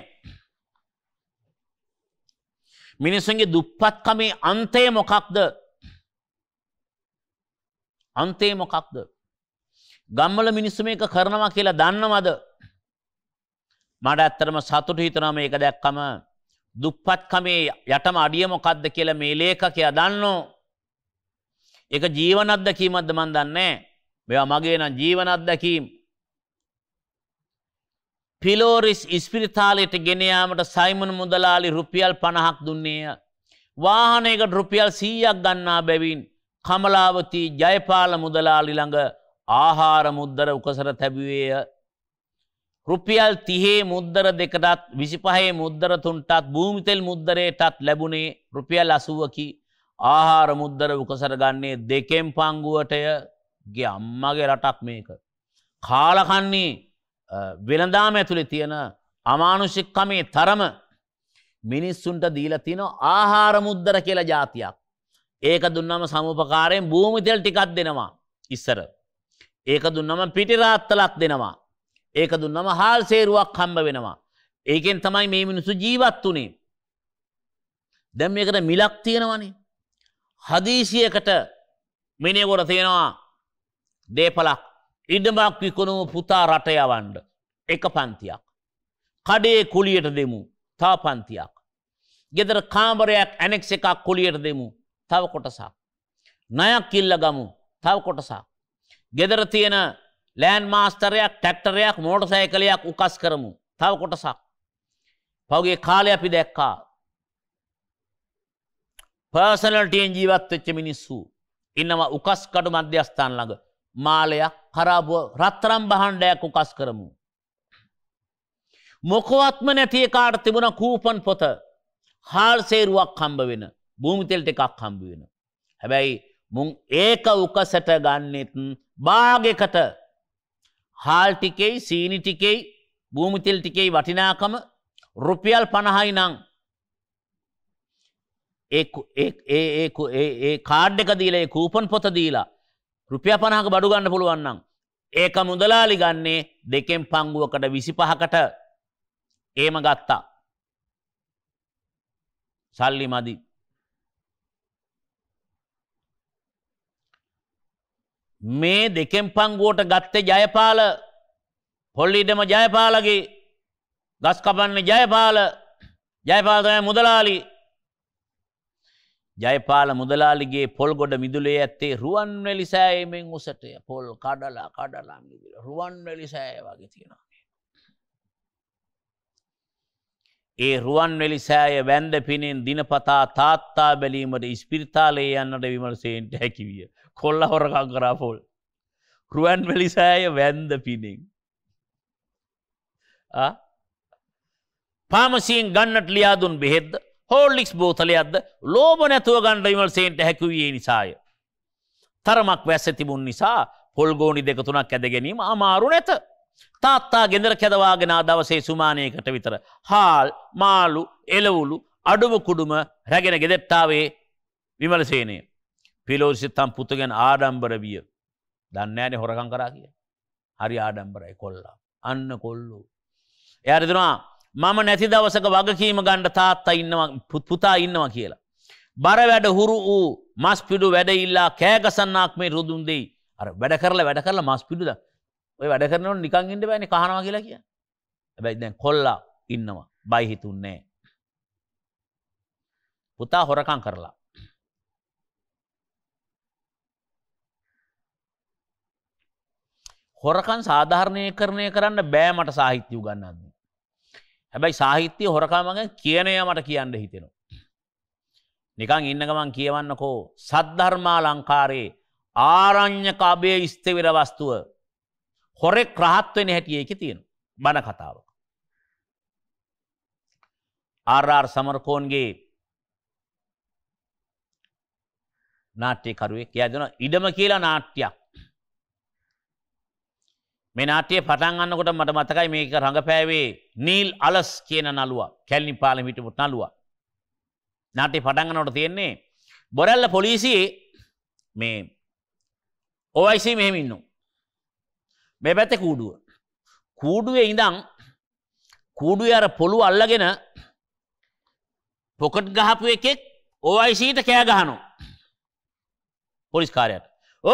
මිනිස්සුන්ගේ දුප්පත්කමේ අන්තේ මොකක්ද. අන්තේ මොකක්ද. ගම්මල මිනිස්සු මේක කරනවා කියලා දන්නවද. මට ඇත්තරම සතුට හිතනම ඒක දැක්කම දුප්පත්කමේ යටම අඩිය මොකක්ද කියලා මේ ලේඛකයා දන්නෝ. ඒක ජීවන අත්දැකීමක්ද මන් දන්නේ. මේවා මගේ නම් ජීවන අත්දැකීම්. පිලෝරිස් ඉස්පිරිතාලයට ගෙනයාමට සයිමන් මුදලාලි රුපියල් පණහක් දුන්නේය. වාහනයකට රුපියල් සීයක් ගන්නා බැවින් කමලාවතී ජයපාල මුදලාලිළඟ ආහාර මුද්දර උකසර තැබුවේය. රුපියල් තිහේ මුද්දර දෙකටත් විසිපහේ මුද්දර තුන්ටත් භූමිතෙල් මුද්දරයටත් ලැබුණේ රුපියල් අසුවකි ආහාර මුද්දර උකසර ගන්නේ දෙකෙම් පංගුවටය ගේ අම්මගේ රටක් මේක. කාලකන්නේ වෙළඳාම ඇතුළේ තියෙන අමානුෂික්කමේ තරම මිනිස්සුන්ට දීල තින ආහාර මුද්දර කියලා ජාතියක්. ඒක දුන්නම සමූපකාරයෙන් භූමිතෙල් ටිකක් දෙනවා ඉස්සර. ඒක දුන්නම පිටිරාත්තලක් දෙනවා. ඒක දුන්නම හාල් සේරුවක් හම්බ වෙනවා. ඒකෙන් තමයි මේ මිනිසු ජීවත් වනේ. දැම් මේකට මිලක් තියෙනවනි. හදීසියකට මිනයකොට තියෙනවා දේපලක් ඉඩමක් විකුණුම පුතා රට යවන්ඩ එක පන්තියක්. කඩේ කුලියට දෙමු තා පන්තියක්. ගෙදර කාමරයක් ඇනෙක් එකක් කොලියට දෙමු තව කොටසා. නයක් කිල්ල ගමු තව කොටසා. ගෙදර තියෙන ලෑන් මාස්තරයක් ටැක්ටරයක් මෝට සෑකලයක් උකස් කරමු තව කොටසක්. පවගේ කාලය අපි දැක්කා. පර්සනල්ටයෙන් ජීවත් වෙච්ච මිනිස්සු. ඉන්නවා උකස් කඩු මධ්‍යස්ථාන් ළඟ මාලයක් කරාබුව රත්තරම් බහන්්ඩයක් උකස් කරමු. මොකොවත්ම නැතිය කාට තිබුණ කූපන් පොත හාල් සේරුවක් කම්බ වෙන භූමිතෙල්ට එකක් කම්බ වෙන. හැබැයි මුං ඒක උකසට ගන්නෙතුන් බාගකට හාල්ටිකෙයි සීනිටිකෙයි භූමිතිල් ටිකෙයි වටිනාකම රුපියල් පණහයි නං ඒ කාඩ් එක දීලා කූපන් පොත දීලා රුපිය පණහක බඩු ගන්න පුළුවන්නම්. ඒක මුදලාලි ගන්නේ දෙකෙන් පංගුවකට විසි පහකට ඒම ගත්තා. සල්ලි මදි. මේ දෙකෙන් පංගුවට ගත්තේ ජයපාල පොල්ලිඩම ජයපාලගේ ගස් කපන්නේ ජයපාල ජයපාලතය මුදලාලි ජයපාල මුදලාලිගේ පොල්ගොඩ මිදුලේ ඇත්තේ රුවන්වැලි සෑයමෙන් උසටය පොල් කඩලා කඩලා මිදිල රුවන්වැලි සෑය වගේ තියෙනවා. ඒ රුවන්වැලි සෑය වැන්ද පිනෙන් දිනපතා තාත්තා බැලීමට ඉස්පිරිතාලේ යන්නට විමලසේෙන්ට හැකිවිය කොල්ල හොරකං කරා පොල්. රුවන්වැලි සෑය වැන්ද පිනෙන්. පාමසියෙන් ගන්නට ලියාදුන් බෙහෙද්ද හෝල්ලික්ස් බෝතලයක්ද ලෝබ නැතුව ගණ්ඩ විමල්සේන්ට හැකිවයේ නිසාය. තරමක් වැස්ස තිබුන් නිසා පොල්ගෝනි දෙක තුනක් ඇද ගැනීම අමාරු නැත. තාත්තා ගෙදර කැදවාගෙන දවසේ සුමානයකට විතර. හාල් මාලු එලවුලු අඩුව කුඩුම රැගෙන ගෙදෙට්ටාවේ විමලසේනය. පිලෝසිත්තම් පුතුගෙන් ආඩම්බර විය. දන්නෑනේ හොරකං කරා කිය. හරි ආඩම්බරයි කොල්ලා. අන්න කොල්ලු. එයාරිදනවා මම නැති දවසක වගකීම ගණ්ඩ තාත්තා ඉන්නවා පුතා ඉන්නවා කියලා. බර වැඩ හුරු වූ මස් පිඩු වැඩඉල්ලා කෑගසන්නක් මේ රුදුන් දෙයි අර වැඩ කරලා වැඩ කරලා මස් පිඩුද ඔය වැඩ කරනවට නිකංගින්ට බෑනි කහනවා කියලා කිය ඇබැයි දැන් කොල්ලා ඉන්නවා බයිහිතුන්නේ. පුතා හොරකං කරලා. හොරකන් සාධාරණය කරණය කරන්න බෑමට සාහිත්‍ය උගන්නන්නේ. හැබැයි සාහිත්‍යය හොරකාමඟ කියනය මට කියන්න හිතෙනවා. නිකං ඉන්නගමන් කියවන්නකෝ සද්ධර්මා ලංකාරයේ ආරං්්‍ය කාබය ස්තවිර වස්තුව හොරෙක් ක්‍රහත්වෙන හැටිය එක තියෙන බණ කතාවක්. ආරාර් සමරකෝන්ගේ නාට්‍යකරුවේ කියදන ඉඩම කියලා නාට්‍යයක් මේ නාට්‍යය පටන් ගන්නකොට මට මතකයි මේක රඟපෑවේ නීල් අලස් කියන නළුවා කැලණි පාලම හිටපු නළුවා නාට්‍ය පටන් ගන්නකොට තියෙන්නේ බොරැල්ල පොලිසියේ මේ OIC මෙහෙම ඉන්නවා මේ පැත්තේ කූඩුව කූඩුවේ ඉඳන් කූඩුවේ අර පොළු අල්ලගෙන පොකට් ගහපු එකෙක් OICට කෑ ගහනවා පොලිස් කාර්යයට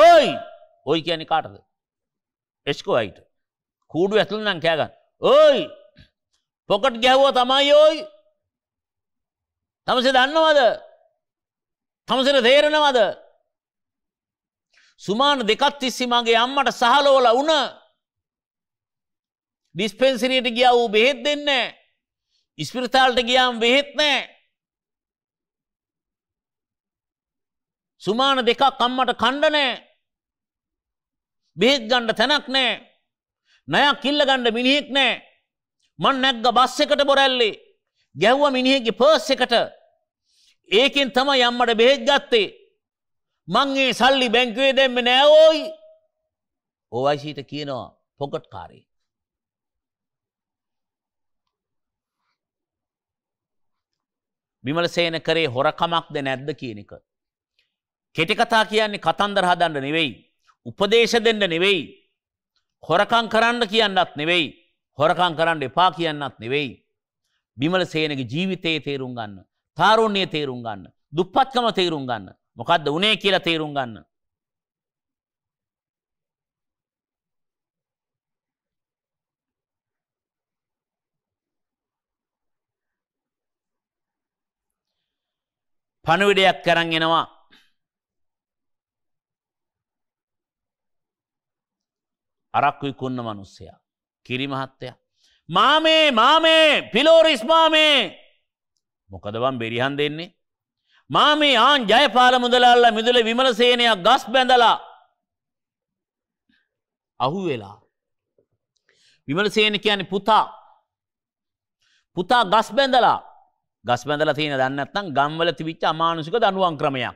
ඔයි ඔයි කියන්නේ කාටද එස්කෝයිට කූඩු ඇතුළ නම් කෑගන්න ඕයි පොකට් ගැහ්වෝ තමයි ඕයි තමසේ දන්නවද තමසර තේරෙනවද සුමාන දෙකත් තිස්සි මගේ අම්මට සහලෝල වුණ ඩිස්පෙන්සිරියට ගියා වූ බෙහෙත් දෙන්නේ ඉස්පිරිතාල්ට ගියාම් බෙහෙත් නෑ සුමාන දෙකක් අම්මට කණ්ඩනෑ බේත් ගණ්ඩ තැනක් නෑ නයක් කිල්ල ගණ්ඩ මිනිහෙක් නෑ මන් නැක්ග බස් එකට බොරැල්ලේ ගැව්ව මිනිහෙකි පර්ස් එකට ඒකෙන් තම යම්මට බෙහෙත් ගත්තේ මංගේ සල්ලි බැංකුවේ දෙෙම නෑෝයි ඕවයිසීට කියනවා පොකට් කාරේ විමල සේන කරේ හොරකමක්ද නැද්ද කියන එක කෙටිකතා කියන්නේ කතන්දර හදන්න නෙවෙයි උපදේශ දෙන්න නෙවෙයි. හොරකං කරන්න කියන්නත් නෙවෙයි. හොරකං කරන්න එපා කියන්නත් නෙවෙයි. බිමල සේනගේ ජීවිතයේ තේරුම් ගන්න. තාරුණ්‍යය තේරුම් ගන්න. දුප්පත්කම තේරුම් ගන්න. මොකක්ද උනේ කියලා තේරුම් ගන්න. පණවිඩයක් කරන් එනවා අරක්කුයි කොන්න මනුස්සයා. කිරිමහත්තය. මාමේ මාමේ පිලෝර ඉස්මාමේ මොකදවන් බෙරිහන් දෙන්නේ. මාමේ ආන් ජයපාල මුදලල්ල මිදුල විමලසේනයක් ගස් බැඳලා. අහු වෙලා. විමලසේන කියන පුතා. පුතා ගස් බැඳලා ගස් බැඳල තියෙන දන්නත්තන් ගම්වල තිවිච්ච අමානුසික දනුවන් ක්‍රමයක්.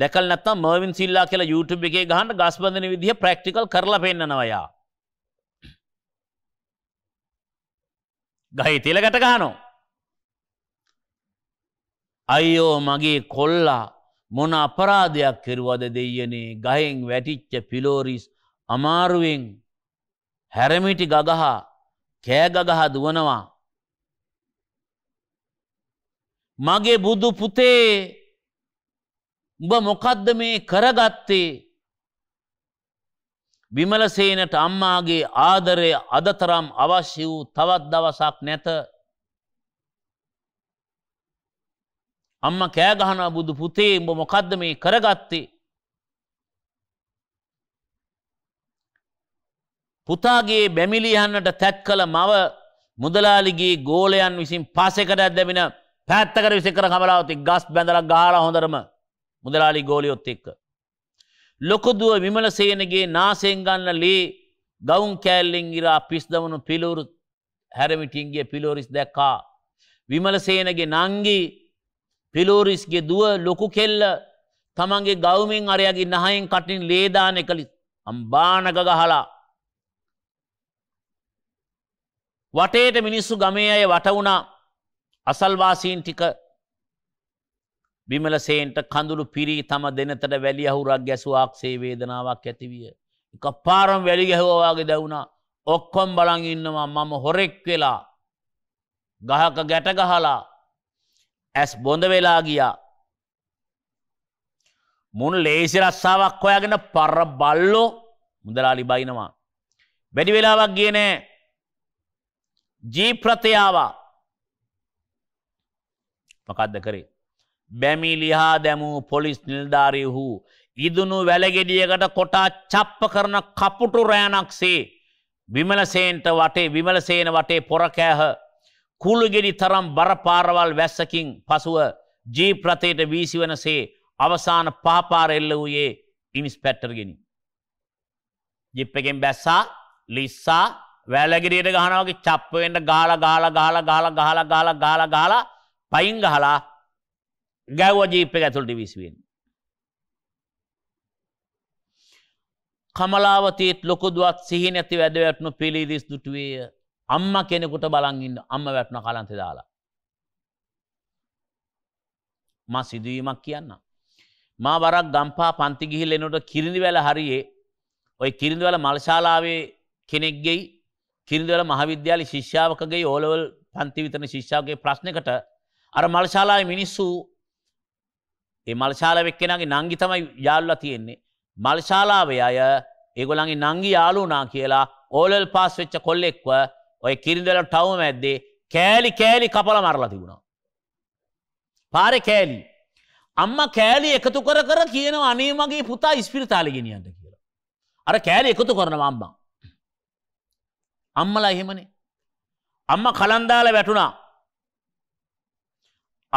දැකල් නැත්තම් මර්වින් සිල්ලා කියලා YouTube එකේ ගහන්න ගස්බඳන විදිහ ප්‍රැක්ටිකල් කරලා පෙන්නනවා යා. ගහේ තෙලකට ගහනවා. අයියෝ මගේ කොල්ලා මොන අපරාධයක් කෙරුවද දෙයනේ ගහෙන් වැටිච්ච පිලෝරිස් අමාරුවෙන් හැරමිටි ගගහා කෑගගහා දුවනවා. මගේ බුදු පුතේ උඹ මොකද්ද මේ කරගත්තේ විමලසේනට අම්මාගේ ආදරය අදතරම් අවශ්‍ය වූ තවත් දවසක් නැත. අම්ම කෑගහන බුදු පුතේ උඹ මොකද්ද මේ කරගත්තේ. පුතාගේ බැමිලියන්නට තැත් කළ මව මුදලාලිගේ ගෝලයන් විසින් පසෙකට ඇදැබෙන පැත්තකර විසකර කමලාවති ගස් බැඳල ගාලා හොඳරම මුදලාලි ගෝලියොත් එක්ක. ලොකුදුව විමල සේනගේ නාසෙන්ගන්න ලේ ගෞන් කෑල්ලෙංගිරා පිස්දමනු පිළුරු හැරමිටින්ගේ පිලෝරිස් දැක්කා. විමලසේනගේ නංගි පිලෝරිස්ගේ දුව ලොකු කෙල්ල තමන්ගේ ගෞමෙන් අරයගේ නහයෙන් කටින් ලේදානය කළි අම්බානගගහලා. වටේට මිනිස්සු ගමේ අය වටවුණා අසල්වාසීන් ටික බිමලසේන්ට කඳුළු පිරී තම දෙනතට වැලි අහුරක් ගැසුවාක් සේ වේදනාවක් ඇතිවිය. එක පාරම් වැලි ගැහෝවාගේ දැවුණා ඔක්කොම් බලන් ඉන්නවා මම හොරෙක් වෙලා ගහක ගැටගහලා ඇස් බොඳ වෙලා ගියා. මුන් ලේසි රස්සාාවක් හොයාගෙන පර බල්ලෝ මුදලාලි බයිනවා. වැඩි වෙලාවක් ගියනෑ ජීප්‍රතයාවා මකක්ද කරේ. බැමි ලිහා දැමූ පොලිස් නිල්ධාරීහු ඉදුණු වැලගෙඩියකට කොටා චප්ප කරන කපුටු රෑනක්සේ විමලසේන්ට වටේ විමලසේන වටේ පොරකෑහ කුළුගෙඩි තරම් බරපාරවල් වැස්සකින් පසුව ජීප් රථයට වීසි වනසේ අවසාන පහපාර එල්ල වූයේ ඉනිස්පැටර්ගෙන. ජිප් එකෙන් බැස්සා ලිස්සා වැලගිරියට ගහනවගේ චප්පවෙන්ට ගාල ගාල ගාල ගාල ගාල ගාල ගාල ගාල පයින් ගහලා Gaaw a jee pegatol divisivin. කමලාවතීත් ලොකුදුවත් සිහිනැති වැඩ වැටනු පිළිදිස් දුටුවේය අම්ම කෙනෙකුට බලංගින්න අම්ම වැටන කලන්ත දාලා. ම සිදුවීමක් කියන්න. මා වරක් ගම්පා පන්තිගිහිල් එනොට කිරිඳිවැල හරියේ ඔය කිරිඳවල මල්ශාලාවේ කෙනෙක්ගෙයි කිරිඳවල මහවිද්‍යාලි ශිෂ්‍යාවකගේ ඕලවල් පන්තිවිතන ශිෂ්‍යාවගේ ප්‍රශ්නකට අර මල්ශාලාය මිනිස්සූ ඒ මල්ශාලවෙක්කෙනගේ නංගි තමයි යාල්ල තියෙන්නේ. මල්ශාලාවේ අය ඒගොලගේ නංගි යාලුනා කියලා ඕලල් පාස් වෙච්ච කොල්ලෙක්ව ඔය කිරිදල ටවම ඇද්දේ කෑලි කෑලි කපල මරලා තිබුණා. පාර කෑලි. අම්ම කෑලි එකතු කර කර කියන අනේ මගේ පුතා ඉස්පිරිතාලි ගෙනියන්ට කියලා. අර කෑලි එකතු කරන අම්බං. අම්මලා එහෙමනේ. අම්ම කලන්දාල වැටුණා.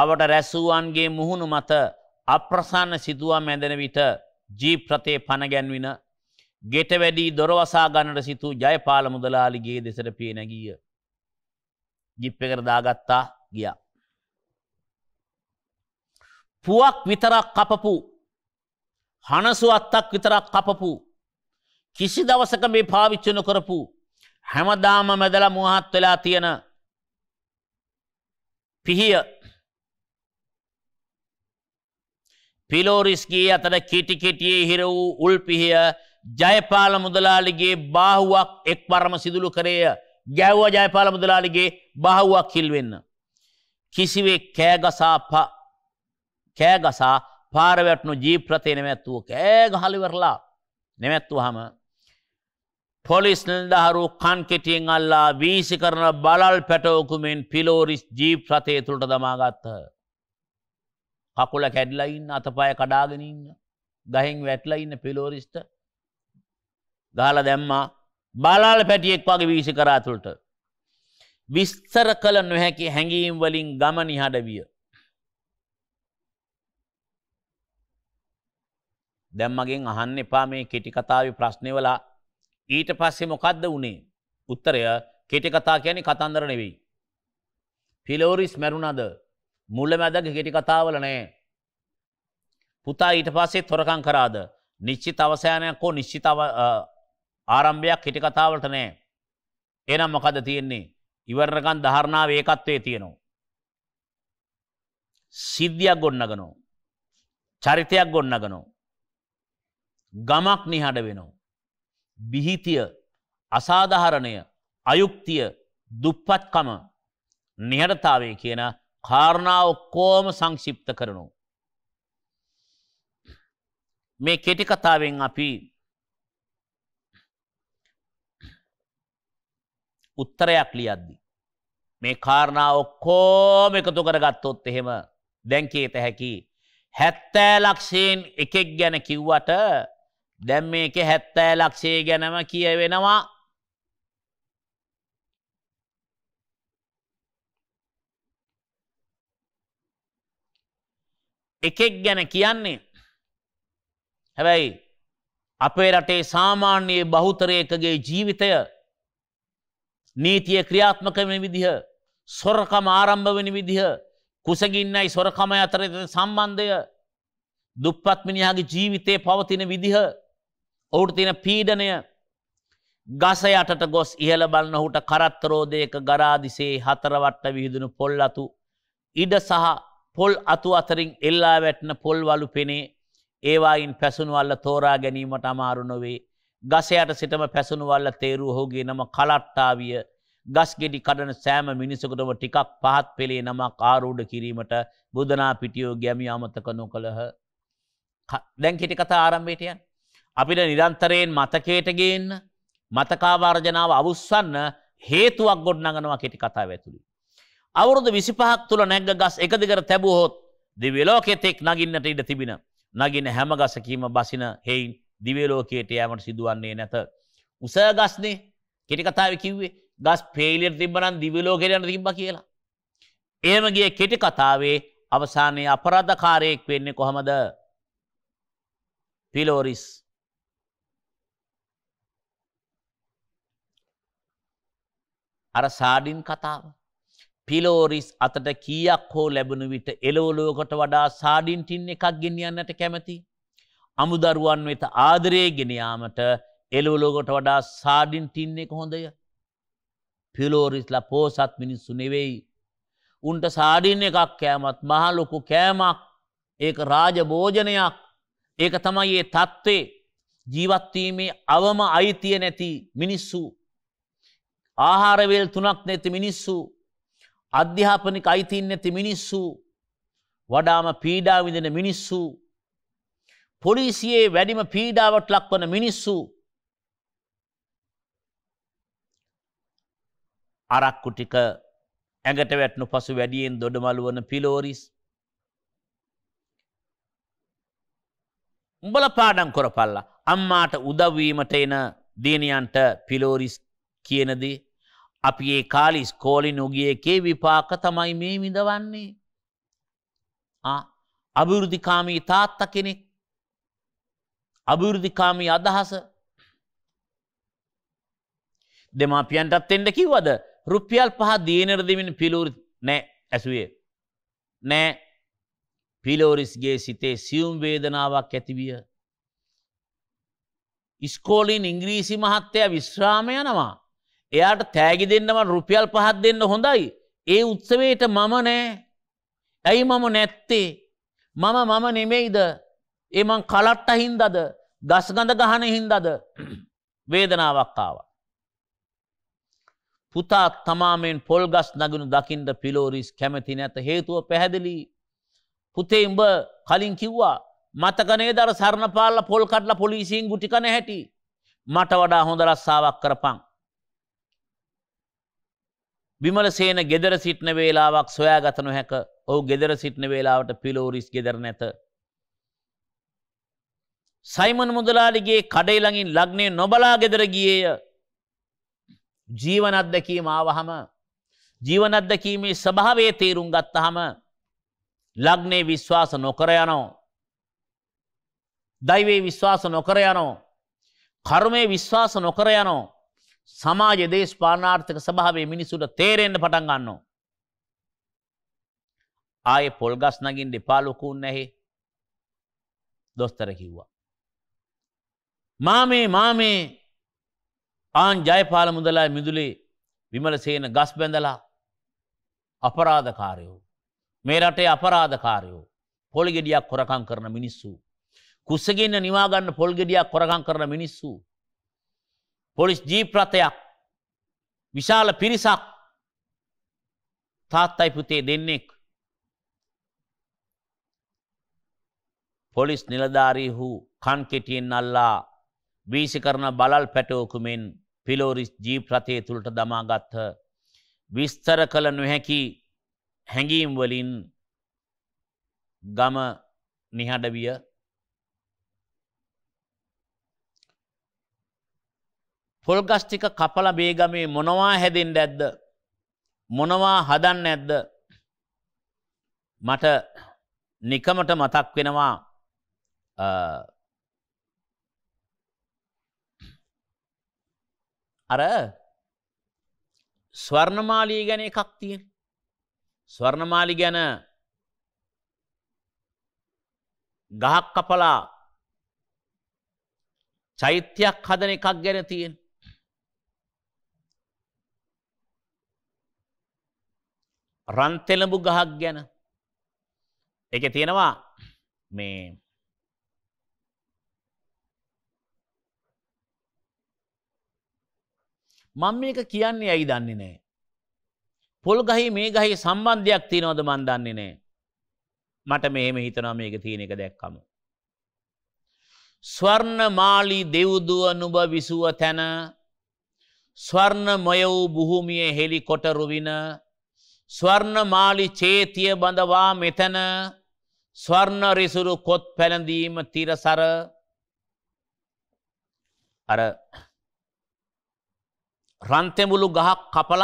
අවට රැස්සුවන්ගේ මුහුණු මත අප්‍රසන්න සිතුවා මැදෙන විට ජීප් රථේ පණ ගැන්වින ගෙට වැඩී දොරවසා ගන්නට සිතු ජයපාල මුදලාලිගේ දෙසට පිය නැගීය. ජිප් එකට දාගත්තා ගියා. පුවක් විතරක් කපපු හනසු අත්තක් විතරක් කපපු කිසි දවසක මේ පාවිච්චි නොකරපු හැමදාම මැදලා මුවහත් වෙලා තියෙන පිහිය පිලෝරිස්ගේ අතර කෙටි කෙටියේ හිර වූ උල්පිහිය ජයපාල මුදලාලිගේ බාහුවක් එක් පරම සිදුළු කරේය ගැව්ව ජයපාල මුදලාලිගේ බාහුවක් හිල්වෙන්න. කිසිවේ කෑගසා කෑගසා පාරවැට්නු ජීප්‍රතය නෙමැත්තුව කෑග හලිවරලා නෙමැත්තුහම පොලිස් නිල්දහරු කන් කෙටියෙන් අල්ලා වීසි කරන බලල් පැටවකුමෙන් පිලෝරිස් ජීප්‍රතය තුළට දමාගත්හ. කකුල කැඩලා ඉන්න අතපය කඩාගෙන ඉන්න ගහෙන් වැටලා ඉන්න පිලෝරිස්ට ගාලා දැම්මා බාලාල පැටියෙක් වගේ වීසි කරාතුළට විස්තර කළ නොහැකි හැඟීම් වලින් ගම නිහඬවිය දැම්මගෙන් අහන්න එපා මේ කෙටි කතාවේ ප්‍රශ්නවලා ඊට පස්සේ මොකද්ද වුණේ උත්තරය කෙටි කතා කියන්නේ කතන්දර නෙවෙයි ෆිලෝරිස් මැරුණාද මුල්ල මැදගේ ගෙටි කතාවල නෑ. පුතා ඊට පස්සේ තොරකං කරාද. නිශ්චිත අවසෑනයක් හෝ නිශ්චිත ආරම්භයක් හිටි කතාවලට නෑ. එනම් මොකද තියෙන්නේ. ඉවරකන් දහරණාව ඒකත්වේ තියෙනවා. සිද්ධියක් ගොන්නගනෝ. චරිතයක් ගොන්නගනෝ. ගමක් නිහඬ වෙනවා. බිහිතිය අසාධහරණය අයුක්තිය දුප්පත්කම නිහඬතාවේ කියන කාරණා ඔක්කෝම සංක්ෂිප්ත කරනු. මේ කෙටි කතාවෙන් අපි උත්තරයක් ලියද්දි. මේ කාරණා ඔක්කෝම එකතු කරගත්තොත් එහෙම දැන්කේත හැකි. හැත්තෑ ලක්ෂයෙන් එකෙක් ගැන කිව්වට දැම් මේක හැත්තෑ ලක්ෂේ ගැනම කියවෙනවා එකෙක් ගැන කියන්නේ හැබැයි අපේ රටේ සාමාන්‍යයේ බහුතරයකගේ ජීවිතය නීතිය ක්‍රියාත්මක වෙන විදිහ සොරකම ආරම්භ වෙන විදිහ කුසගින්නයි සොරකම අතර සම්බන්ධය දුප්පත් මිනිහාගේ ජීවිතේ පවතින විදිහ ඔවුට තියෙන පීඩනය ගස යටට ගොස් ඉහළ බලන ඔහුට කරත්තරෝදයක ගරාදිසේ හතරවට්ට විහිදුණු පොල්ලතු ඉඩ සහ පොල් අතු අතරින් එල්ලා වැට්න පොල්වලු පෙනේ ඒවායින් පැසුණුවල්ල තෝරා ගැනීමට අමාරු නොවේ. ගසයට සිටම පැසුණුවල්ල තේරු හෝගේ නම කලට්ටාවිය ගස් ගෙඩි කඩන සෑම මිනිසකුටම ටිකක් පහත් පෙළේ නම කාරූඩ කිරීමට බුදනා පිටියෝ ගැමි අමතක නො කළහ. දැන් හිටි කතා ආරම්භේටය. අපිට නිරන්තරයෙන් මතකේටගේන්න මතකාවාර්ජනාව අවුස්සන්න හේතුවක් ගොඩ් නගනවා කෙටි කතා ඇතුළි. අවුරුදු විසිපහක් තුළ නැග්ග ගස් එකදිකර තැබූහොත් දිවලෝකෙතෙක් නගින්නට ඉඩ තිබෙන නගින හැම ගසකීම බසින හෙයින් දිවලෝකයට යෑමට සිදුවන්නේ නැත. උස ගස්නේ කෙටි කතාව කිව්වේ ගස් පේලියට තිබ්බනම් දිවලෝකයට යන්න තිබ්බා කියලා. එහෙම ගිය කෙටි කතාවේ අවසානයේ අපරාධකාරයෙක් වෙන්නේ කොහමද? පිලෝරිස් අර සාඩින් කතාව පිලෝරිස් අතට කීයක් හෝ ලැබුණු විට එලෝලෝකට වඩා සාඩින්ටින් එකක් ගෙනියන්නට කැමැති. අමුදරුවන් වෙත ආදරේ ගෙනයාමට එලෝලෝකට වඩා සාඩින්ටින් එක හොඳය. පිලෝරිස්ලා පෝසත් මිනිස්සු නෙවෙයි. උන්ට සාඩින් එකක් කෑමත් මහලොකු කෑමක් ඒක රාජභෝජනයක් ඒක තමයි ඒ තත්ත්වේ ජීවත්වීමේ අවම අයිතිය නැති මිනිස්සු. ආහාරවේල් තුනක් නැති මිනිස්සු අධ්‍යාපනික අයිතින් නැති මිනිස්සු වඩාම පීඩාවිඳෙන මිනිස්සු පොලිසියේ වැඩිම පීඩාවට ලක්වන මිනිස්සු අරක්කු ටික ඇඟට වැටනු පසු වැඩියෙන් දොඩමළුවන පිලෝරිස් උඹල පාඩම් කොරපල්ලා අම්මාට උදවීමට එන දේනයන්ට පිලෝරිස් කියනදී අපි ඒ කාලි ස්කෝලි නුගිය එකේ විපාක තමයි මේ විඳවන්නේ. අභිවෘධිකාමී තාත්ත කෙනෙක් අභිවෘධිකාමී අදහස දෙමාපියන්ටත් එෙන්ට කිව්වද රුපියල් පහ දීනර දෙමින් පිලූරි නෑ ඇසුවේ. නෑ පිලෝරිස්ගේ සිතේ සියුම් වේදනාවක් ඇතිවිය. ඉස්කෝලින් ඉංග්‍රීසි මහත්තය විශ්‍රාමය නවා. එයාට තෑගි දෙන්නම රුපියල් පහත් දෙන්න හොඳයි. ඒ උත්සවයට මම නෑ. ඇයි මම නැත්තේ. මම මම නෙමෙයිද. ඒමං කලට්ට හින්දද. ගස්ගඳ ගහන හින්දද. වේදනාවක් ආව. පුතා තමාමෙන් පොල් ගස් නගුණු දකිින්ද පිලෝරිස් කැමති නැත හේතුව පැහැදිලි. පුතේ උඹ කලින් කිව්වා මතකනේ දර සරණපාල්ල පොල් කටල පොලිසින් ගුටිකන හැටි. මට වඩා හොඳ රස්සාාවක් කරපං. බිමලසේන ගෙදර සිටින වේලාවක් සොයා ගතනු හැක ඔහු ගෙදර සිටින වේලාවට පිලෝරිස් ගෙදර නැත. සයිමන් මුදලාලිගේ කඩයිළඟින් ලග්නය නොබලා ගෙදර ගියේය ජීවන අත්දැකීම ආවහම ජීවන අත්දැකීමේ ස්භාවේ තේරුම් ගත්තහම ලග්නේ විශ්වාස නොකර යනෝ. දයිවේ විශ්වාස නොකර යනෝ. කර්මය විශ්වාස නොකර යනෝ. සමාජ දේශපානාර්ථක සභාවේ මිනිසුට තේරෙන්ට පටන් ගන්නවා. ආය පොල්ගස් නගින් දෙපාලොකුන් නැහේ දොස්තර කිව්වා. මාමේ මාමේ ආන් ජයපාල මුදලා මිදුලේ විමලසේන ගස් බැඳලා අපරාධකාරයෝ. මේ රටේ අපරාධකාරයෝ පොල්ගෙඩියක් කොරකං කරන මිනිස්සු. කුස්සගන්න නිවාගන්න පොල්ගෙඩියක් කොරකං කරන මිනිස්සු. පොලිස් ජීප් රථයක් විශාල පිරිසක් තාත්තයි පුතේ දෙන්නෙක් පොලිස් නිලධාරීහු කන් කෙටියෙන් අල්ලා වීසි කරන බලල් පැටවකුමෙන් පිලෝරිස් ජීප් රථය තුළට දමාගත්හ විස්තර කළ නොහැකි හැඟීම් වලින් ගම නිහඬවිය පොල්ගස්ටික කපල බේගමේ මොනවා හැදෙන්ට ඇද්ද. මොනවා හදන්න ඇද්ද. මට නිකමට මතක් වෙනවා අර ස්වර්ණමාලී ගැන එකක් තියෙන. ස්වර්ණමාලි ගැන ගහක් කපලා චෛත්‍යයක් හදන එකක් ගැන තියෙන්. රන්තෙලඹු ගහක් ගැන එක තියෙනවා මේ මං මේක කියන්නේ ඇයි දන්නේ නෑ පොල් ගහි මේ ගහි සම්බන්ධයක් තියෙනවද මන් දන්නේ නෑ මට මෙහෙම හිතනවා මේක තියෙන එක දැක්කම ස්වර්ණ මාලි දෙව්දුව නුබ විසුව තැන ස්වර්ණ මොය වූ බුහුමිය හෙළි කොටරුවින ස්වර්ණමාලි චේතිය බඳවා මෙතැන ස්වර්ණරිසුරු කොත් පැළඳීම තිරසර අර රන්තෙමුළු ගහක් කපල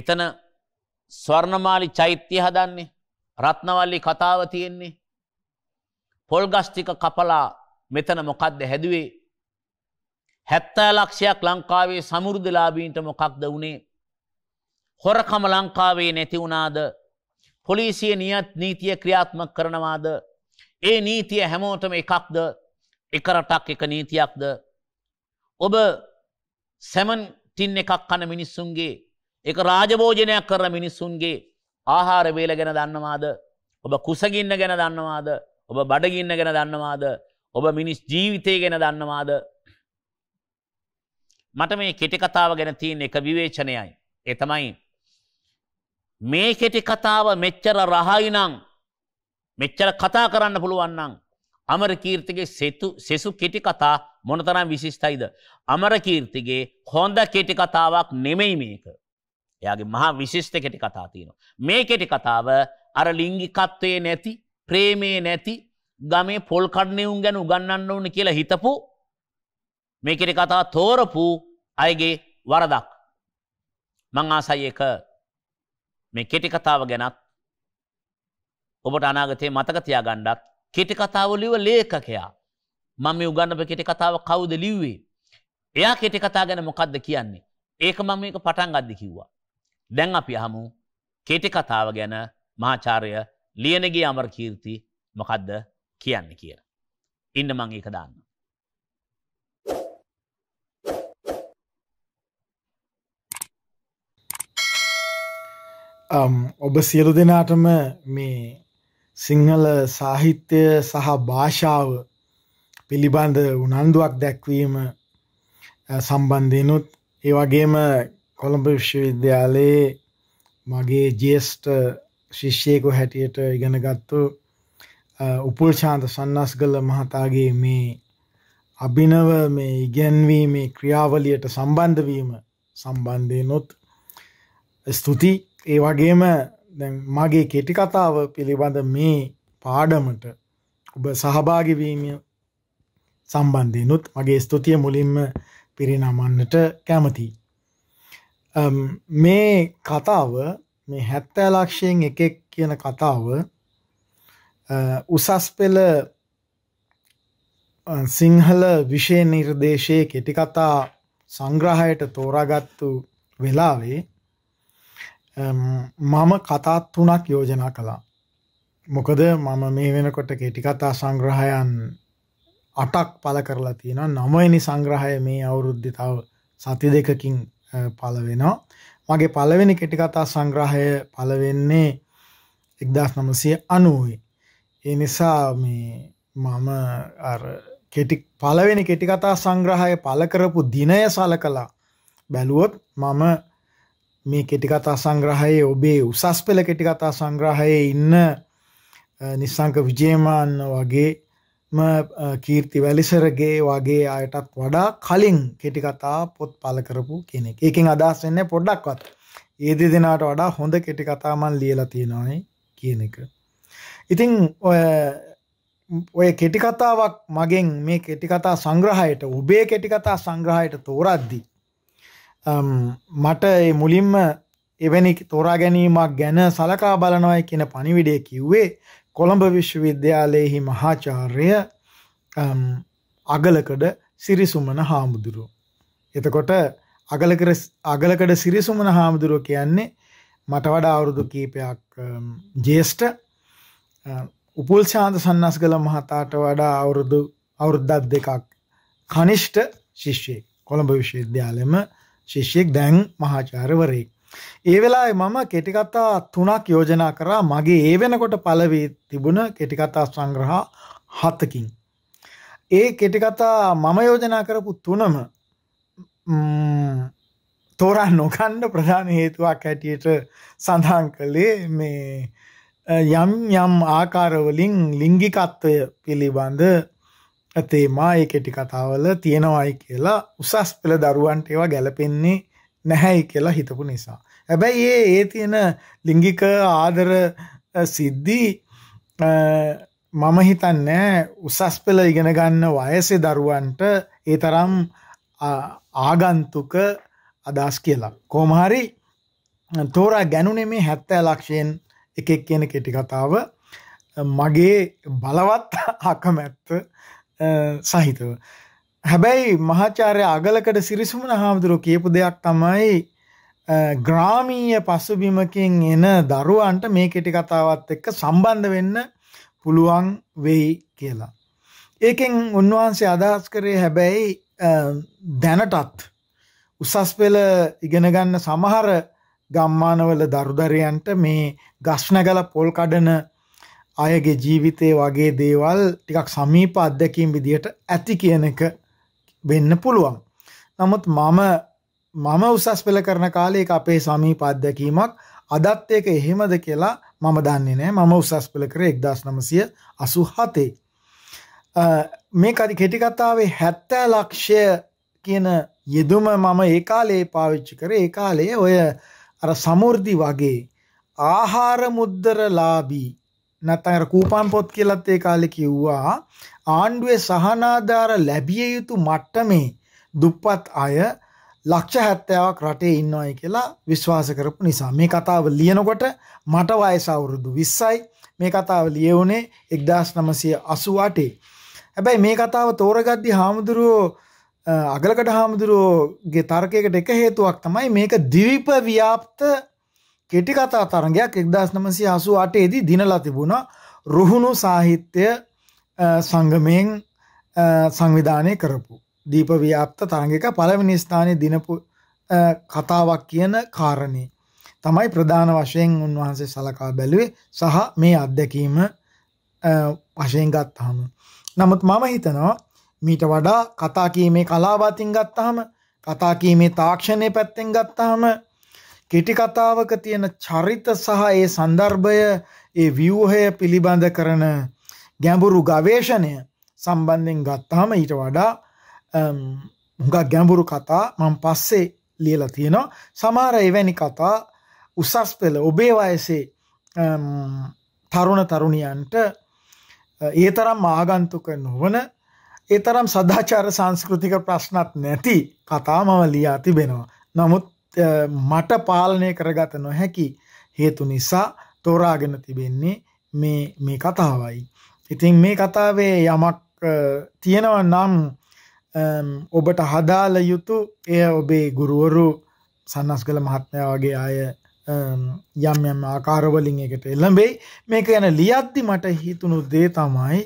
එතන ස්වර්ණමාලි චෛත්‍යය හදන්නේ රත්නවල්ලි කතාව තියෙන්නේ පොල්ගස්ටික කපලා මෙතන මොකක්ද හැදුවේ හැත්තෑ ලක්ෂයක් ලංකාවේ සමුෘදලාබීන්ට මොකක්ද වනේ හොරකම ලංකාවේ නැතිවුණාද පොලිසිය නියත් නීතිය ක්‍රියාත්මක කරනවාද ඒ නීතිය හැමෝටම එකක්ද එකරටක් එක නීතියක්ද ඔබ සැමන් ටින් එකක් කන මිනිස්සුන්ගේ එක රාජභෝජනයක් කරන මිනිස්සුන්ගේ ආහාර වේල ගැන දන්නවාද ඔබ කුසගින්න ගැන දන්නවාද ඔබ බඩගින්න ගැන දන්නවාද ඔබ මිනිස් ජීවිතය ගැන දන්නවාද මට මේ කෙටි කතාව ගැන තියෙන එක විවේචනයයි එතමයි මේ කෙටි කතාව මෙච්චර රහයි නම් මෙච්චර කතා කරන්න පුළුවන් නම් අමරකීර්තිගේ සෙතු සෙසු කෙටි කතා මොනතරම් විශිෂ්ටයිද අමරකීර්තිගේ හොඳ කෙටි කතාවක් නෙමෙයි මේක. එයාගේ මහා විශිෂ්ට කෙටි කතා තියෙනවා. මේ කෙටි කතාව අර ලිංගිකත්වයේ නැති, ප්‍රේමයේ නැති, ගමේ පොල් කඩණියුන් ගැන උගන්වන්න ඕනේ කියලා හිතපු මේ කෙටි කතාව තෝරපු අයගේ වරදක්. මං ආසයි ඒක මේ කෙටි කතාව ගැනත් ඔබට අනාගතයේ මතක තියාගන්නත් කෙටි කතාව ලිව ලේඛකයා මම මේ උගන්වපු කෙටි කතාව කවුද ලිව්වේ එයා කෙටි කතා ගැන මොකද්ද කියන්නේ ඒක මම මේක පටන් ගද්දි කිව්වා දැන් අපි අහමු කෙටි කතාව ගැන මහාචාර්ය ලියනගේ අමරකීර්ති මොකද්ද කියන්නේ කියලා. ඉන්න මං ඒක දාන්න. ඔබ සියලු දෙනාටම මේ සිංහල සාහිත්‍යය සහ භාෂාව පිළිබඳ උනන්දුවක් දැක්වීම සම්බන්ධයනුත් ඒවගේම කොළඹ විශ්වවිද්‍යාලයේ මගේ ජේෂ්ට ශිෂ්‍යයකු හැටියට ඉගෙනගත්තු උපුල්ශාන්ත සන්නස්ගල මහතාගේ මේ අභිනව මේ ඉගැන්වීමේ ක්‍රියාවලියට සම්බන්ධවීම සම්බන්ධයනොත් ස්තුතියි ඒ වගේම මගේ කෙටි කතාව පිළිබඳ මේ පාඩමට ඔබ සහභාගිවීම සම්බන්ධයනුත් මගේ ස්තුතිය මුලින්ම පිරිනමන්නට කැමති. මේ කතාව මේ හැත්තෑ ලක්ෂයෙන් එකෙක් කියන කතාව උසස් පෙළ සිංහල විෂය නිර්දේශයේ කෙටිකතා සංග්‍රහයට තෝරාගත්තු වෙලාවේ මම කතා තුනක් යෝජනා කළා. මොකද මම මේ වෙනකොට කෙටිකතා සංග්‍රහයන් අටක් පල කරලා තියෙන නමයිනි සංග්‍රහය මේ අවුරුද්ධි තව සති දෙකකින් පලවෙනවා. මගේ පලවෙනි කෙටිකතා සංග්‍රහය පලවෙන්නේ එක්දස් නමසය අනුවයි. ඒ නිසා මේ මම කෙටි පලවෙනි කෙටිකතා සංග්‍රහය පල කරපු දිනය සල කලා බැලුවොත් මම මේ කෙටිකතා සංග්‍රහයේ ඔබේ උසස් පෙළ කෙටිකතා සංග්‍රහයේ ඉන්න නිස්සංක විජේමාන්න වගේම කීර්ති වැලිසරගේ වගේ අයටත් වඩා කලින් කෙටිකතා පොත් පල කරපු කෙනෙක් ඒකින් අදහස් වෙන්න පොඩ්ඩක්වත් ඒදි දෙනාට වඩා හොඳ කෙටිකතාමන් ලියලා තියෙනවානේ කියන එක ඉතිං ඔය කෙටිකතාවක් මගෙන් මේ කෙටිකතා සංග්‍රහයට ඔබේ කෙටිකතා සංග්‍රහයට තෝරද්දිී මට මුලින්ම එවැනි තෝරා ගැනීමක් ගැන සලකා බලනවයි කියන පනිවිඩය කිව්වේ කොළඹ විශ්වවිද්‍යාලයෙහි මහාචාර්ය අගලකඩ සිරිසුමන හාමුදුරුව. එතකොට අගලකඩ සිරිසුමන හාමුදුරුව කියන්නේ මට වඩා අවුරුදු කීපයක් ජේෂ්ට උපුල් ශාන්ත සන්නස් කළ මහතාට වඩා අවුරුදු අවුරුද්දත් දෙකක් කනිෂ්ට ශිෂ්‍යය කොළඹ විශ්වවිද්‍යාලෙම ශිෂ්‍යෙක් දැන් මහාචාර්යවරයෙක්. ඒ වෙලාවේ මම කෙටි කතා තුනක් යෝජනා කරා මගේ ඒ වෙනකොට පළවී තිබුණ කෙටි කතා සංග්‍රහ හතකින්. ඒ කෙටි කතා මම යෝජනා කරපු තුනම තෝරා නොගන්න ප්‍රධාන හේතුවක් හැටියට සඳහන් කළේ මේ යම් යම් ආකාරවලින් ලිංගිකත්වය පිළිබඳ තේමා ඒ කෙටි කතාවල තියෙනවායි කියලා උසස් පෙළ දරුවන්ට ඒවා ගැලපෙන්නේ නැහැයි කියලා හිතපු නිසා. හැබැයි ඒ ඒ තියෙන ලිංගික ආදර සිද්ධි මම හිතන්නේ උසස් පෙළ ඉගෙන ගන්න වයසේ දරුවන්ට ඒ තරම් ආගන්තුක අදහස් කියලා. කොහොමහරි තෝරා ගැනුනේ මේ 70 ලක්ෂයෙන් එකෙක් කියන කෙටි කතාව මගේ බලවත් අකමැත්ත සහිතව. හැබැයි මහාචාරය අගලකට සිරිසුමන හාමුදුරුව කියපු දෙයක් තමයි ග්‍රාමීය පසුබිමකින් එන දරුවන්ට මේ කෙටි කතාවත් එක්ක සම්බන්ධ වෙන්න පුළුවන් වෙයි කියලා. ඒකෙන් උන්වහන්සේ අදහස් කරේ හැබැයි දැනටත් උසස් පෙළ ඉගෙන ගන්න සමහර ගම්මානවල දරුදරයන්ට මේ ගස්නගල පොල් කඩන අයගේ ජීවිතය වගේ දේවල් ටිකක් සමීප අත්දැකීම් විදිහට ඇති කියන එක වෙන්න පුළුවන්. නමුත් මම මම උසස් පෙළ කරන කාලේ ඒක අපේ සමීප අත්දැකීමක් අදත් ඒක එහෙමද කියලා මම දන්නේ නෑ මම උසස් පෙළ කරේ 1987 මේ කෙටි කතාවේ 70 ලක්ෂය කියන යෙදුම මම ඒ කාලේ පාවිච්චි කරේ ඒ කාලේ ඔය අර සමෘද්ධි වගේ ආහාර මුද්දරලාභී නැත්නම් අර කූපන් පොත් කියලත් ඒ කාලේ කිව්වා ආණ්ඩුවේ සහනාධාර ලැබිය යුතු මට්ටමේ දුප්පත් අය ලක්ෂ හැත්තෑවක් රටේ ඉන්නවයි කියලා විශ්වාස කරපු නිසා මේ කතාව ලියනකොට මට වයසවුරුදු විස්සයි මේ කතාව ලියවුනේ එක්දස් නමසය අසුවාටේ හැබැයි මේ කතාව තෝරගද්දි හාමුදුරුවෝ අගලකට හාමුදුරුවෝගේ තර්කයකට එක හේතුවක් තමයි මේක දිවිප ව්‍යාප්ත කෙටිකතා තරගයක් එක්දස් නමසි හසු අටේදී දිනලා තිබුණ රුහුණු සාහිත්‍ය සංගමයෙන් සංවිධානය කරපු. දීපව්‍යාප්ත තරගක පළවෙනි ස්ථානය දිනපු කතාවක් කියන කාරණේ. තමයි ප්‍රධාන වශයෙන් උන්වහන්සේ සලකා බැලුවේ සහ මේ අත්දැකීම වශයෙන් ගත්තහම. නමුත් මම හිතනවා මීට වඩා කතාකීමේ කලාබාතින් ගත්තහම කතාකීමේ තාක්ෂණය පැත්තෙන් ගත්තාම කෙටි කතාවක තියෙන චරිත සහ ඒ සන්දර්භය ඒ ව්‍යූහය පිළිබඳ කරන ගැඹුරු ගවේෂණය සම්බන්ධයෙන් ගත්තාම ඊට වඩා හුඟක් ගැඹුරු කතා මං පස්සේ ලියලා තියෙනවා සමහර එවැනි කතා උසස් පෙළ ඔබේ වයසේ තරුණ තරුණියන්ට ඒ තරම් ආගන්තුක නොවන ඒ තරම් සදාචාර සංස්කෘතික ප්‍රශ්නත් නැති කතා මම ලියා තිබෙනවා. නමුත් මට පාලනය කරගත නොහැකි හේතු නිසා තෝරාගෙන තිබෙන්නේ මේ මේ කතාවයි. ඉතින් මේ කතාවේ යමක් තියෙනව නම් ඔබට හදාල යුතු එය ඔබේ ගුරුවරු සන්නස්ගල මහත්මය වගේ අය යම් යම් ආකාරවලින් එකට එළඹෙයි මේක ගැන ලියද්දි මට හිතුණු දේ තමයි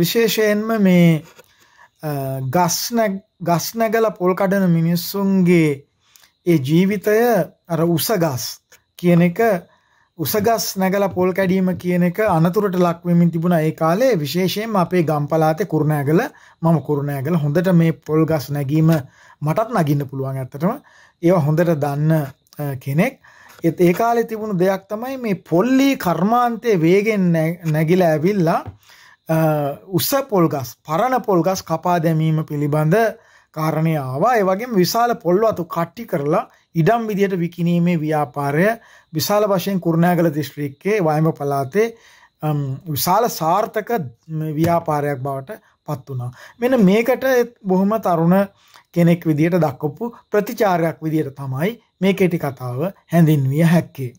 විශේෂයෙන්ම මේ ගස්න ගස්නගල පොල් කඩන මිනිස්සුන්ගේ ඒ ජීවිතය අර උසගස් කියන එක උසගස් නැගලා පොල් කැඩීම කියන එක අනතුරට ලක් වෙමින් තිබුණා ඒ කාලේ විශේෂයෙන්ම අපේ ගම්පලාතේ කුරුණෑගල මම කුරුණෑගල හොඳට මේ පොල් ගස් නැගීම මටත් නගින්න පුළුවන් ඇත්තටම ඒවා හොඳට දන්න කෙනෙක් ඒත් ඒ කාලේ තිබුණු දෙයක් තමයි මේ පොල්ලි කර්මාන්තයේ වේගෙන් නැගිලා ඇවිල්ලා උස පොල් ගස් පරණ පොල් ගස් කපා දැමීම පිළිබඳ කාරණය ආවා ඒ වගේම විශාල පොල්වතු කට්ටි කරලා ඉඩම් විදිහට විකිණීමේ ව්‍යාපාරය විශාල වශයෙන් කුරුණෑගල දිස්ත්‍රික්කයේ වයඹ පළාතේ විශාල සාර්ථක ව්‍යාපාරයක් බවට පත් වුණා. මෙන්න මේකට බොහොම තරුණ කෙනෙක් විදිහට දක්වපු ප්‍රතිචාරයක් විදිහට තමයි මේ කෙටි කතාව හැඳින්විය හැක්කේ.